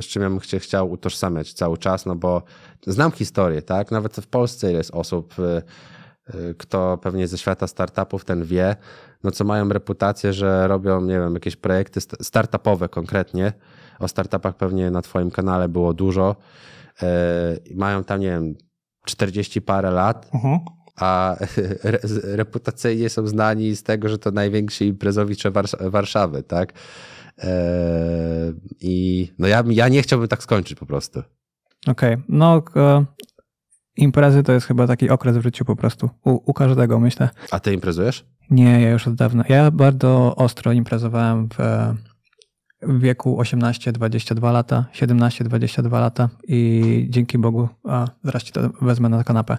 z czym ja bym się chciał utożsamiać cały czas, no bo znam historię, tak? Nawet w Polsce ile jest osób, e, kto pewnie ze świata startupów ten wie, no co mają reputację, że robią, nie wiem, jakieś projekty startupowe konkretnie. O startupach pewnie na Twoim kanale było dużo. Mają tam, nie wiem, 40 parę lat. Mhm a reputacyjnie są znani z tego, że to największy imprezowicze Warszawy, tak? Eee, I no ja, ja nie chciałbym tak skończyć po prostu. Okej, okay. no e, imprezy to jest chyba taki okres w życiu po prostu, u, u każdego myślę. A ty imprezujesz? Nie, ja już od dawna. Ja bardzo ostro imprezowałem w w wieku 18-22 lata, 17-22 lata i dzięki Bogu, a wreszcie to wezmę na kanapę,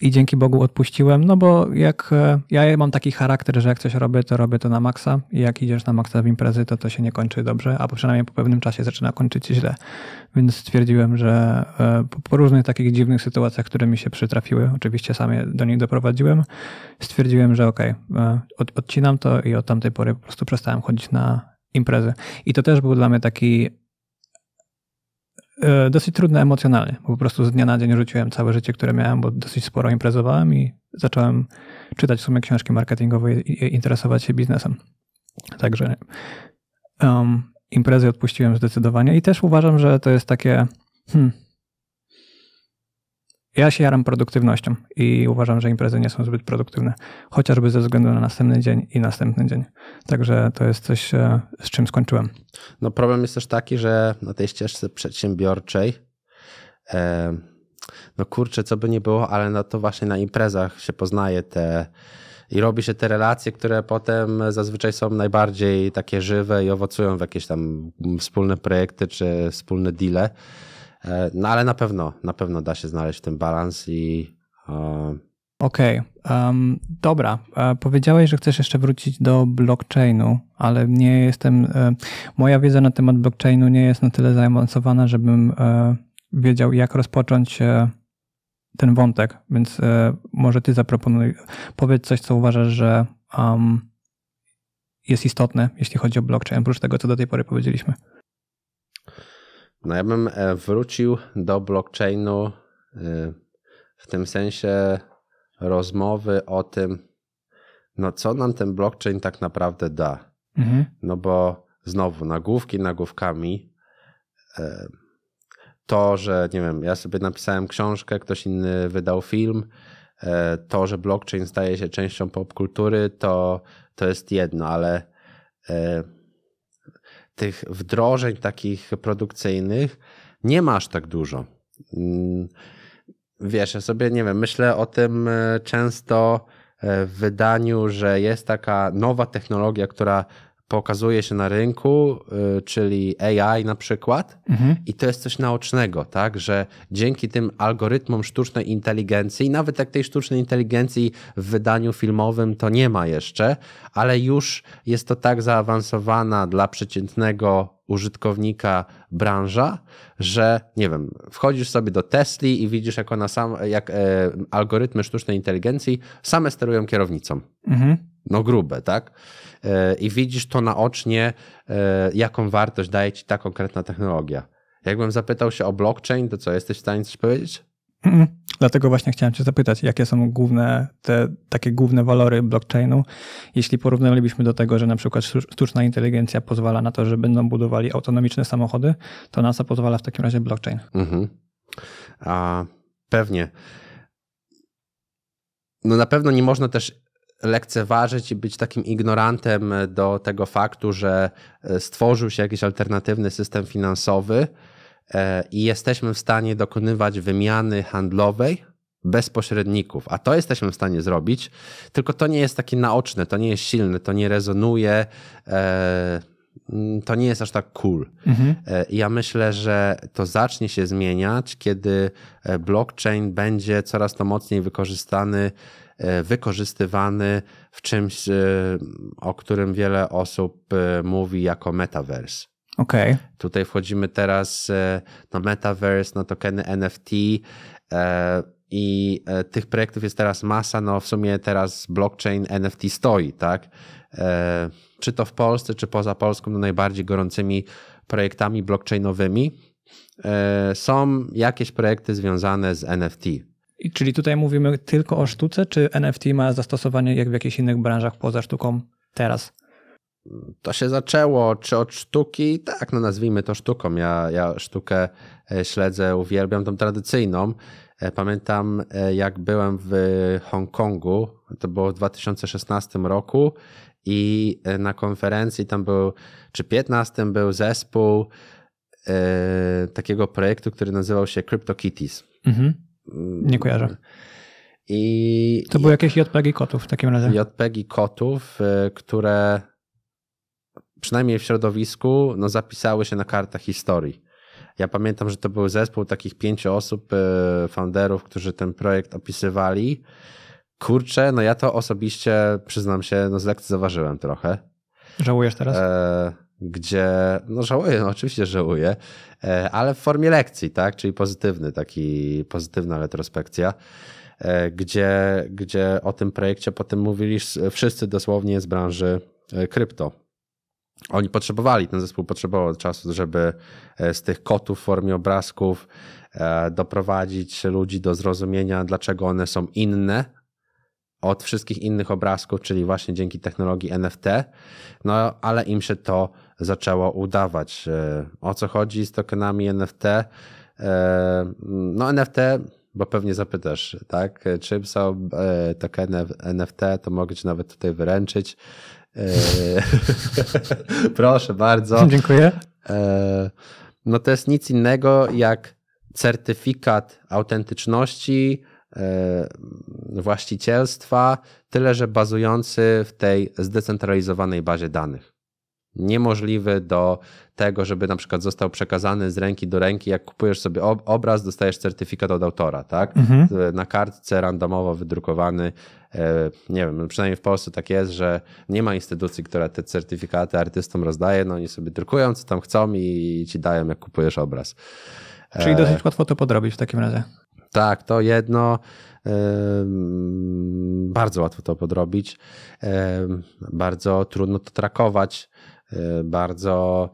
i dzięki Bogu odpuściłem, no bo jak e, ja mam taki charakter, że jak coś robię, to robię to na maksa i jak idziesz na maksa w imprezy, to to się nie kończy dobrze, a przynajmniej po pewnym czasie zaczyna kończyć źle. Więc stwierdziłem, że e, po różnych takich dziwnych sytuacjach, które mi się przytrafiły, oczywiście sam je do nich doprowadziłem, stwierdziłem, że okej, e, okay, odcinam to i od tamtej pory po prostu przestałem chodzić na imprezy. I to też był dla mnie taki e, dosyć trudny emocjonalny. po prostu z dnia na dzień rzuciłem całe życie, które miałem, bo dosyć sporo imprezowałem i zacząłem czytać w sumie książki marketingowe i interesować się biznesem. Także um, imprezy odpuściłem zdecydowanie i też uważam, że to jest takie hmm, ja się jaram produktywnością i uważam, że imprezy nie są zbyt produktywne, chociażby ze względu na następny dzień i następny dzień. Także to jest coś, e, z czym skończyłem. No problem jest też taki, że na tej ścieżce przedsiębiorczej, e, no kurczę, co by nie było, ale na to właśnie na imprezach się poznaje te i robi się te relacje, które potem zazwyczaj są najbardziej takie żywe i owocują w jakieś tam wspólne projekty czy wspólne deale. E, no ale na pewno, na pewno da się znaleźć w tym balans i. E, Okej, okay. um, dobra. E, powiedziałeś, że chcesz jeszcze wrócić do blockchainu, ale nie jestem. Moja wiedza na temat blockchainu nie jest na tyle zaawansowana, żebym wiedział, jak rozpocząć ten wątek, więc może ty zaproponuj, powiedz coś, co uważasz, że um, jest istotne, jeśli chodzi o blockchain, oprócz tego, co do tej pory powiedzieliśmy. No ja bym e, wrócił do blockchainu e, w tym sensie rozmowy o tym, no co nam ten blockchain tak naprawdę da. Mhm. No bo znowu nagłówki nagłówkami. E, to, że nie wiem, ja sobie napisałem książkę, ktoś inny wydał film, to, że blockchain staje się częścią popkultury, to, to jest jedno, ale tych wdrożeń takich produkcyjnych nie masz tak dużo. Mm, wiesz, ja sobie nie wiem, myślę o tym e, często e, w wydaniu, że jest taka nowa technologia, która pokazuje się na rynku, y, czyli AI na przykład, mhm. i to jest coś naocznego, tak, że dzięki tym algorytmom sztucznej inteligencji, nawet jak tej sztucznej inteligencji w wydaniu filmowym to nie ma jeszcze, ale już jest to tak zaawansowana dla przeciętnego użytkownika branża, że nie wiem, wchodzisz sobie do Tesli i widzisz, jak ona sam, jak e, algorytmy sztucznej inteligencji same sterują kierownicą. Mhm. No grube, tak? E, I widzisz to naocznie, e, jaką wartość daje ci ta konkretna technologia. Jakbym zapytał się o blockchain, to co jesteś w stanie coś powiedzieć? Mhm. Dlatego właśnie chciałem Cię zapytać, jakie są główne, te takie główne walory blockchainu, jeśli porównalibyśmy do tego, że na przykład sztuczna inteligencja pozwala na to, że będą budowali autonomiczne samochody, to NASA pozwala w takim razie blockchain. Mhm. A, pewnie. No na pewno nie można też lekceważyć i być takim ignorantem do tego faktu, że e, stworzył się jakiś alternatywny system finansowy, E, i jesteśmy w stanie dokonywać wymiany handlowej bez pośredników, a to jesteśmy w stanie zrobić, tylko to nie jest takie naoczne, to nie jest silne, to nie rezonuje, e, mm, to nie jest aż tak cool. Mhm. E, ja myślę, że to zacznie się zmieniać, kiedy blockchain będzie coraz to mocniej wykorzystany, wykorzystywany w czymś, o którym wiele osób mówi jako metaverse Okay. Tutaj wchodzimy teraz e, na metaverse, na tokeny NFT. E, I e, tych projektów jest teraz masa, no w sumie teraz blockchain NFT stoi, tak? Czy to w Polsce, czy poza Polską, no najbardziej gorącymi projektami blockchainowymi są jakieś projekty związane z NFT. I czyli tutaj mówimy tylko o sztuce, czy NFT ma zastosowanie jak w jakichś innych branżach poza sztuką teraz? to się zaczęło czy od sztuki, tak, no nazwijmy to sztuką. Ja, ja sztukę e, śledzę, uwielbiam tą tradycyjną. E, pamiętam, e, jak byłem w Hongkongu, to było w 2016 roku, i na konferencji tam był, czy 15 był zespół e, takiego projektu, który nazywał się Crypto Mhm. Mm. Nie kojarzę. I, to były jakieś JPG kotów w takim razie. JPG kotów, które przynajmniej w środowisku, no, zapisały się na kartach historii. Ja pamiętam, że to był zespół takich pięciu osób, e, founderów, którzy ten projekt opisywali. Kurczę, no ja to osobiście, przyznam się, no zlekceważyłem trochę. Żałujesz teraz? E, gdzie, no żałuję, no oczywiście żałuję, e, ale w formie lekcji, tak, czyli pozytywny, taki pozytywna retrospekcja, gdzie, gdzie o tym projekcie potem mówili wszyscy dosłownie z branży krypto oni potrzebowali, ten zespół potrzebował czasu, żeby e, z tych kotów w formie obrazków e, doprowadzić ludzi do zrozumienia, dlaczego one są inne od wszystkich innych obrazków, czyli właśnie dzięki technologii NFT. No ale im się to zaczęło udawać. E, o co chodzi z tokenami NFT? No NFT bo pewnie zapytasz, tak? Czym są tokeny NFT? To mogę ci nawet tutaj wyręczyć. E, proszę bardzo. Dziękuję. E, no to jest nic innego jak certyfikat autentyczności e, właścicielstwa, tyle że bazujący w tej zdecentralizowanej bazie danych niemożliwy do tego, żeby na przykład został przekazany z ręki do ręki. Jak kupujesz sobie obraz, dostajesz certyfikat od autora, tak? Mhm. Na kartce randomowo wydrukowany. E, nie wiem, przynajmniej w Polsce tak jest, że nie ma instytucji, która te certyfikaty artystom rozdaje. No oni sobie drukują, co tam chcą i ci dają, jak kupujesz obraz. Czyli e, dosyć łatwo to podrobić w takim razie. Tak, to jedno. Bardzo łatwo to podrobić. Bardzo trudno to trakować. E, bardzo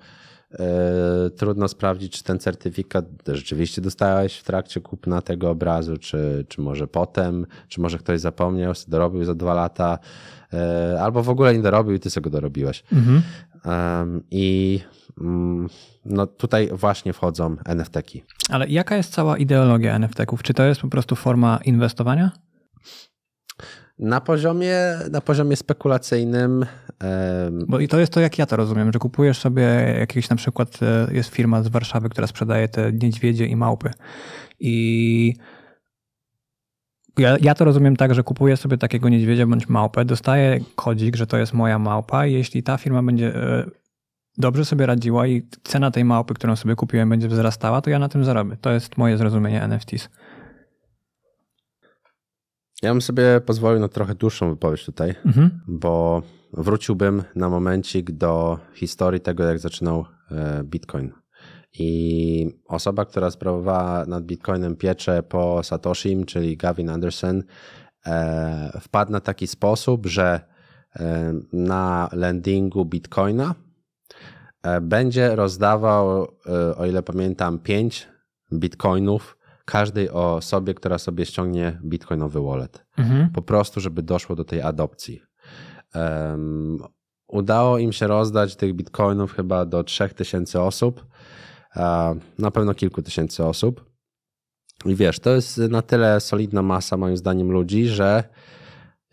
e, trudno sprawdzić, czy ten certyfikat rzeczywiście dostałeś w trakcie kupna tego obrazu, czy, czy może potem, czy może ktoś zapomniał, dorobił za dwa lata, e, albo w ogóle nie dorobił i ty sobie go dorobiłeś. Mhm. I mm, no tutaj właśnie wchodzą NFT-ki. Ale jaka jest cała ideologia NFT-ków? Czy to jest po prostu forma inwestowania? Na poziomie, na poziomie spekulacyjnym. Bo i to jest to, jak ja to rozumiem, że kupujesz sobie jakieś na przykład, e, jest firma z Warszawy, która sprzedaje te niedźwiedzie i małpy. I ja, ja, to rozumiem tak, że kupuję sobie takiego niedźwiedzia bądź małpę, dostaję kodzik, że to jest moja małpa. i Jeśli ta firma będzie e, dobrze sobie radziła i cena tej małpy, którą sobie kupiłem, będzie wzrastała, to ja na tym zarobię. To jest moje zrozumienie NFTs. Ja bym sobie pozwolił na trochę dłuższą wypowiedź tutaj, mhm. bo wróciłbym na momencik do historii tego, jak zaczynał e, Bitcoin. I osoba, która sprawowała nad Bitcoinem pieczę po Satoshim, czyli Gavin Anderson, e, wpadł na taki sposób, że e, na landingu Bitcoina będzie rozdawał, o ile pamiętam, 5 bitcoinów każdej osobie, która sobie ściągnie bitcoinowy wallet. Mhm. Po prostu, żeby doszło do tej adopcji. Um, udało im się rozdać tych bitcoinów chyba do 3000 osób, e, na pewno kilku tysięcy osób. I wiesz, to jest na tyle solidna masa, moim zdaniem, ludzi, że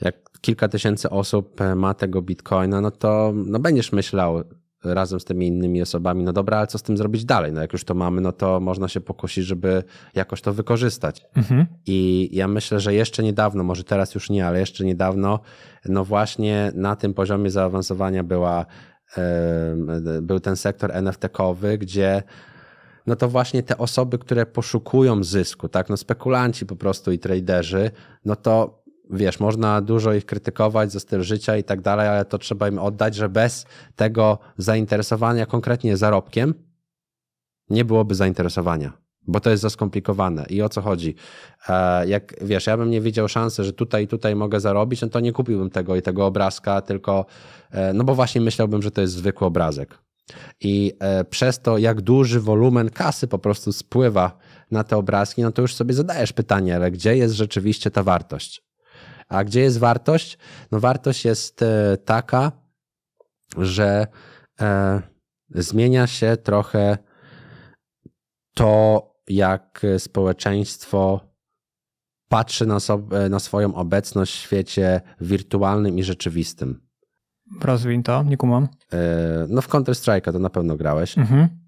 jak kilka tysięcy osób ma tego bitcoina, no to no będziesz myślał, razem z tymi innymi osobami, no dobra, ale co z tym zrobić dalej? No jak już to mamy, no to można się pokusić, żeby jakoś to wykorzystać. Mhm. I ja myślę, że jeszcze niedawno, może teraz już nie, ale jeszcze niedawno, no właśnie na tym poziomie zaawansowania była, był ten sektor NFT-kowy, gdzie no to właśnie te osoby, które poszukują zysku, tak, no spekulanci po prostu i traderzy, no to wiesz, można dużo ich krytykować za styl życia i tak dalej, ale to trzeba im oddać, że bez tego zainteresowania konkretnie zarobkiem nie byłoby zainteresowania, bo to jest za skomplikowane. I o co chodzi? E, jak wiesz, ja bym nie widział szansy, że tutaj i tutaj mogę zarobić, no to nie kupiłbym tego i tego obrazka, tylko, e, no bo właśnie myślałbym, że to jest zwykły obrazek. I e, przez to, jak duży wolumen kasy po prostu spływa na te obrazki, no to już sobie zadajesz pytanie, ale gdzie jest rzeczywiście ta wartość? A gdzie jest wartość? No wartość jest e, taka, że e, zmienia się trochę to, jak społeczeństwo patrzy na, sobie, na swoją obecność w świecie wirtualnym i rzeczywistym. Rozwin to, nie kumam. E, no w Counter Strike'a to na pewno grałeś. Mhm.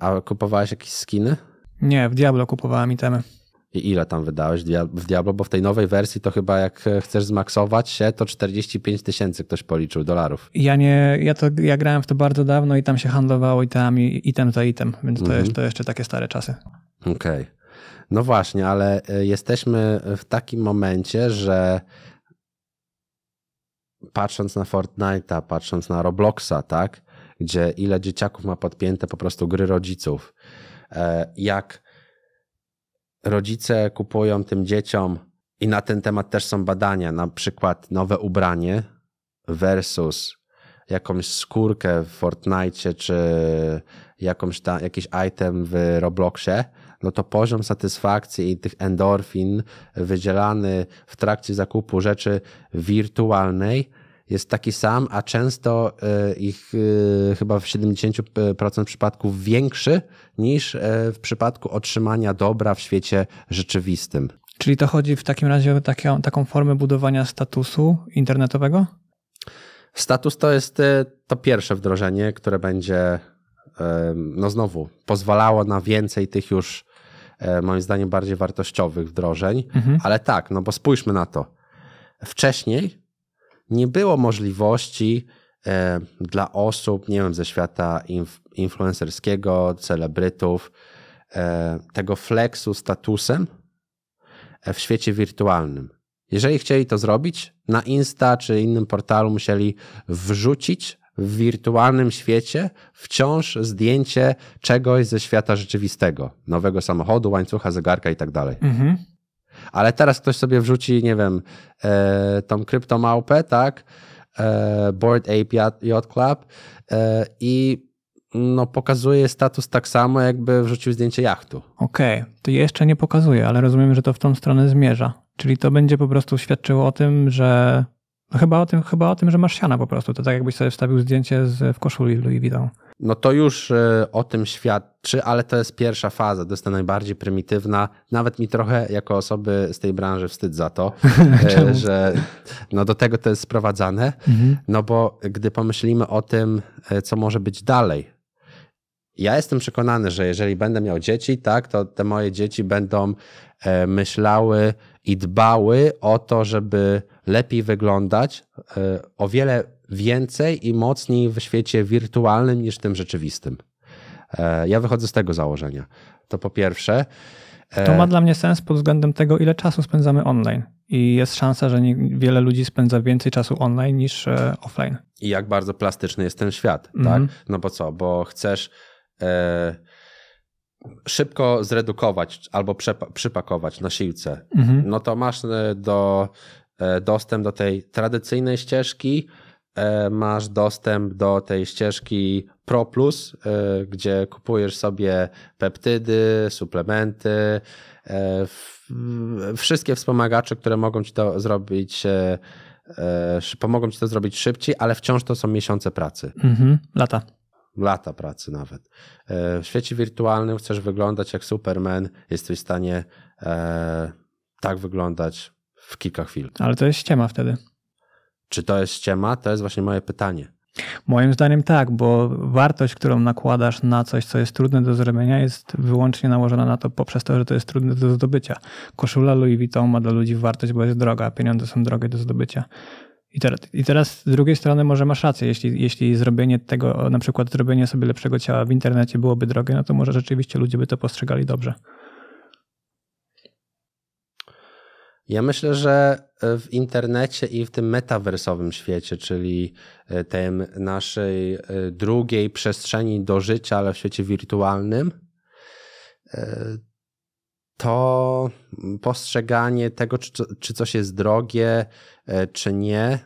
A kupowałeś jakieś skiny? Nie, w Diablo kupowałem itemy i ile tam wydałeś w Diablo, bo w tej nowej wersji to chyba jak e, chcesz zmaksować się, to 45 tysięcy ktoś policzył dolarów. Ja nie, ja to, ja grałem w to bardzo dawno i tam się handlowało i item za item, więc to, mhm. jest, to jeszcze takie stare czasy. Okej. Okay. No właśnie, ale e, jesteśmy w takim momencie, że patrząc na Fortnite'a, patrząc na Robloxa, tak, gdzie ile dzieciaków ma podpięte po prostu gry rodziców, e, jak rodzice kupują tym dzieciom i na ten temat też są badania, na przykład nowe ubranie versus jakąś skórkę w Fortnite czy jakąś tam, jakiś item w Robloxie, no to poziom satysfakcji i tych endorfin wydzielany w trakcie zakupu rzeczy wirtualnej jest taki sam, a często e, ich e, chyba w 70% przypadków większy niż e, w przypadku otrzymania dobra w świecie rzeczywistym. Czyli to chodzi w takim razie o taką, taką formę budowania statusu internetowego? Status to jest to pierwsze wdrożenie, które będzie, no znowu, pozwalało na więcej tych już, moim zdaniem, bardziej wartościowych wdrożeń. Mhm. Ale tak, no bo spójrzmy na to. Wcześniej nie było możliwości e, dla osób, nie wiem, ze świata influencerskiego, celebrytów, e, tego flexu statusem e, w świecie wirtualnym. Jeżeli chcieli to zrobić, na Insta czy innym portalu musieli wrzucić w wirtualnym świecie wciąż zdjęcie czegoś ze świata rzeczywistego, nowego samochodu, łańcucha, zegarka i tak dalej. Mhm. Ale teraz ktoś sobie wrzuci, nie wiem, e, tą kryptomałpę, tak? E, Board Ape Yacht Club e, i no, pokazuje status tak samo, jakby wrzucił zdjęcie jachtu. Okej, okay. to jeszcze nie pokazuje, ale rozumiem, że to w tą stronę zmierza. Czyli to będzie po prostu świadczyło o tym, że no chyba o tym, chyba o tym, że masz siana po prostu. To tak jakbyś sobie wstawił zdjęcie z, w koszuli Louis Vuitton no to już e, o tym świadczy, ale to jest pierwsza faza, to jest ta najbardziej prymitywna. Nawet mi trochę jako osoby z tej branży wstyd za to, e, że no do tego to jest sprowadzane, mhm. no bo gdy pomyślimy o tym, e, co może być dalej, ja jestem przekonany, że jeżeli będę miał dzieci, tak, to te moje dzieci będą myślały i dbały o to, żeby lepiej wyglądać, o wiele więcej i mocniej w świecie wirtualnym niż w tym rzeczywistym. E, ja wychodzę z tego założenia. To po pierwsze. E, to ma dla mnie sens pod względem tego, ile czasu spędzamy online. I jest szansa, że nie, wiele ludzi spędza więcej czasu online niż e, offline. I jak bardzo plastyczny jest ten świat, mm -hmm. tak? Mhm. No bo co? Bo chcesz e, szybko zredukować albo przypakować na siłce. Mm -hmm. No to masz do, dostęp do tej tradycyjnej ścieżki, E, masz dostęp do tej ścieżki Pro Plus, e, gdzie kupujesz sobie peptydy, suplementy, e, wszystkie wspomagacze, które mogą ci to zrobić pomogą ci to zrobić szybciej, ale wciąż to są miesiące pracy. Mhm, lata. Lata pracy nawet. W świecie wirtualnym chcesz wyglądać jak Superman, jesteś w stanie tak wyglądać w kilka chwil. Ale to jest ściema wtedy. Czy to jest ściema? To jest właśnie moje pytanie. Moim zdaniem tak, bo wartość, którą nakładasz na coś, co jest trudne do zrobienia, jest wyłącznie nałożona na to poprzez to, że to jest trudne do zdobycia. Koszula Louis Vuitton ma dla ludzi wartość, bo jest droga, a pieniądze są drogie do zdobycia. I teraz, I teraz, z drugiej strony może masz rację, jeśli, jeśli zrobienie tego, na przykład zrobienie sobie lepszego ciała w internecie byłoby drogie, no to może rzeczywiście ludzie by to postrzegali dobrze. Ja myślę, że e, w internecie i w tym metaversowym świecie, czyli e, tej naszej e, drugiej przestrzeni do życia, ale w świecie wirtualnym, to postrzeganie tego, czy, czy coś jest drogie, czy nie.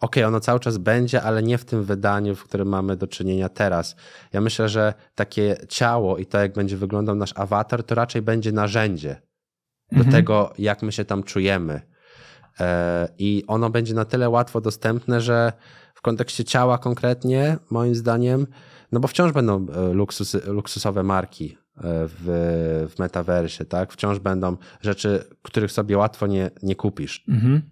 ok, ono cały czas będzie, ale nie w tym wydaniu, w którym mamy do czynienia teraz. Ja myślę, że takie ciało i to, jak będzie wyglądał nasz awatar, to raczej będzie narzędzie do mhm. tego, jak my się tam czujemy. E, I ono będzie na tyle łatwo dostępne, że w kontekście ciała konkretnie, moim zdaniem, no bo wciąż będą e, luksus, luksusowe marki e, w, w metaversie, tak? Wciąż będą rzeczy, których sobie łatwo nie, nie kupisz. Mhm.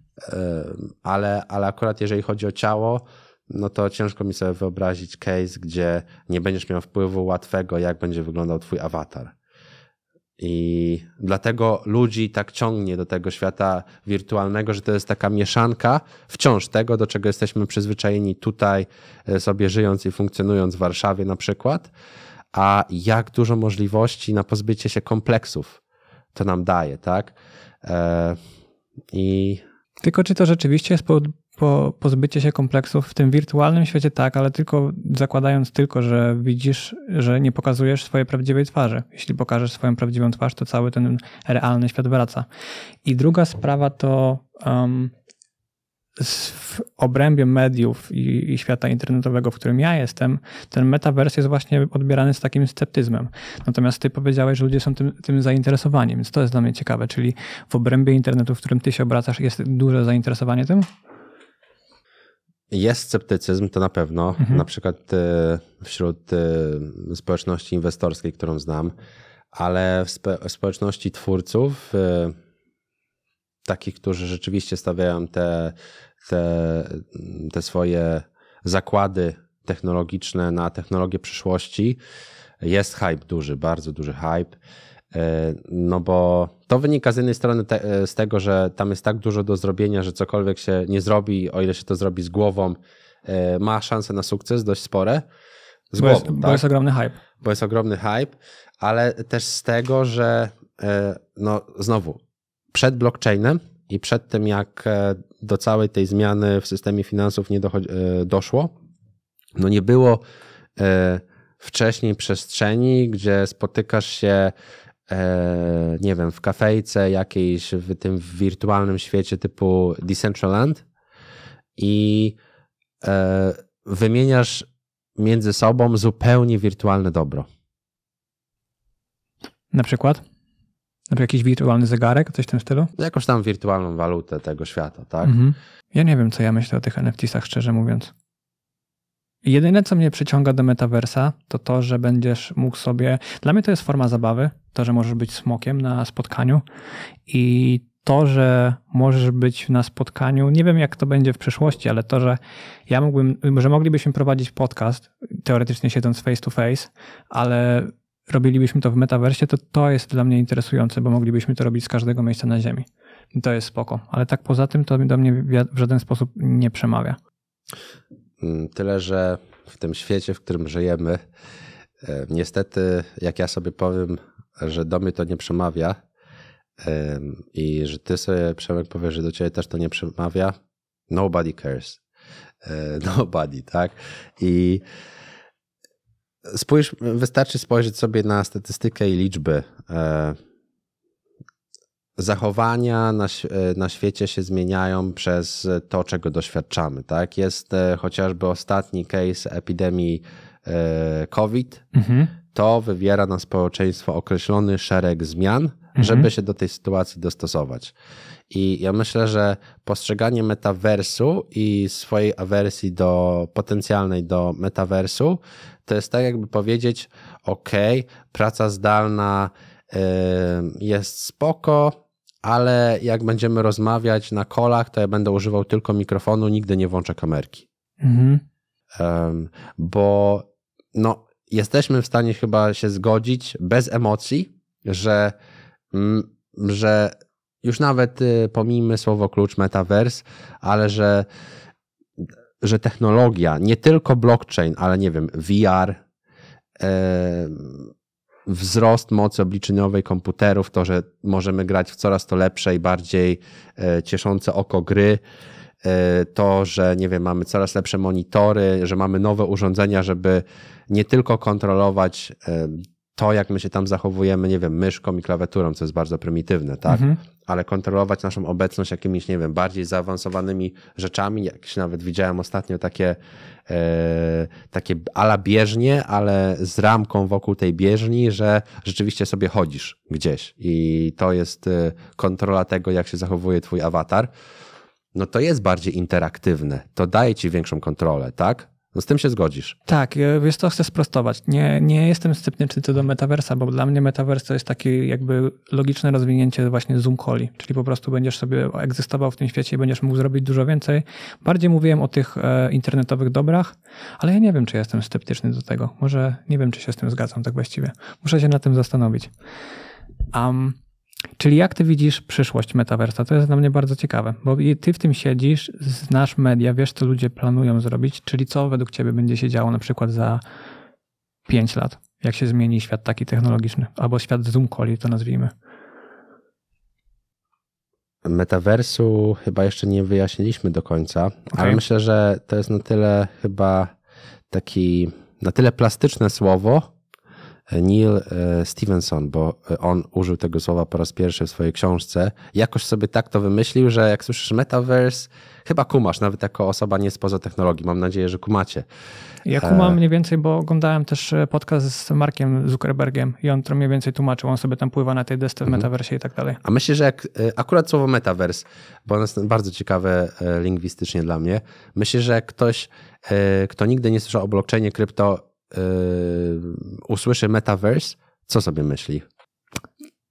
Ale, ale akurat jeżeli chodzi o ciało, no to ciężko mi sobie wyobrazić case, gdzie nie będziesz miał wpływu łatwego, jak będzie wyglądał twój awatar. I dlatego ludzi tak ciągnie do tego świata wirtualnego, że to jest taka mieszanka wciąż tego, do czego jesteśmy przyzwyczajeni tutaj, e, sobie żyjąc i funkcjonując w Warszawie na przykład, a jak dużo możliwości na pozbycie się kompleksów to nam daje, tak? E, I. Tylko czy to rzeczywiście jest po, pozbycie się kompleksów w tym wirtualnym świecie tak, ale tylko zakładając tylko, że widzisz, że nie pokazujesz swojej prawdziwej twarzy. Jeśli pokażesz swoją prawdziwą twarz, to cały ten realny świat wraca. I druga sprawa to um, w obrębie mediów i, i, świata internetowego, w którym ja jestem, ten metavers jest właśnie odbierany z takim sceptyzmem. Natomiast ty powiedziałeś, że ludzie są tym, tym zainteresowani, więc to jest dla mnie ciekawe. Czyli w obrębie internetu, w którym ty się obracasz, jest duże zainteresowanie tym? Jest sceptycyzm, to na pewno. Mhm. Na przykład e, wśród e, społeczności inwestorskiej, którą znam, ale w spe- społeczności twórców, e, takich, którzy rzeczywiście stawiają te, te, te swoje zakłady technologiczne na technologię przyszłości, jest hype duży, bardzo duży hype. E, no bo to wynika z jednej strony te, e, z tego, że tam jest tak dużo do zrobienia, że cokolwiek się nie zrobi, o ile się to zrobi z głową, e, ma szanse na sukces dość spore. Z bo, głową, jest, tak? bo jest ogromny hype. Bo jest ogromny hype, ale też z tego, że no znowu przed blockchainem i przed tym, jak do całej tej zmiany w systemie finansów nie doszło, no nie było wcześniej przestrzeni, gdzie spotykasz się e, nie wiem, w kafejce jakiejś, w tym wirtualnym świecie typu Decentraland i e, wymieniasz między sobą zupełnie wirtualne dobro. Na przykład? Na jakiś wirtualny zegarek, coś w tym stylu? Jakąś tam wirtualną walutę tego świata, tak? Mhm. Ja nie wiem, co ja myślę o tych NFTsach, szczerze mówiąc. Jedyne, co mnie przyciąga do metaversa, to to, że będziesz mógł sobie. Dla mnie to jest forma zabawy, to, że możesz być smokiem na spotkaniu i to, że możesz być na spotkaniu, nie wiem jak to będzie w przyszłości, ale to, że ja mógłbym, że moglibyśmy prowadzić podcast, teoretycznie siedząc face to face, ale robilibyśmy to w metaversie, to to jest dla mnie interesujące, bo moglibyśmy to robić z każdego miejsca na Ziemi. to jest spoko. Ale tak poza tym to do mnie w żaden sposób nie przemawia. Mm, tyle, że w tym świecie, w którym żyjemy, e, niestety, jak ja sobie powiem, że do mnie to nie przemawia i że ty sobie, Przemek, powiesz, że do ciebie też to nie przemawia, nobody cares. E, nobody, tak? I spójrz, wystarczy spojrzeć sobie na statystykę i liczby e, zachowania na, e, na świecie się zmieniają przez to, czego doświadczamy. Tak? Jest e, chociażby ostatni case epidemii e, COVID. Mhm. To wywiera na społeczeństwo określony szereg zmian, mhm. żeby się do tej sytuacji dostosować. I ja myślę, że postrzeganie metaversu i swojej awersji do potencjalnej do metaversu to jest tak, jakby powiedzieć: OK, praca zdalna jest spoko, ale jak będziemy rozmawiać na kolach, to ja będę używał tylko mikrofonu, nigdy nie włączę kamerki. Mhm. Um, bo no, jesteśmy w stanie chyba się zgodzić bez emocji, że, m, że już nawet y, pomijmy słowo klucz metaverse, ale że, że technologia, nie tylko blockchain, ale nie wiem, VR, y, wzrost mocy obliczeniowej komputerów, to, że możemy grać w coraz to lepsze i bardziej e, cieszące oko gry, e, to, że nie wiem, mamy coraz lepsze monitory, że mamy nowe urządzenia, żeby nie tylko kontrolować e, to, jak my się tam zachowujemy, nie wiem, myszką i klawiaturą, co jest bardzo prymitywne, tak? Mhm. Ale kontrolować naszą obecność jakimiś, nie wiem, bardziej zaawansowanymi rzeczami, jak się nawet widziałem ostatnio takie, e, takie ala bieżnie, ale z ramką wokół tej bieżni, że rzeczywiście sobie chodzisz gdzieś i to jest e, kontrola tego, jak się zachowuje twój awatar no to jest bardziej interaktywne, to daje ci większą kontrolę, tak? No z tym się zgodzisz. Tak, wiesz to chcę sprostować. Nie, nie jestem sceptyczny co do metaversa, bo dla mnie metaverse to jest takie jakby logiczne rozwinięcie właśnie Zoom Calli, czyli po prostu będziesz sobie egzystował w tym świecie i będziesz mógł zrobić dużo więcej. Bardziej mówiłem o tych e, internetowych dobrach, ale ja nie wiem, czy jestem sceptyczny do tego. Może nie wiem, czy się z tym zgadzam tak właściwie. Muszę się na tym zastanowić. Um, Czyli jak ty widzisz przyszłość metaversa? To jest dla mnie bardzo ciekawe, bo ty w tym siedzisz, znasz media, wiesz, co ludzie planują zrobić, czyli co według ciebie będzie się działo na przykład za 5 lat, jak się zmieni świat taki technologiczny, albo świat Zoom to nazwijmy. Metaversu chyba jeszcze nie wyjaśniliśmy do końca, okay. ale myślę, że to jest na tyle chyba taki, na tyle plastyczne słowo, Neil e, Stevenson, bo e, on użył tego słowa po raz pierwszy w swojej książce. Jakoś sobie tak to wymyślił, że jak słyszysz metaverse, chyba kumasz, nawet jako osoba nie spoza technologii. Mam nadzieję, że kumacie. Ja e, kumam mniej więcej, bo oglądałem też podcast z Markiem Zuckerbergiem i on to mniej więcej tłumaczył. On sobie tam pływa na tej desce w mhm. metaversie i tak dalej. A myślę, że jak akurat słowo metaverse, bo ono jest bardzo ciekawe lingwistycznie dla mnie, myślę, że ktoś, kto nigdy nie słyszał o blockchainie, krypto, yy, usłyszy metaverse, co sobie myśli?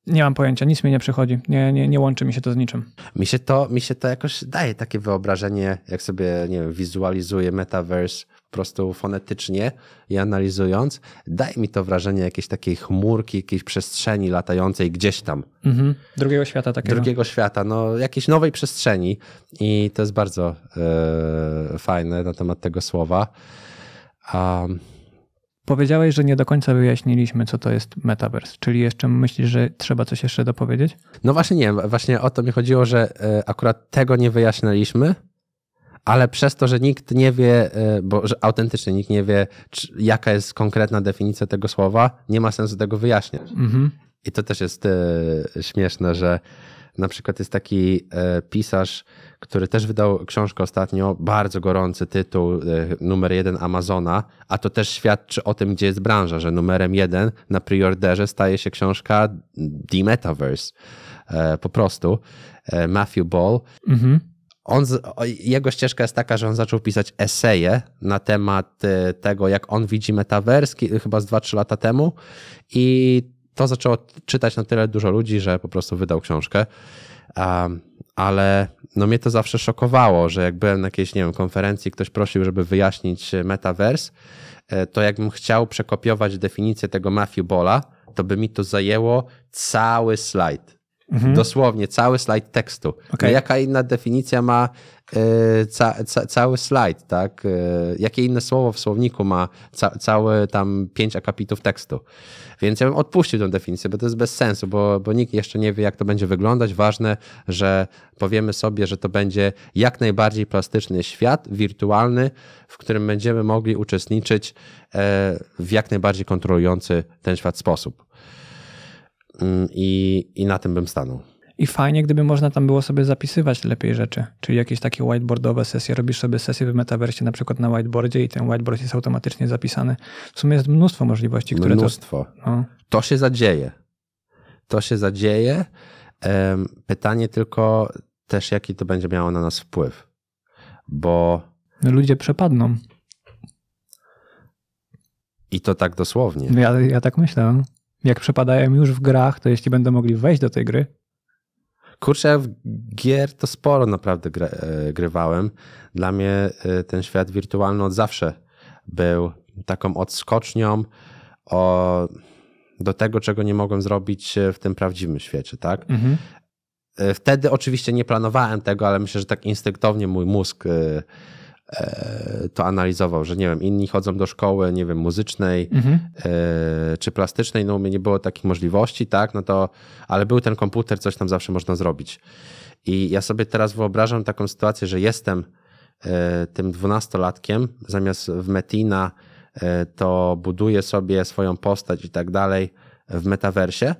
Nie mam pojęcia, nic mi nie przychodzi. Nie, nie, nie łączy mi się to z niczym. Mi się to, mi się to jakoś daje takie wyobrażenie, jak sobie, nie wiem, wizualizuję metaverse po prostu fonetycznie i analizując, daje mi to wrażenie jakiejś takiej chmurki, jakiejś przestrzeni latającej gdzieś tam. Mhm. Drugiego świata takiego. Drugiego świata, no jakiejś nowej przestrzeni i to jest bardzo yy, fajne na temat tego słowa. Um, Powiedziałeś, że nie do końca wyjaśniliśmy, co to jest metaverse, czyli jeszcze myślisz, że trzeba coś jeszcze dopowiedzieć? No właśnie nie, właśnie o to mi chodziło, że e, akurat tego nie wyjaśniliśmy, ale przez to, że nikt nie wie, e, bo że autentycznie nikt nie wie, czy, jaka jest konkretna definicja tego słowa, nie ma sensu tego wyjaśniać. Mhm. I to też jest e, śmieszne, że na przykład jest taki pisarz, który też wydał książkę ostatnio, bardzo gorący tytuł, e, numer jeden Amazona, a to też świadczy o tym, gdzie jest branża, że numerem jeden na preorderze staje się książka The Metaverse, e, po prostu, e, Matthew Ball. Mhm. On, jego ścieżka jest taka, że on zaczął pisać eseje na temat tego, jak on widzi metawerski, chyba z 2-3 lata temu i to zaczęło czytać na tyle dużo ludzi, że po prostu wydał książkę. Um, ale no mnie to zawsze szokowało, że jak byłem na jakiejś, nie wiem, konferencji, ktoś prosił, żeby wyjaśnić e, metavers, e, to jakbym chciał przekopiować definicję tego Matthew Bola, to by mi to zajęło cały slajd. Mhm. Dosłownie, cały slajd tekstu. Okay. No jaka inna definicja ma y, ca, ca, cały slajd, tak? Y, jakie inne słowo w słowniku ma ca, cały tam pięć akapitów tekstu? Więc ja bym odpuścił tę definicję, bo to jest bez sensu, bo, bo nikt jeszcze nie wie, jak to będzie wyglądać. Ważne, że powiemy sobie, że to będzie jak najbardziej plastyczny świat wirtualny, w którym będziemy mogli uczestniczyć y, w jak najbardziej kontrolujący ten świat sposób. Mm, i, i na tym bym stanął. I fajnie, gdyby można tam było sobie zapisywać lepiej rzeczy, czyli jakieś takie whiteboardowe sesje. Robisz sobie sesję w metaversie na przykład na whiteboardzie i ten whiteboard jest automatycznie zapisany. W sumie jest mnóstwo możliwości, które mnóstwo. to... Mnóstwo. No. To się zadzieje. To się zadzieje. Pytanie tylko też, jaki to będzie miało na nas wpływ, bo... No, ludzie przepadną. I to tak dosłownie. No, ja, ja tak myślałem jak przepadają już w grach, to jeśli będą mogli wejść do tej gry. Kurczę, w gier to sporo naprawdę e, grywałem. Dla mnie e, ten świat wirtualny od zawsze był taką odskocznią o, do tego, czego nie mogłem zrobić e, w tym prawdziwym świecie, tak? Mhm. Wtedy oczywiście nie planowałem tego, ale myślę, że tak instynktownie mój mózg E, to analizował, że nie wiem, inni chodzą do szkoły, nie wiem, muzycznej mhm. E, czy plastycznej, no u mnie nie było takich możliwości, tak, no to, ale był ten komputer, coś tam zawsze można zrobić. I ja sobie teraz wyobrażam taką sytuację, że jestem e, tym dwunastolatkiem, zamiast w Metina to buduję sobie swoją postać i tak dalej w metaversie,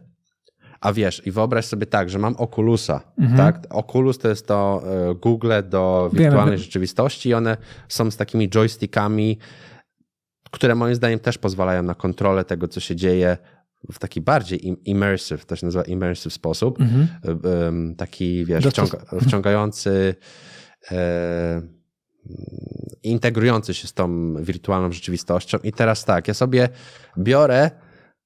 a wiesz, i wyobraź sobie tak, że mam Oculusa, mhm. tak? Oculus to jest to e, Google do wirtualnej Wiemy. rzeczywistości i one są z takimi joystickami, które moim zdaniem też pozwalają na kontrolę tego, co się dzieje w taki bardziej immersive, to się nazywa immersive sposób, mhm. E, taki, wiesz, wciąga, mhm. wciągający, e, integrujący się z tą wirtualną rzeczywistością. I teraz tak, ja sobie biorę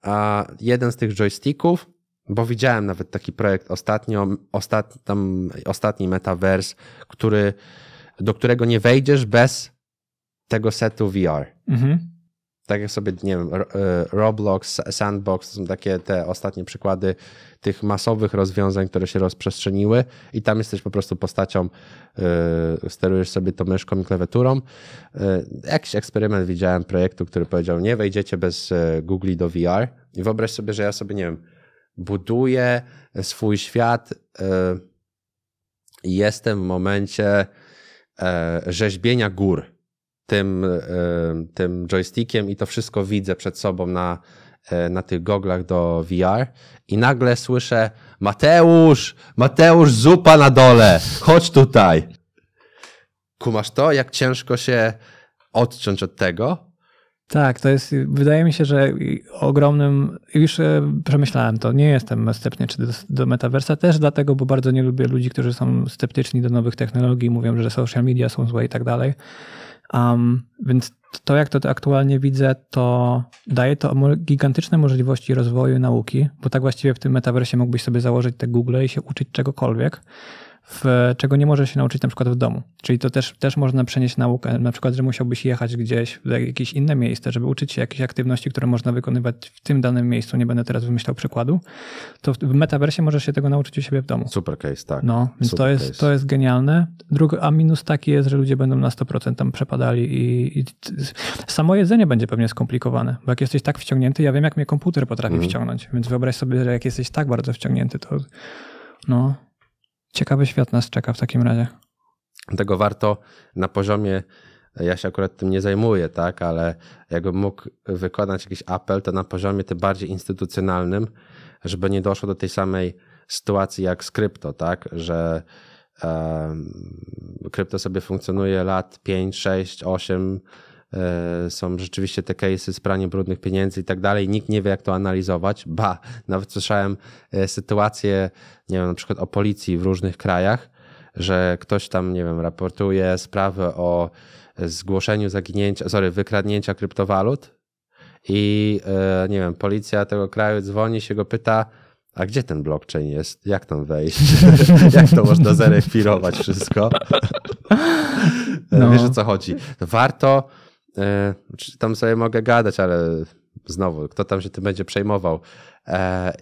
a, jeden z tych joysticków, bo widziałem nawet taki projekt ostatnio, ostat, tam, ostatni metavers, który, do którego nie wejdziesz bez tego setu VR. Mhm tak jak sobie, nie wiem, e, Roblox, Sandbox, to są takie te ostatnie przykłady tych masowych rozwiązań, które się rozprzestrzeniły i tam jesteś po prostu postacią, yy, sterujesz sobie to myszką i klawiaturą. Yy, jakiś eksperyment widziałem projektu, który powiedział, nie wejdziecie bez Google do VR i wyobraź sobie, że ja sobie, nie wiem, buduję swój świat i e, jestem w momencie e, rzeźbienia gór tym, e, tym joystickiem i to wszystko widzę przed sobą na, na tych goglach do VR i nagle słyszę Mateusz, Mateusz, zupa na dole, chodź tutaj. Kumasz to, jak ciężko się odciąć od tego? Tak, to jest, wydaje mi się, że ogromnym, już e, przemyślałem to, nie jestem sceptyczny do, do metaversa, też dlatego, bo bardzo nie lubię ludzi, którzy są sceptyczni do nowych technologii, mówią, że social media są złe i tak dalej. Um, więc to, jak to aktualnie widzę, to daje to gigantyczne możliwości rozwoju nauki, bo tak właściwie w tym metaversie mógłbyś sobie założyć te Google i się uczyć czegokolwiek w, czego nie może się nauczyć na przykład w domu. Czyli to też, też można przenieść naukę, na przykład, że musiałbyś jechać gdzieś w jakieś inne miejsce, żeby uczyć się jakiejś aktywności, które można wykonywać w tym danym miejscu, nie będę teraz wymyślał przykładu, to w metaversie możesz się tego nauczyć u siebie w domu. Super case, tak. No, więc to jest, to jest genialne. Drugi, a minus taki jest, że ludzie będą na 100% tam przepadali i, i samo jedzenie będzie pewnie skomplikowane, bo jak jesteś tak wciągnięty, ja wiem, jak mnie komputer potrafi mm. wciągnąć, więc wyobraź sobie, że jak jesteś tak bardzo wciągnięty, to no... Ciekawy świat nas czeka w takim razie. tego warto na poziomie, ja się akurat tym nie zajmuję, tak, ale jakbym mógł wykonać jakiś apel, to na poziomie tym bardziej instytucjonalnym, żeby nie doszło do tej samej sytuacji jak z krypto, tak, że krypto sobie funkcjonuje lat 5, 6, 8, E, są rzeczywiście te case'y z praniem brudnych pieniędzy i tak dalej. Nikt nie wie, jak to analizować. Ba, nawet słyszałem e, sytuacje, nie wiem, na przykład o policji w różnych krajach, że ktoś tam, nie wiem, raportuje sprawę o zgłoszeniu zaginięcia, sorry, wykradnięcia kryptowalut i e, nie wiem, policja tego kraju dzwoni, się go pyta, a gdzie ten blockchain jest? Jak tam wejść? Jak to można zarefirować wszystko? No. Wiesz o co chodzi? Warto E, Czy znaczy, tam sobie mogę gadać, ale znowu, kto tam się tym będzie przejmował? E,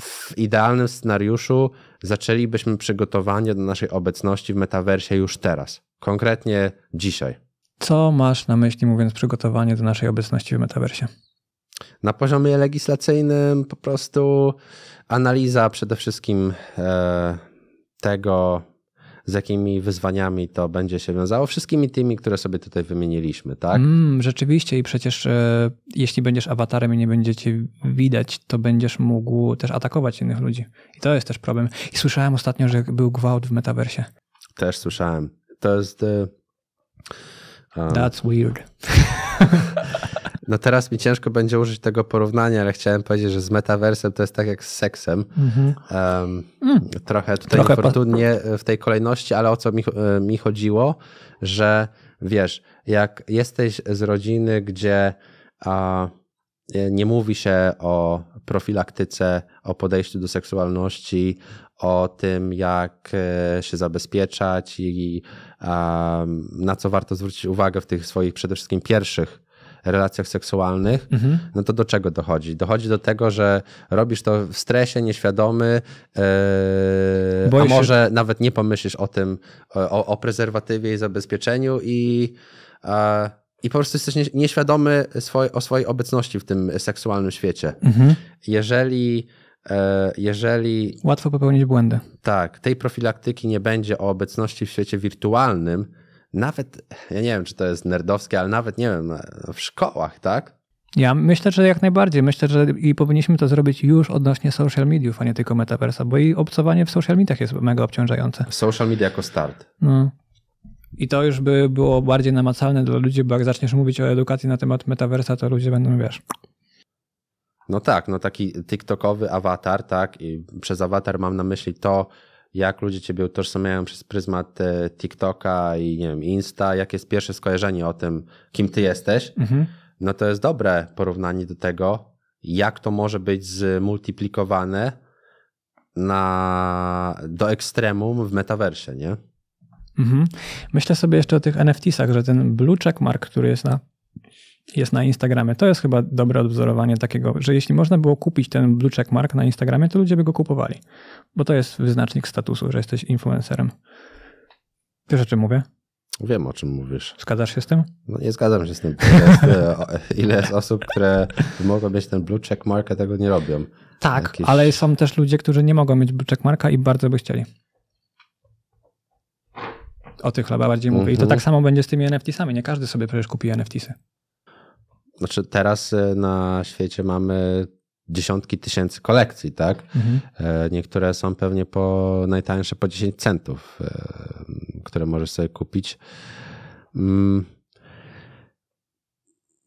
w idealnym scenariuszu zaczęlibyśmy przygotowanie do naszej obecności w metaversie już teraz, konkretnie dzisiaj. Co masz na myśli, mówiąc przygotowanie do naszej obecności w metaversie? Na poziomie legislacyjnym po prostu analiza przede wszystkim e, tego, z jakimi wyzwaniami to będzie się wiązało, wszystkimi tymi, które sobie tutaj wymieniliśmy, tak? Mm, rzeczywiście i przecież e, jeśli będziesz awatarem i nie będziecie widać, to będziesz mógł też atakować innych ludzi. I to jest też problem. I słyszałem ostatnio, że był gwałt w metaversie. Też słyszałem. To jest... E, um, That's weird. No teraz mi ciężko będzie użyć tego porównania, ale chciałem powiedzieć, że z metaversem to jest tak jak z seksem. Um, mm. Trochę tutaj trochę niefortunnie e, w tej kolejności, ale o co mi, e, mi chodziło, że wiesz, jak jesteś z rodziny, gdzie a, e, nie mówi się o profilaktyce, o podejściu do seksualności, o tym, jak się zabezpieczać i a, na co warto zwrócić uwagę w tych swoich przede wszystkim pierwszych relacjach seksualnych, mhm. no to do czego dochodzi? Dochodzi do tego, że robisz to w stresie, nieświadomy, yy, a może nawet nie pomyślisz o tym, e, o, o prezerwatywie i zabezpieczeniu i... Yy, i po prostu jesteś nieświadomy o swojej obecności w tym seksualnym świecie. Mhm. Jeżeli, e, jeżeli. Łatwo popełnić błędy. Tak, tej profilaktyki nie będzie o obecności w świecie wirtualnym, nawet, ja nie wiem, czy to jest nerdowskie, ale nawet, nie wiem, w szkołach, tak? Ja myślę, że jak najbardziej. Myślę, że i powinniśmy to zrobić już odnośnie social mediów, a nie tylko metaversa, bo i obcowanie w social mediach jest mega obciążające. Social media jako start. No. I to już by było bardziej namacalne dla ludzi, bo jak zaczniesz mówić o edukacji na temat metaversa, to ludzie będą, wiesz... No tak, no taki TikTokowy awatar, tak? I przez awatar mam na myśli to, jak ludzie ciebie utożsamiają przez pryzmat e, TikToka i nie wiem, Insta, jakie jest pierwsze skojarzenie o tym, kim ty jesteś, mhm. no to jest dobre porównanie do tego, jak to może być zmultiplikowane na, do ekstremum w metaversie, nie? Mhm. Myślę sobie jeszcze o tych NFTsach, że ten blue checkmark, który jest na jest na Instagramie. To jest chyba dobre odwzorowanie takiego, że jeśli można było kupić ten blue checkmark mark na Instagramie, to ludzie by go kupowali, bo to jest wyznacznik statusu, że jesteś influencerem. Wiesz o czym mówię? Wiem, o czym mówisz. Zgadzasz się z tym? No nie zgadzam się z tym. Jest, e, e, ile jest osób, które mogą mieć ten blue checkmark, a tego nie robią. Tak, ale są też ludzie, którzy nie mogą mieć blue checkmarka marka i bardzo by chcieli. O tych chyba bardziej mówię. Mm -hmm. I to mhm. tak samo będzie z tymi NFT-sami. Nie każdy sobie przecież kupi NFT-sy znaczy teraz e, na świecie mamy dziesiątki tysięcy kolekcji, tak? Mhm. E, niektóre są pewnie po najtańsze po 10 centów, e, które możesz sobie kupić. Mm.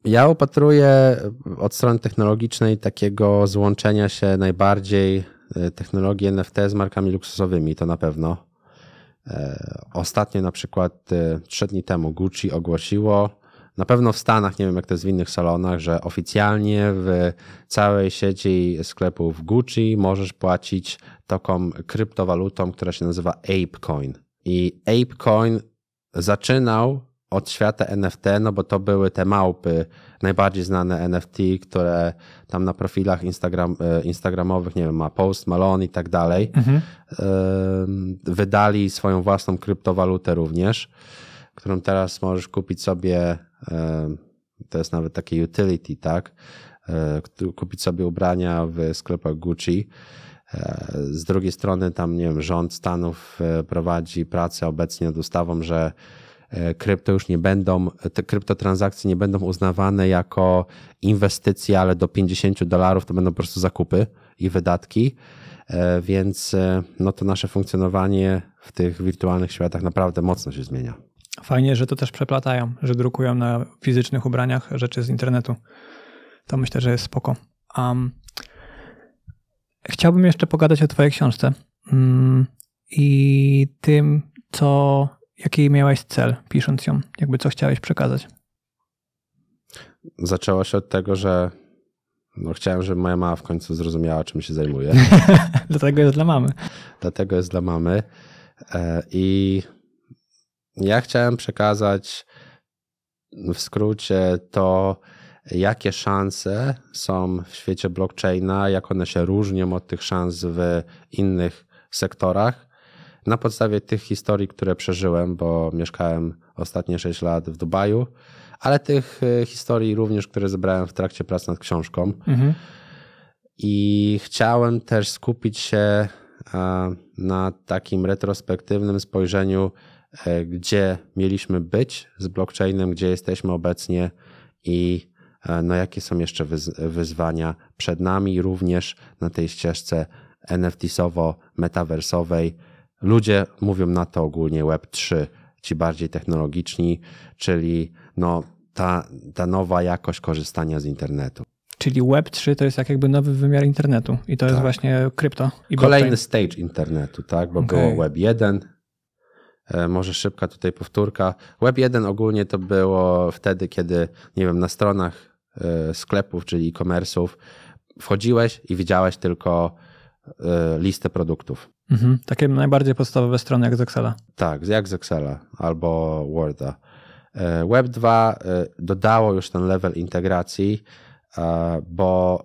Ja upatruję od strony technologicznej takiego złączenia się najbardziej technologii NFT z markami luksusowymi, to na pewno. Ostatnio na przykład trzy dni temu Gucci ogłosiło, na pewno w Stanach, nie wiem jak to jest w innych salonach, że oficjalnie w całej sieci sklepów Gucci możesz płacić taką kryptowalutą, która się nazywa ApeCoin. I ApeCoin zaczynał od świata NFT, no bo to były te małpy, najbardziej znane NFT, które tam na profilach Instagram, e, instagramowych, nie wiem, ma Post, Malone i tak dalej, mhm. wydali swoją własną kryptowalutę również którą teraz możesz kupić sobie, to jest nawet takie utility, tak? E, kupić sobie ubrania w sklepach Gucci. E, z drugiej strony, tam nie wiem, rząd Stanów e, prowadzi pracę obecnie nad ustawą, że krypto już nie będą, te kryptotransakcje nie będą uznawane jako inwestycje, ale do 50 dolarów to będą po prostu zakupy i wydatki. Więc no to nasze funkcjonowanie w tych wirtualnych światach naprawdę mocno się zmienia. Fajnie, że to też przeplatają, że drukują na fizycznych ubraniach rzeczy z internetu. To myślę, że jest spoko. Um, chciałbym jeszcze pogadać o Twojej książce mm, i tym, co, jaki miałeś cel pisząc ją, jakby co chciałeś przekazać. Zaczęło się od tego, że no, chciałem, żeby moja mama w końcu zrozumiała, czym się zajmuje. Dlatego jest dla mamy. Dlatego jest dla mamy. E, I ja chciałem przekazać w skrócie to, jakie szanse są w świecie blockchaina, jak one się różnią od tych szans w innych sektorach. Na podstawie tych historii, które przeżyłem, bo mieszkałem ostatnie 6 lat w Dubaju, ale tych y, historii również, które zebrałem w trakcie prac nad książką. Mhm. I chciałem też skupić się na takim retrospektywnym spojrzeniu E, gdzie mieliśmy być z blockchainem, gdzie jesteśmy obecnie i e, no, jakie są jeszcze wyzwania przed nami, również na tej ścieżce NFT-sowo-metaversowej. Ludzie mówią na to ogólnie Web3, ci bardziej technologiczni, czyli no, ta, ta nowa jakość korzystania z internetu. Czyli Web3 to jest jak jakby nowy wymiar internetu i to tak. jest właśnie krypto. I Kolejny blockchain. stage internetu, tak? Bo okay. było Web1, E, może szybka tutaj powtórka. Web 1 ogólnie to było wtedy, kiedy, nie wiem, na stronach e, sklepów, czyli e-commerce'ów wchodziłeś i widziałeś tylko e, listę produktów. Mhm. Takie najbardziej podstawowe strony jak z Excela. Tak, jak z Excela albo Worda. Web 2 dodało już ten level integracji, bo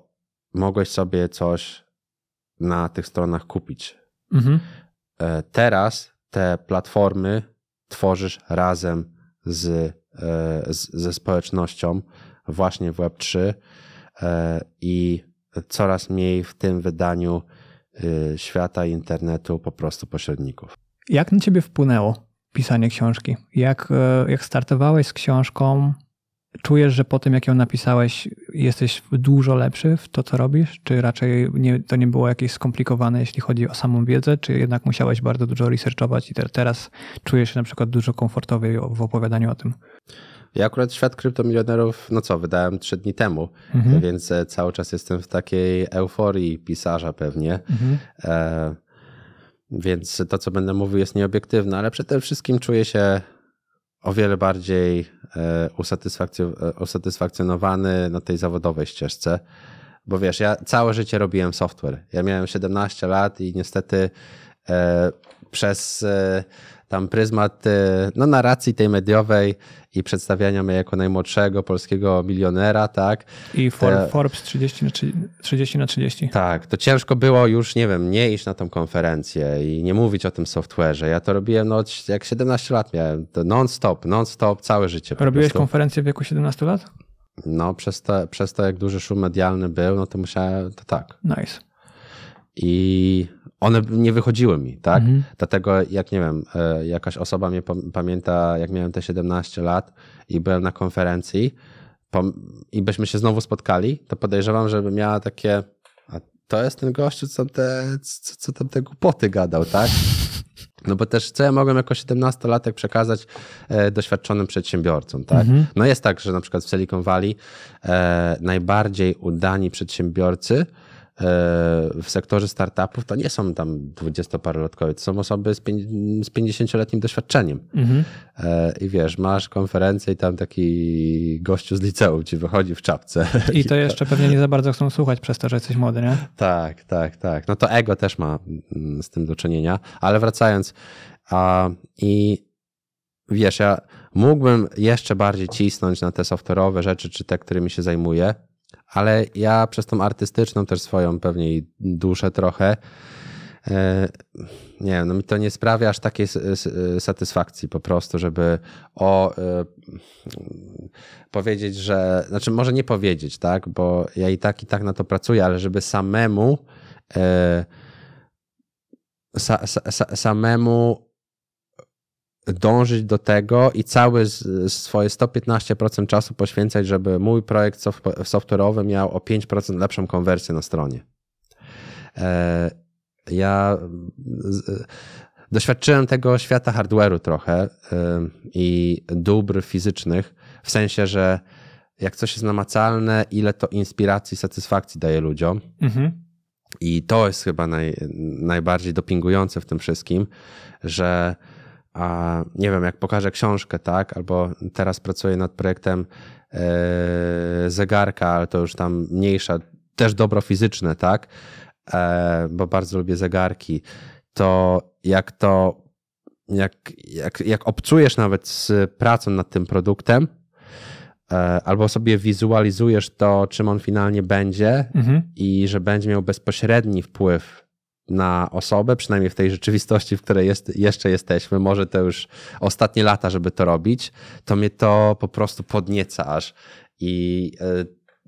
mogłeś sobie coś na tych stronach kupić. Mhm. Teraz te platformy tworzysz razem z, e, ze społecznością właśnie w Web3 e, i coraz mniej w tym wydaniu y, świata internetu po prostu pośredników. Jak na ciebie wpłynęło pisanie książki? Jak, e, jak startowałeś z książką? czujesz, że po tym, jak ją napisałeś, jesteś dużo lepszy w to, co robisz? Czy raczej nie, to nie było jakieś skomplikowane, jeśli chodzi o samą wiedzę? Czy jednak musiałeś bardzo dużo researchować i teraz czujesz się na przykład dużo komfortowiej w opowiadaniu o tym? Ja akurat świat kryptomilionerów, no co, wydałem trzy dni temu, mhm. więc e, cały czas jestem w takiej euforii pisarza pewnie. Mhm. E, więc to, co będę mówił, jest nieobiektywne, ale przede wszystkim czuję się o wiele bardziej e, e, usatysfakcjonowany na tej zawodowej ścieżce. Bo wiesz, ja całe życie robiłem software. Ja miałem 17 lat i niestety e, przez tam pryzmat y, no, narracji tej mediowej i przedstawiania mnie jako najmłodszego polskiego milionera, tak? I for, Te... Forbes 30 na 30, 30 na 30. Tak, to ciężko było już, nie wiem, nie iść na tą konferencję i nie mówić o tym software'ze. Ja to robiłem no, jak 17 lat miałem, to non-stop, non-stop, całe życie. Robiłeś konferencję w wieku 17 lat? No, przez to, przez to, jak duży szum medialny był, no to musiałem, to tak. Nice. I one nie wychodziły mi, tak? Mhm. Dlatego jak nie wiem, e, jakaś osoba mnie pamięta, jak miałem te 17 lat i byłem na konferencji i byśmy się znowu spotkali, to podejrzewam, żeby miała takie. A to jest ten gościu, co, te, co, co tam te głupoty gadał, tak? No bo też co ja mogłem jako 17-latek przekazać e, doświadczonym przedsiębiorcom, tak? Mhm. No jest tak, że na przykład w Silicon Valley e, najbardziej udani przedsiębiorcy w sektorze startupów to nie są tam dwudziestoparolatkowie, to są osoby z, z 50-letnim doświadczeniem. Mhm. E, I wiesz, masz konferencję i tam taki gościu z liceum ci wychodzi w czapce. I to jeszcze pewnie nie za bardzo chcą słuchać przez to, że jesteś młody, nie? Tak, tak, tak. No to ego też ma mm, z tym do czynienia. Ale wracając, a, i wiesz, ja mógłbym jeszcze bardziej cisnąć na te software'owe rzeczy, czy te, którymi się zajmuję, ale ja przez tą artystyczną też swoją pewnie i duszę trochę e, nie wiem, no mi to nie sprawia aż takiej satysfakcji po prostu, żeby o e, powiedzieć, że, znaczy może nie powiedzieć, tak, bo ja i tak i tak na to pracuję, ale żeby samemu e, samemu dążyć do tego i całe swoje 115% czasu poświęcać, żeby mój projekt software'owy miał o 5% lepszą konwersję na stronie. E, ja doświadczyłem tego świata hardware'u trochę e, i dóbr fizycznych, w sensie, że jak coś jest namacalne, ile to inspiracji, satysfakcji daje ludziom. Mhm. I to jest chyba naj, najbardziej dopingujące w tym wszystkim, że a nie wiem, jak pokażę książkę, tak, albo teraz pracuję nad projektem e, zegarka, ale to już tam mniejsza, też dobro fizyczne, tak, e, bo bardzo lubię zegarki, to jak to, jak, jak, jak obcujesz nawet z pracą nad tym produktem, e, albo sobie wizualizujesz to, czym on finalnie będzie mhm. i że będzie miał bezpośredni wpływ na osobę, przynajmniej w tej rzeczywistości, w której jest, jeszcze jesteśmy, może to już ostatnie lata, żeby to robić, to mnie to po prostu podnieca aż. I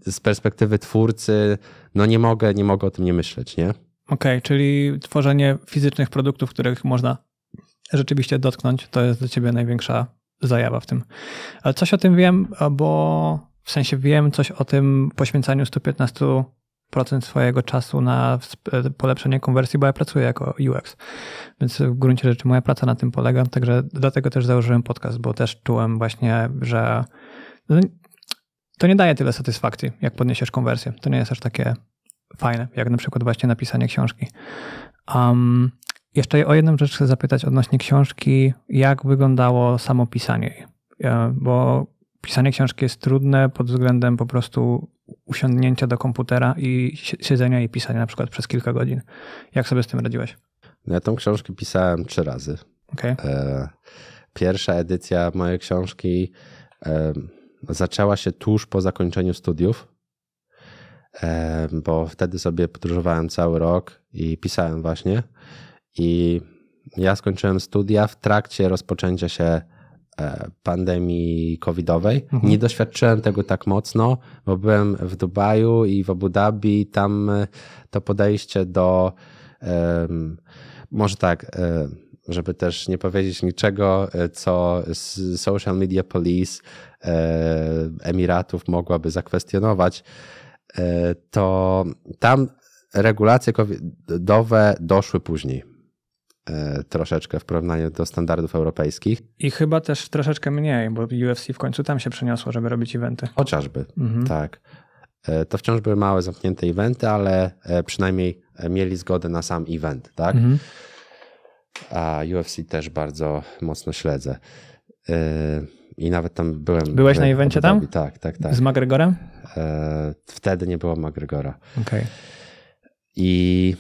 e, z perspektywy twórcy, no nie mogę, nie mogę o tym nie myśleć, nie? Okej, okay, czyli tworzenie fizycznych produktów, których można rzeczywiście dotknąć, to jest dla ciebie największa zajawa w tym. Coś o tym wiem, bo w sensie wiem coś o tym poświęcaniu 115 procent swojego czasu na e, polepszenie konwersji, bo ja pracuję jako UX. Więc w gruncie rzeczy moja praca na tym polega, także dlatego też założyłem podcast, bo też czułem właśnie, że no, to nie daje tyle satysfakcji, jak podniesiesz konwersję. To nie jest aż takie fajne, jak na przykład właśnie napisanie książki. Um, jeszcze o jedną rzecz chcę zapytać odnośnie książki, jak wyglądało samo pisanie jej, e, bo pisanie książki jest trudne pod względem po prostu usiądnięcia do komputera i siedzenia i pisania na przykład przez kilka godzin. Jak sobie z tym radziłeś? No ja tą książkę pisałem trzy razy. Okay. E, pierwsza edycja mojej książki e, zaczęła się tuż po zakończeniu studiów, e, bo wtedy sobie podróżowałem cały rok i pisałem właśnie. I ja skończyłem studia w trakcie rozpoczęcia się E, pandemii covidowej. Mhm. Nie doświadczyłem tego tak mocno, bo byłem w Dubaju i w Abu Dhabi. Tam e, to podejście do, może tak, e, żeby też nie powiedzieć niczego, co social media police Emiratów mogłaby zakwestionować, to tam regulacje covidowe doszły później. E, troszeczkę w porównaniu do standardów europejskich. I chyba też troszeczkę mniej, bo UFC w końcu tam się przeniosło, żeby robić eventy. Chociażby, mhm. tak. E, to wciąż były małe, zamknięte eventy, ale e, przynajmniej mieli zgodę na sam event, tak? Mhm. A UFC też bardzo mocno śledzę. I nawet tam byłem. Byłeś na evencie tam? Tak, tak, tak. Z McGregorem? Wtedy nie było McGregora. Okej. Okay. I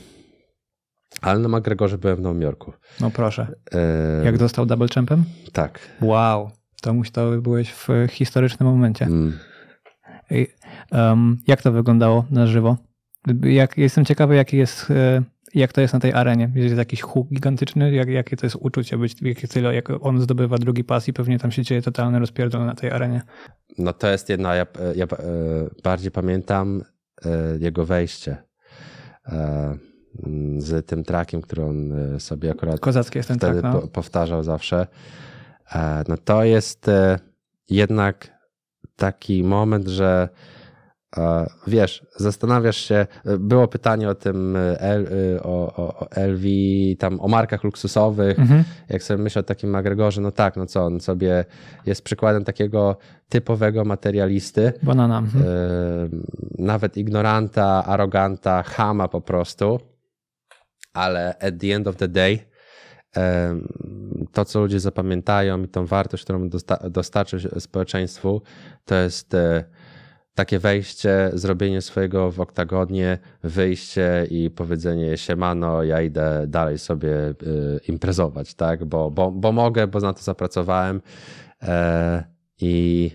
ale na McGregorze byłem w Nowym Jorku. No proszę. E, jak dostał double champem? Tak. Wow, to, to byłeś w historycznym momencie. Mm. jak to wyglądało na żywo? Jak, jestem ciekawy, jaki jest, e, jak to jest na tej arenie. Jest jakiś huk gigantyczny, jak, jakie to jest uczucie być, jakie tyle, jak on zdobywa drugi pas i pewnie tam się dzieje totalne rozpierdol na tej arenie. No to jest jedna, ja, ja e, bardziej pamiętam jego wejście z tym trakiem, który on e, sobie akurat Kozacki jest ten wtedy track, no. powtarzał zawsze. E, no to jest e, jednak taki moment, że wiesz, zastanawiasz się, było pytanie o tym o, o, o LV, tam o markach luksusowych, mhm. jak sobie myślę o takim McGregorze, no tak, no co, on sobie jest przykładem takiego typowego materialisty. Banana. Mhm. Nawet ignoranta, aroganta, chama po prostu ale at the end of the day to, co ludzie zapamiętają i tą wartość, którą dostarczy społeczeństwu, to jest e, takie wejście, zrobienie swojego w oktagonie, wyjście i powiedzenie siemano, ja idę dalej sobie e, imprezować, tak? Bo, bo, bo mogę, bo na to zapracowałem e, i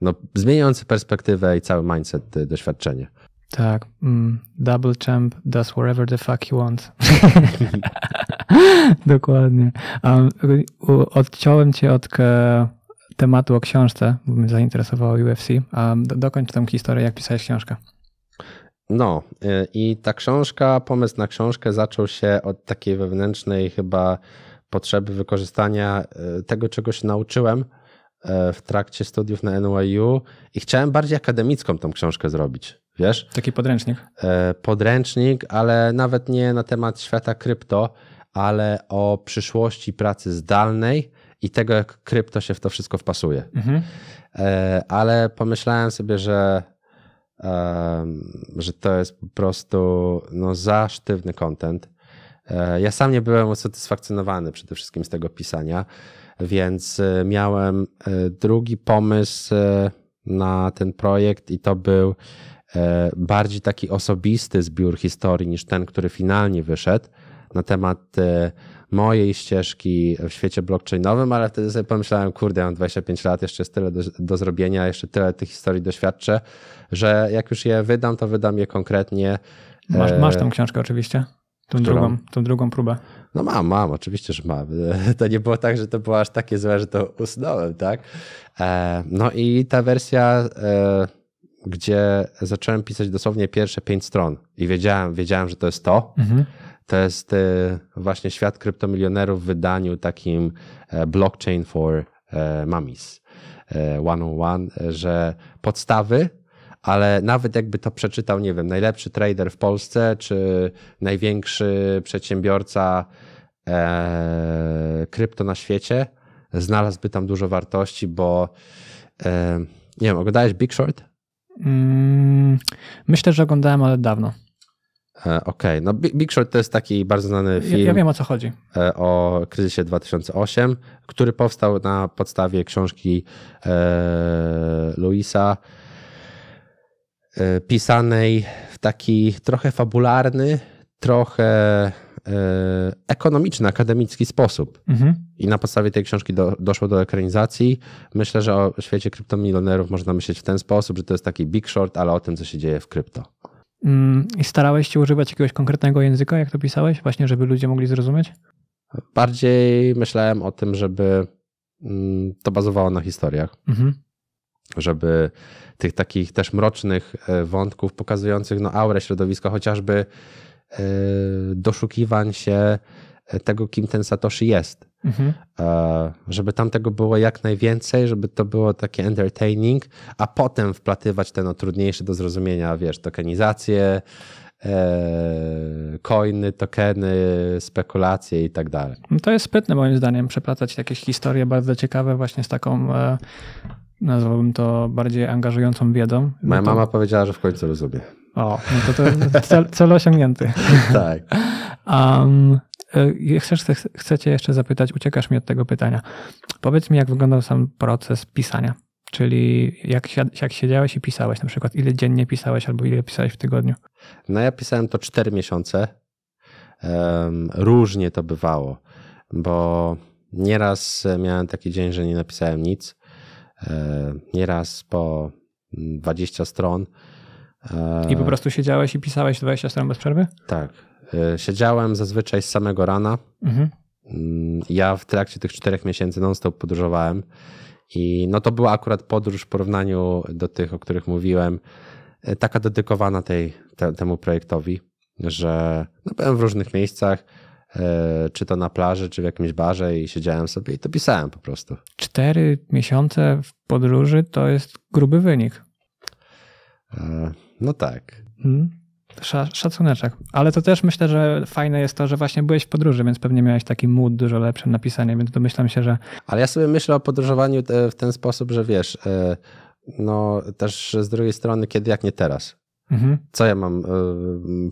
no, zmieniający perspektywę i cały mindset, doświadczenie. Tak. Mm, double champ does whatever the fuck you want. Dokładnie. Um, odciąłem cię od e, tematu o książce, bo mnie zainteresowało UFC. Um, do, dokończ tam historię, jak pisałeś książkę. No, e, i ta książka, pomysł na książkę zaczął się od takiej wewnętrznej chyba potrzeby wykorzystania e, tego, czego się nauczyłem w trakcie studiów na NYU i chciałem bardziej akademicką tą książkę zrobić wiesz? Taki podręcznik. E, podręcznik, ale nawet nie na temat świata krypto, ale o przyszłości pracy zdalnej i tego, jak krypto się w to wszystko wpasuje. Mhm. E, ale pomyślałem sobie, że, że to jest po prostu no, za sztywny content. E, ja sam nie byłem usatysfakcjonowany przede wszystkim z tego pisania, więc miałem drugi pomysł na ten projekt i to był E, bardziej taki osobisty zbiór historii niż ten, który finalnie wyszedł na temat e, mojej ścieżki w świecie blockchainowym, ale wtedy sobie pomyślałem, kurde, mam 25 lat, jeszcze jest tyle do, do zrobienia, jeszcze tyle tych historii doświadczę, że jak już je wydam, to wydam je konkretnie. E, masz, masz tą książkę oczywiście? Tą drugą, tą drugą próbę. No mam, mam, oczywiście, że mam. To nie było tak, że to było aż takie złe, że to usnąłem, tak? No i ta wersja gdzie zacząłem pisać dosłownie pierwsze pięć stron i wiedziałem, wiedziałem że to jest to. Mhm. To jest y, właśnie świat kryptomilionerów w wydaniu takim e, blockchain for e, mummies e, one on one, że podstawy, ale nawet jakby to przeczytał, nie wiem, najlepszy trader w Polsce czy największy przedsiębiorca krypto na świecie, znalazłby tam dużo wartości, bo nie wiem, oglądałeś Big Short? Mm, myślę, że oglądałem, ale dawno. E, okej, okay. no Big Short to jest taki bardzo znany film. Ja, ja, wiem o co chodzi. E, o kryzysie 2008, który powstał na podstawie książki e, Louisa, e, pisanej w taki trochę fabularny, trochę E, ekonomiczny, akademicki sposób. Mhm. I na podstawie tej książki do, doszło do ekranizacji. Myślę, że o świecie kryptomilionerów można myśleć w ten sposób, że to jest taki big short, ale o tym, co się dzieje w krypto. Mm, I starałeś się używać jakiegoś konkretnego języka, jak to pisałeś, właśnie, żeby ludzie mogli zrozumieć? Bardziej myślałem o tym, żeby mm, to bazowało na historiach. Mhm. Żeby tych takich też mrocznych e, wątków pokazujących no, aurę środowiska, chociażby E, doszukiwań się e, tego, kim ten Satoshi jest. Mhm. E, żeby tam tego było jak najwięcej, żeby to było takie entertaining, a potem wplatywać ten no, trudniejsze do zrozumienia, wiesz, tokenizację, coiny, tokeny, spekulacje i tak dalej. No to jest sprytne moim zdaniem, przeplatać jakieś historie bardzo ciekawe właśnie z taką nazwałbym to bardziej angażującą wiedzą. Moja no to... mama powiedziała, że w końcu rozumie. O, no to, to cel, cel osiągnięty. tak. Um, chcesz, chcecie jeszcze zapytać, uciekasz mi od tego pytania. Powiedz mi, jak wyglądał sam proces pisania. Czyli jak, jak siedziałeś i pisałeś na przykład, ile dziennie pisałeś albo ile pisałeś w tygodniu? No ja pisałem to 4 miesiące. Um, różnie to bywało, bo nieraz miałem taki dzień, że nie napisałem nic. Um, nieraz po 20 stron i po e, prostu siedziałeś i pisałeś 20 stron bez przerwy? Tak. E, siedziałem zazwyczaj z samego rana. Mhm. Mm, ja w trakcie tych czterech miesięcy non-stop podróżowałem. I no to była akurat podróż w porównaniu do tych, o których mówiłem, e, taka dedykowana tej, te, temu projektowi, że no byłem w różnych miejscach, czy to na plaży, czy w jakimś barze i siedziałem sobie i to pisałem po prostu. Cztery miesiące w podróży to jest gruby wynik. No tak. Hmm? Szacuneczek. Ale to też myślę, że fajne jest to, że właśnie byłeś w podróży, więc pewnie miałeś taki mód dużo lepszy napisanie, więc domyślam się, że. Ale ja sobie myślę o podróżowaniu e, w ten sposób, że wiesz, e, no też z drugiej strony, kiedy jak nie teraz. Mhm. Co ja mam e,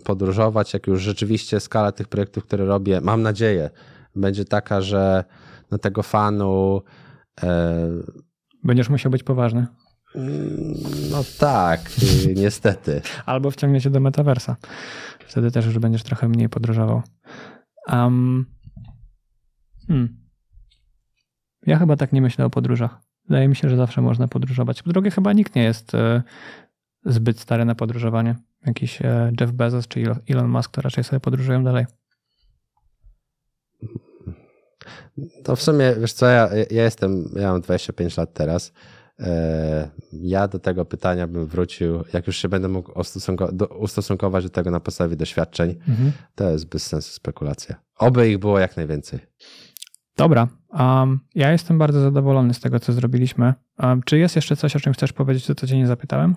podróżować, jak już rzeczywiście skala tych projektów, które robię, mam nadzieję, będzie taka, że na no tego fanu. Będziesz musiał być poważny. No tak, y, niestety. Albo wciągnie się do metaversa. Wtedy też już będziesz trochę mniej podróżował. Um, hmm. Ja chyba tak nie myślę o podróżach. Wydaje mi się, że zawsze można podróżować. Po drugie, chyba nikt nie jest y, zbyt stary na podróżowanie. Jakiś e, Jeff Bezos czy Elon Musk to raczej sobie podróżują dalej. To w sumie, wiesz co, ja, ja jestem, ja mam 25 lat teraz E, ja do tego pytania bym wrócił, jak już się będę mógł ustosunkować do tego na podstawie doświadczeń, mhm. to jest bez sensu spekulacja. Oby ich było jak najwięcej. Dobra, um, ja jestem bardzo zadowolony z tego, co zrobiliśmy. Um, czy jest jeszcze coś, o czym chcesz powiedzieć, co cię nie zapytałem?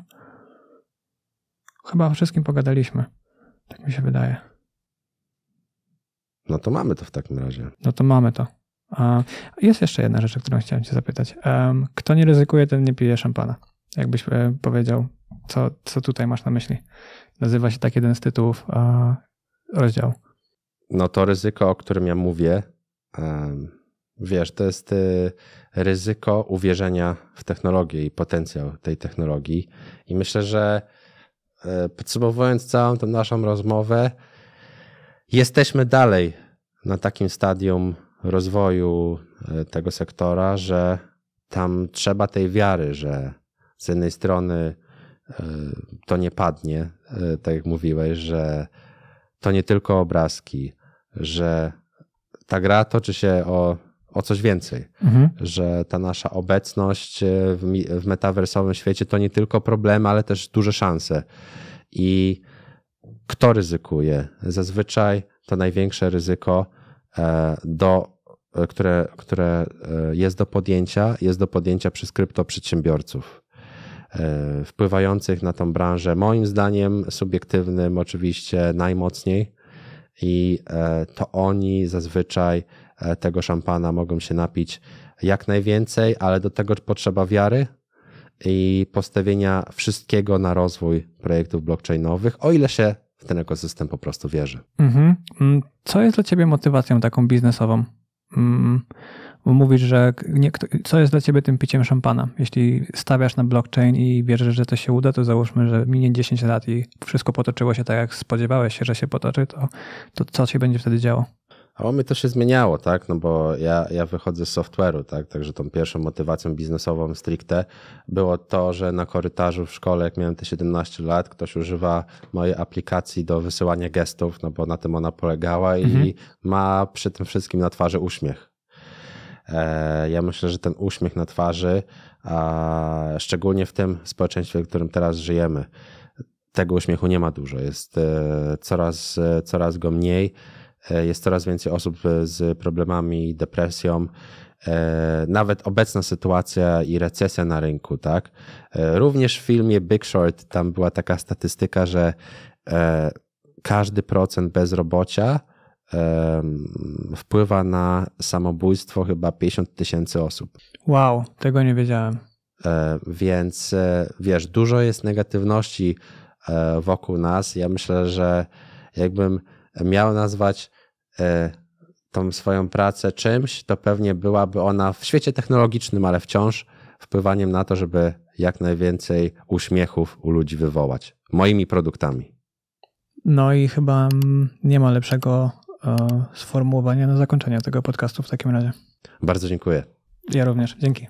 Chyba o wszystkim pogadaliśmy. Tak mi się wydaje. No to mamy to w takim razie. No to mamy to. Jest jeszcze jedna rzecz, o którą chciałem Cię zapytać. Kto nie ryzykuje, ten nie pije szampana. Jakbyś e, powiedział, co, co tutaj masz na myśli? Nazywa się tak jeden z tytułów rozdziału. No to ryzyko, o którym ja mówię, wiesz, to jest y, ryzyko uwierzenia w technologię i potencjał tej technologii. I myślę, że e, podsumowując całą tę naszą rozmowę, jesteśmy dalej na takim stadium rozwoju e, tego sektora, że tam trzeba tej wiary, że z jednej strony e, to nie padnie, e, tak jak mówiłeś, że to nie tylko obrazki, że ta gra toczy się o, o coś więcej, mhm. że ta nasza obecność w, w metaversowym świecie to nie tylko problemy, ale też duże szanse. I kto ryzykuje? Zazwyczaj to największe ryzyko E, do, e, które, które e, jest do podjęcia, jest do podjęcia przez kryptoprzedsiębiorców wpływających na tą branżę, moim zdaniem subiektywnym oczywiście najmocniej i to oni zazwyczaj tego szampana mogą się napić jak najwięcej, ale do tego potrzeba wiary i postawienia wszystkiego na rozwój projektów blockchainowych, o ile się w ten ekosystem po prostu wierzy. Mhm. Mm, co jest dla ciebie motywacją taką biznesową? Mm, mówisz, że nie, co jest dla ciebie tym piciem szampana? Jeśli stawiasz na blockchain i wierzysz, że to się uda, to załóżmy, że minie 10 lat i wszystko potoczyło się tak, jak spodziewałeś się, że się potoczy, to, to co się będzie wtedy działo? A u mnie to się zmieniało, tak? No bo ja, ja wychodzę z software'u, tak? Także tą pierwszą motywacją biznesową stricte było to, że na korytarzu w szkole, jak miałem te 17 lat, ktoś używa mojej aplikacji do wysyłania gestów, no bo na tym ona polegała mhm. i ma przy tym wszystkim na twarzy uśmiech. E, ja myślę, że ten uśmiech na twarzy, a szczególnie w tym społeczeństwie, w którym teraz żyjemy, tego uśmiechu nie ma dużo. Jest e, coraz, e, coraz go mniej. E, jest coraz więcej osób e, z problemami, depresją. E, nawet obecna sytuacja i recesja na rynku, tak? Również w filmie Big Short tam była taka statystyka, że każdy procent bezrobocia wpływa na samobójstwo chyba 50 tysięcy osób. Wow, tego nie wiedziałem. Więc wiesz, dużo jest negatywności wokół nas. Ja myślę, że jakbym miał nazwać E, tą swoją pracę czymś, to pewnie byłaby ona w świecie technologicznym, ale wciąż wpływaniem na to, żeby jak najwięcej uśmiechów u ludzi wywołać moimi produktami. No i chyba mm, nie ma lepszego e, sformułowania na zakończenie tego podcastu w takim razie. Bardzo dziękuję. Ja również. Dzięki.